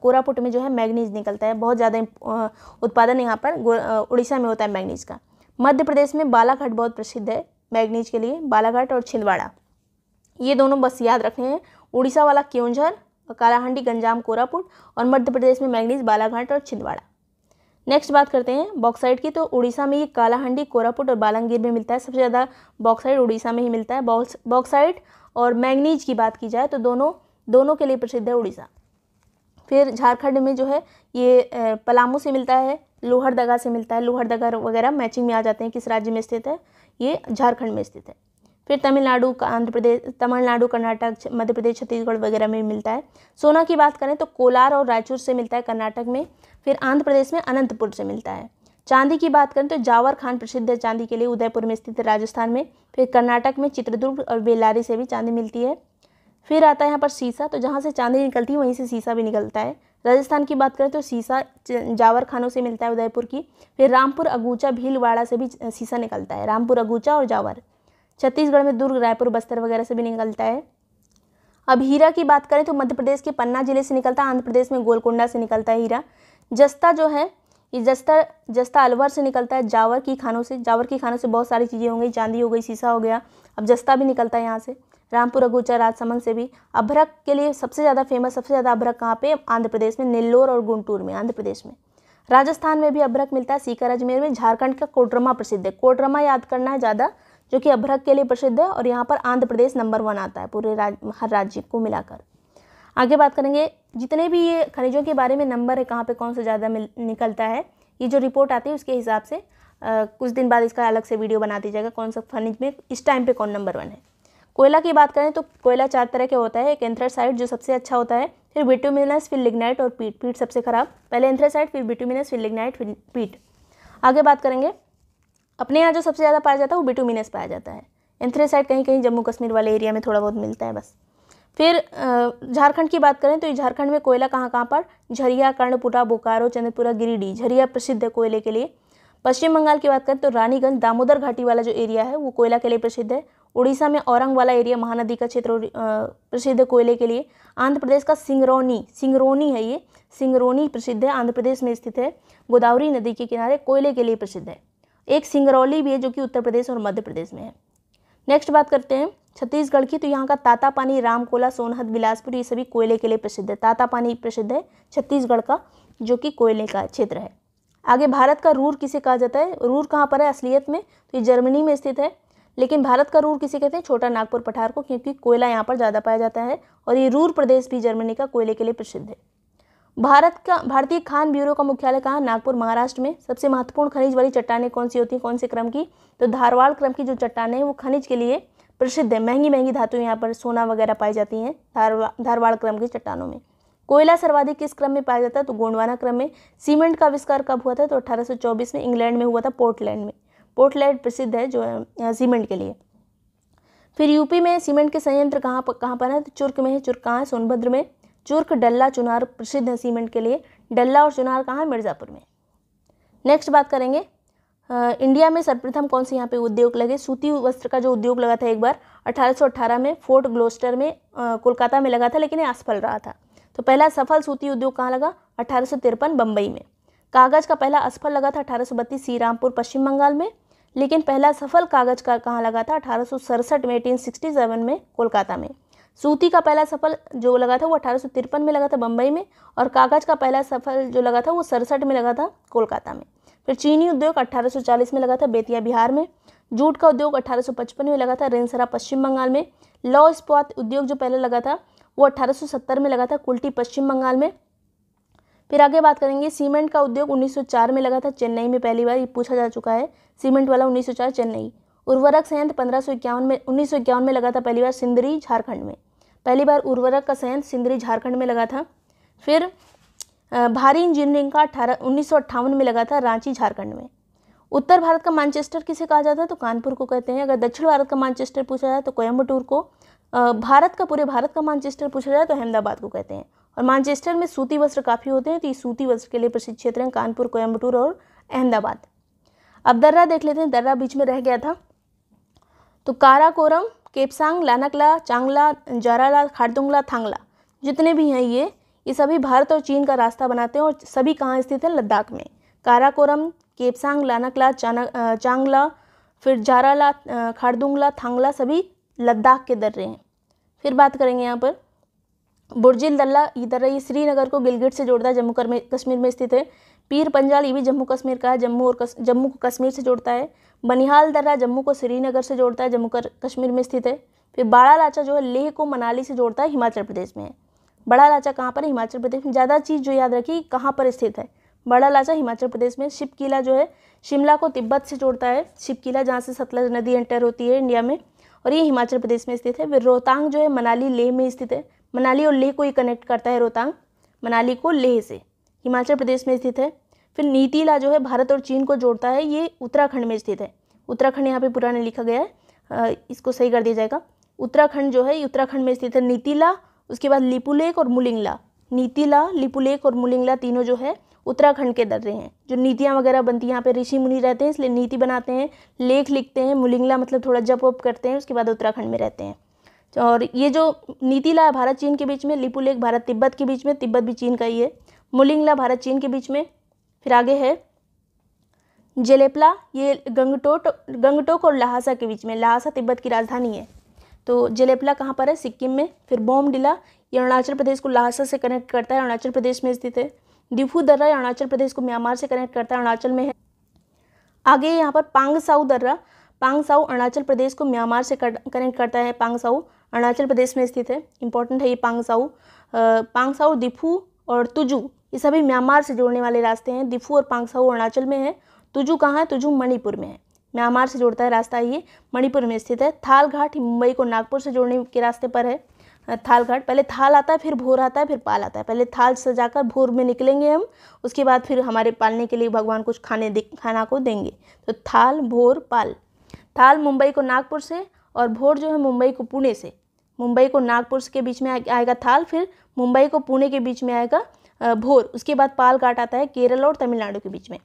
A: कोरापुट में जो है मैग्नीज निकलता है बहुत ज़्यादा उत्पादन यहाँ पर उड़ीसा में होता है मैग्नीज का मध्य प्रदेश में बालाघाट बहुत प्रसिद्ध है मैग्नीज के लिए बालाघाट और छिंदवाड़ा ये दोनों बस याद रखें हैं उड़ीसा वाला क्योंझर कालाहांडी गंजाम कोरापुट और मध्य प्रदेश में मैग्नीज बालाघाट और छिंदवाड़ा नेक्स्ट बात करते हैं बॉक्साइड की तो उड़ीसा में ये कालाहांडी कोरापुट और बालंगीर में मिलता है सबसे ज़्यादा बॉक्साइड उड़ीसा में ही मिलता है बॉक्साइड और मैगनीज की बात की जाए तो दोनों दोनों के लिए प्रसिद्ध है उड़ीसा फिर झारखंड में जो है ये पलामू से मिलता है लोहरदगा से मिलता है लोहरदगा वगैरह मैचिंग में आ जाते हैं किस राज्य में स्थित है ये झारखंड में स्थित है फिर तमिलनाडु आंध्र प्रदेश तमिलनाडु कर्नाटक मध्य प्रदेश छत्तीसगढ़ वगैरह में मिलता है सोना की बात करें तो कोलार और रायचूर से मिलता है कर्नाटक में फिर आंध्र प्रदेश में अनंतपुर से मिलता है चांदी की बात करें तो जावर खान प्रसिद्ध है चांदी के लिए उदयपुर में स्थित राजस्थान में फिर कर्नाटक में चित्रदुर्ग और बेलारी से भी चांदी मिलती है फिर आता है यहाँ पर सीसा तो जहाँ से चांदी निकलती है वहीं से सीसा भी निकलता है राजस्थान की बात करें तो सीसा जावर खानों से मिलता है उदयपुर की फिर रामपुर अगूचा भीलवाड़ा से भी सीसा निकलता है रामपुर अगूचा और जावर छत्तीसगढ़ में दुर्ग रायपुर बस्तर वगैरह से भी निकलता है अब हीरा की बात करें तो मध्य प्रदेश के पन्ना जिले से निकलता है आंध्र प्रदेश में गोलकुंडा से निकलता है हीरा जस्ता जो है ये जस्ता जस्ता अलवर से निकलता है जावर की खानों से जावर की खानों से बहुत सारी चीज़ें हो गई चांदी हो गई सीसा हो गया अब जस्ता भी निकलता है यहाँ से रामपुर अगुचा राजसमंद से भी अभ्रक के लिए सबसे ज़्यादा फेमस सबसे ज़्यादा अभ्रक कहाँ पे आंध्र प्रदेश में नेल्लोर और गुंटूर में आंध्र प्रदेश में राजस्थान में भी अभ्रक मिलता है सीकर अजमेर में झारखंड का कोटरमा प्रसिद्ध है कोटरमा याद करना है ज़्यादा जो कि अभ्रक के लिए प्रसिद्ध है और यहाँ पर आंध्र प्रदेश नंबर वन आता है पूरे राज हर राज्य को मिलाकर आगे बात करेंगे जितने भी ये खनिजों के बारे में नंबर है कहाँ पर कौन सा ज़्यादा निकलता है ये जो रिपोर्ट आती है उसके हिसाब से कुछ दिन बाद इसका अलग से वीडियो बना दी जाएगा कौन सा खनिज में इस टाइम पर कौन नंबर वन है कोयला की बात करें तो कोयला चार तरह के होता है एक एंथ्रासाइट जो सबसे अच्छा होता है फिर बिटूमिनस फिर लिग्नाइट और पीट पीट सबसे खराब पहले एंथ्रासाइट फिर बिटूमिनस फिर लिग्नाइट फिर पीट आगे बात करेंगे अपने यहाँ जो सबसे ज़्यादा पाया जाता है वो बिटूमिनस पाया जाता है एंथ्रासाइट कहीं कहीं जम्मू कश्मीर वाले एरिया में थोड़ा बहुत मिलता है बस फिर झारखंड की बात करें तो झारखंड में कोयला कहाँ कहाँ पर झरिया कर्णपुरा बोकारो चंद्रपुरा गिरिडीह झरिया प्रसिद्ध है कोयले के लिए पश्चिम बंगाल की बात करें तो रानीगंज दामोदर घाटी वाला जो एरिया है वो कोयला के लिए प्रसिद्ध है उड़ीसा में औरंग वाला एरिया महानदी का क्षेत्र प्रसिद्ध कोयले के लिए आंध्र प्रदेश का सिंगरौनी सिंगरौनी है ये सिंगरौनी प्रसिद्ध है आंध्र प्रदेश में स्थित है गोदावरी नदी के किनारे कोयले के लिए प्रसिद्ध है एक सिंगरौली भी है जो कि उत्तर प्रदेश और मध्य प्रदेश में है नेक्स्ट बात करते हैं छत्तीसगढ़ की तो यहाँ का ताता पानी रामकोला सोनहद बिलासपुर ये सभी कोयले के लिए प्रसिद्ध है ताता पानी प्रसिद्ध है छत्तीसगढ़ का जो कि कोयले का क्षेत्र है आगे भारत का रूर किसे कहा जाता है रूर कहाँ पर है असलियत में तो ये जर्मनी में स्थित है लेकिन भारत का रूर किसे कहते हैं छोटा नागपुर पठार को क्योंकि कोयला यहाँ पर ज़्यादा पाया जाता है और ये रूर प्रदेश भी जर्मनी का कोयले के लिए प्रसिद्ध है भारत का भारतीय खान ब्यूरो का मुख्यालय कहाँ नागपुर महाराष्ट्र में सबसे महत्वपूर्ण खनिज वाली चट्टाने कौन सी होती हैं कौन से क्रम की तो धारवाड़ क्रम की जो चट्टाने हैं वो खनिज के लिए प्रसिद्ध है महंगी महंगी धातु यहाँ पर सोना वगैरह पाई जाती हैं धारवा धारवाड़ क्रम की चट्टानों में कोयला सर्वाधिक किस क्रम में पाया जाता है तो गोंडवाना क्रम में सीमेंट का आविष्कार कब हुआ था तो 1824 में इंग्लैंड में हुआ था पोर्टलैंड में पोर्टलैंड प्रसिद्ध है जो है सीमेंट के लिए फिर यूपी में सीमेंट के संयंत्र कहाँ पर कहाँ पर है तो चुर्क में है चुर्क कहाँ है सोनभद्र में चुर्क डल्ला चुनार प्रसिद्ध है सीमेंट के लिए डल्ला और चुनार कहाँ है मिर्ज़ापुर में नेक्स्ट बात करेंगे इंडिया में सर्वप्रथम कौन से यहाँ पे उद्योग लगे सूती वस्त्र का जो उद्योग लगा था एक बार 1818 में फोर्ट ग्लोस्टर में कोलकाता में लगा था लेकिन ये असफल रहा था तो पहला सफल सूती उद्योग कहाँ लगा अठारह बम्बई में कागज का पहला असफल लगा था अठारह सौ पश्चिम बंगाल में लेकिन पहला सफल कागज का कहाँ लगा था अठारह में एटीन में कोलकाता में सूती का पहला सफल जो लगा था वो अठारह में लगा था बम्बई में और कागज का पहला सफल जो लगा था वो सड़सठ में लगा था कोलकाता में फिर चीनी उद्योग 1840 में लगा था बेतिया बिहार में जूट का उद्योग 1855 में लगा था रेंसरा पश्चिम बंगाल में लॉ इस्पात उद्योग जो पहले लगा था वो 1870 में लगा था कुल्टी पश्चिम बंगाल में फिर आगे बात करेंगे सीमेंट का उद्योग 1904 में लगा था चेन्नई में पहली बार ये पूछा जा चुका है सीमेंट वाला 1904 चेन्नई उर्वरक संयंत्र पंद्रह में उन्नीस में लगा था पहली बार सिंदरी झारखंड में पहली बार उर्वरक का संयंत्र सिंदरी झारखंड में लगा था फिर भारी इंजीनियरिंग का अठारह उन्नीस में लगा था रांची झारखंड में उत्तर भारत का मानचेस्टर किसे कहा जाता है तो कानपुर को कहते हैं अगर दक्षिण भारत का मानचेस्टर पूछा जाए तो कोयम्बटूर को भारत का पूरे भारत का मानचेस्टर पूछा जाए तो अहमदाबाद को कहते हैं और मानचेस्टर में सूती वस्त्र काफ़ी होते हैं तो ये सूती वस्त्र के लिए प्रसिद्ध क्षेत्र हैं कानपुर कोयम्बटूर और अहमदाबाद अब दर्रा देख लेते हैं दर्रा बीच में रह गया था तो काराकोरम केपसांग लानकला चांगला जाराला खारदुंगला थांगला जितने भी हैं ये ये सभी भारत और चीन का रास्ता बनाते हैं और सभी कहाँ स्थित हैं लद्दाख में काराकोरम केपसांग लानकला चांगला फिर जाराला खारदुंगला थांगला सभी लद्दाख के दर्रे हैं फिर बात करेंगे यहाँ पर बुरजिल दल्ला इधर ये श्रीनगर को गिलगिट से जोड़ता है जम्मू कश्मीर में स्थित है पीर पंजाल ये भी जम्मू कश्मीर का है जम्मू और जम्मू को कश्मीर से जोड़ता है बनिहाल दर्रा जम्मू को श्रीनगर से जोड़ता है जम्मू कश्मीर में स्थित है फिर बाड़ा लाचा जो है लेह को मनाली से जोड़ता है हिमाचल प्रदेश में है बड़ा लाचा कहाँ पर है हिमाचल प्रदेश में ज़्यादा चीज़ जो याद रखी कहाँ पर स्थित है बड़ा लाचा हिमाचल प्रदेश में शिव किला जो है शिमला को तिब्बत से जोड़ता है शिप किला जहाँ से सतलज नदी एंटर होती है इंडिया में और ये हिमाचल प्रदेश में स्थित है रोहतांग जो है मनाली लेह में स्थित है मनाली और लेह को ये कनेक्ट करता है रोहतांग मनाली को लेह से हिमाचल प्रदेश में स्थित है फिर नीतिला जो है भारत और चीन को जोड़ता है ये उत्तराखंड में स्थित है उत्तराखंड यहाँ पे पुराने लिखा गया है इसको सही कर दिया जाएगा उत्तराखंड जो है उत्तराखंड में स्थित है नीतिला उसके बाद लिपुलेक और मुलिंगला नीतिला लिपुलेक और मुलिंगला तीनों जो है उत्तराखंड के दर्रे हैं जो नीतियाँ वगैरह बनती हैं यहाँ पे ऋषि मुनि रहते हैं इसलिए नीति बनाते हैं लेख लिखते हैं मुलिंगला मतलब थोड़ा जप वप करते हैं उसके बाद उत्तराखंड में रहते हैं और ये जो नीतिला है भारत चीन के बीच में लिपु लेख भारत तिब्बत के बीच में तिब्बत भी चीन का ही है मुलिंगला भारत चीन के बीच में फिर आगे है जेलेपला ये गंगटोट गंगटोक और लहासा के बीच में लहासा तिब्बत की राजधानी है तो जेलेपला कहाँ पर है सिक्किम में फिर बोमडिला ये अरुणाचल प्रदेश को लहासा से कनेक्ट करता है अरुणाचल प्रदेश में स्थित है डिफू दर्रा अरुणाचल प्रदेश को म्यांमार से कनेक्ट करता है अरुणाचल में है आगे यहाँ पर पांगसाऊ दर्रा पांगसाऊ अरुणाचल प्रदेश को म्यांमार से कनेक्ट करता है पांगसाऊ अरुणाचल प्रदेश में स्थित है इंपॉर्टेंट है ये पांगसाऊ पांगसाऊ दिफू और तुजू ये सभी म्यांमार से जोड़ने वाले रास्ते हैं दिफू और पांगसाऊ अरुणाचल में है तुजू कहाँ है तुजू मणिपुर में है म्यांमार से जोड़ता है रास्ता ये मणिपुर में स्थित है थाल घाट मुंबई को नागपुर से जोड़ने के रास्ते पर है थाल घाट पहले थाल आता है फिर भोर आता है फिर पाल आता है पहले थाल सजाकर भोर में निकलेंगे हम उसके बाद फिर हमारे पालने के लिए भगवान कुछ खाने खाना को देंगे तो थाल भोर पाल थाल मुंबई को नागपुर से और भोर जो है मुंबई को पुणे से मुंबई को नागपुर के बीच में आएगा थाल फिर मुंबई को पुणे के बीच में आएगा भोर उसके बाद पाल घाट आता है केरल और तमिलनाडु के बीच में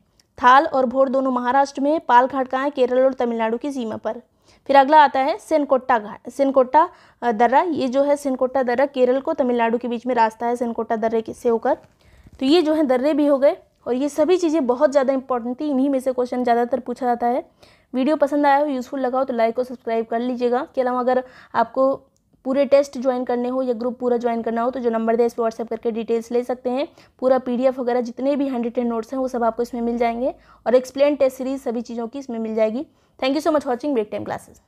A: थाल और भोर दोनों महाराष्ट्र में पाल घाट कहाँ है केरल और तमिलनाडु की सीमा पर फिर अगला आता है सेनकोट्टा घाट सेनकोट्टा दर्रा ये जो है सेनकोट्टा दर्रा केरल को तमिलनाडु के बीच में रास्ता है सेनकोट्टा दर्रे से होकर तो ये जो है दर्रे भी हो गए और ये सभी चीज़ें बहुत ज़्यादा इंपॉर्टेंट थी इन्हीं में से क्वेश्चन ज़्यादातर पूछा जाता है वीडियो पसंद आया हो यूज़फुल लगा हो तो लाइक और सब्सक्राइब कर लीजिएगा के अलावा अगर आपको पूरे टेस्ट ज्वाइन करने हो या ग्रुप पूरा ज्वाइन करना हो तो जो नंबर दे इस पर व्हाट्सएप करके डिटेल्स ले सकते हैं पूरा पीडीएफ वगैरह जितने भी हैंड टेन नोट्स हैं वो सब आपको इसमें मिल जाएंगे और एक्सप्लेन टेस्ट सीरीज सभी चीज़ों की इसमें मिल जाएगी Thank you so much for watching break time classes.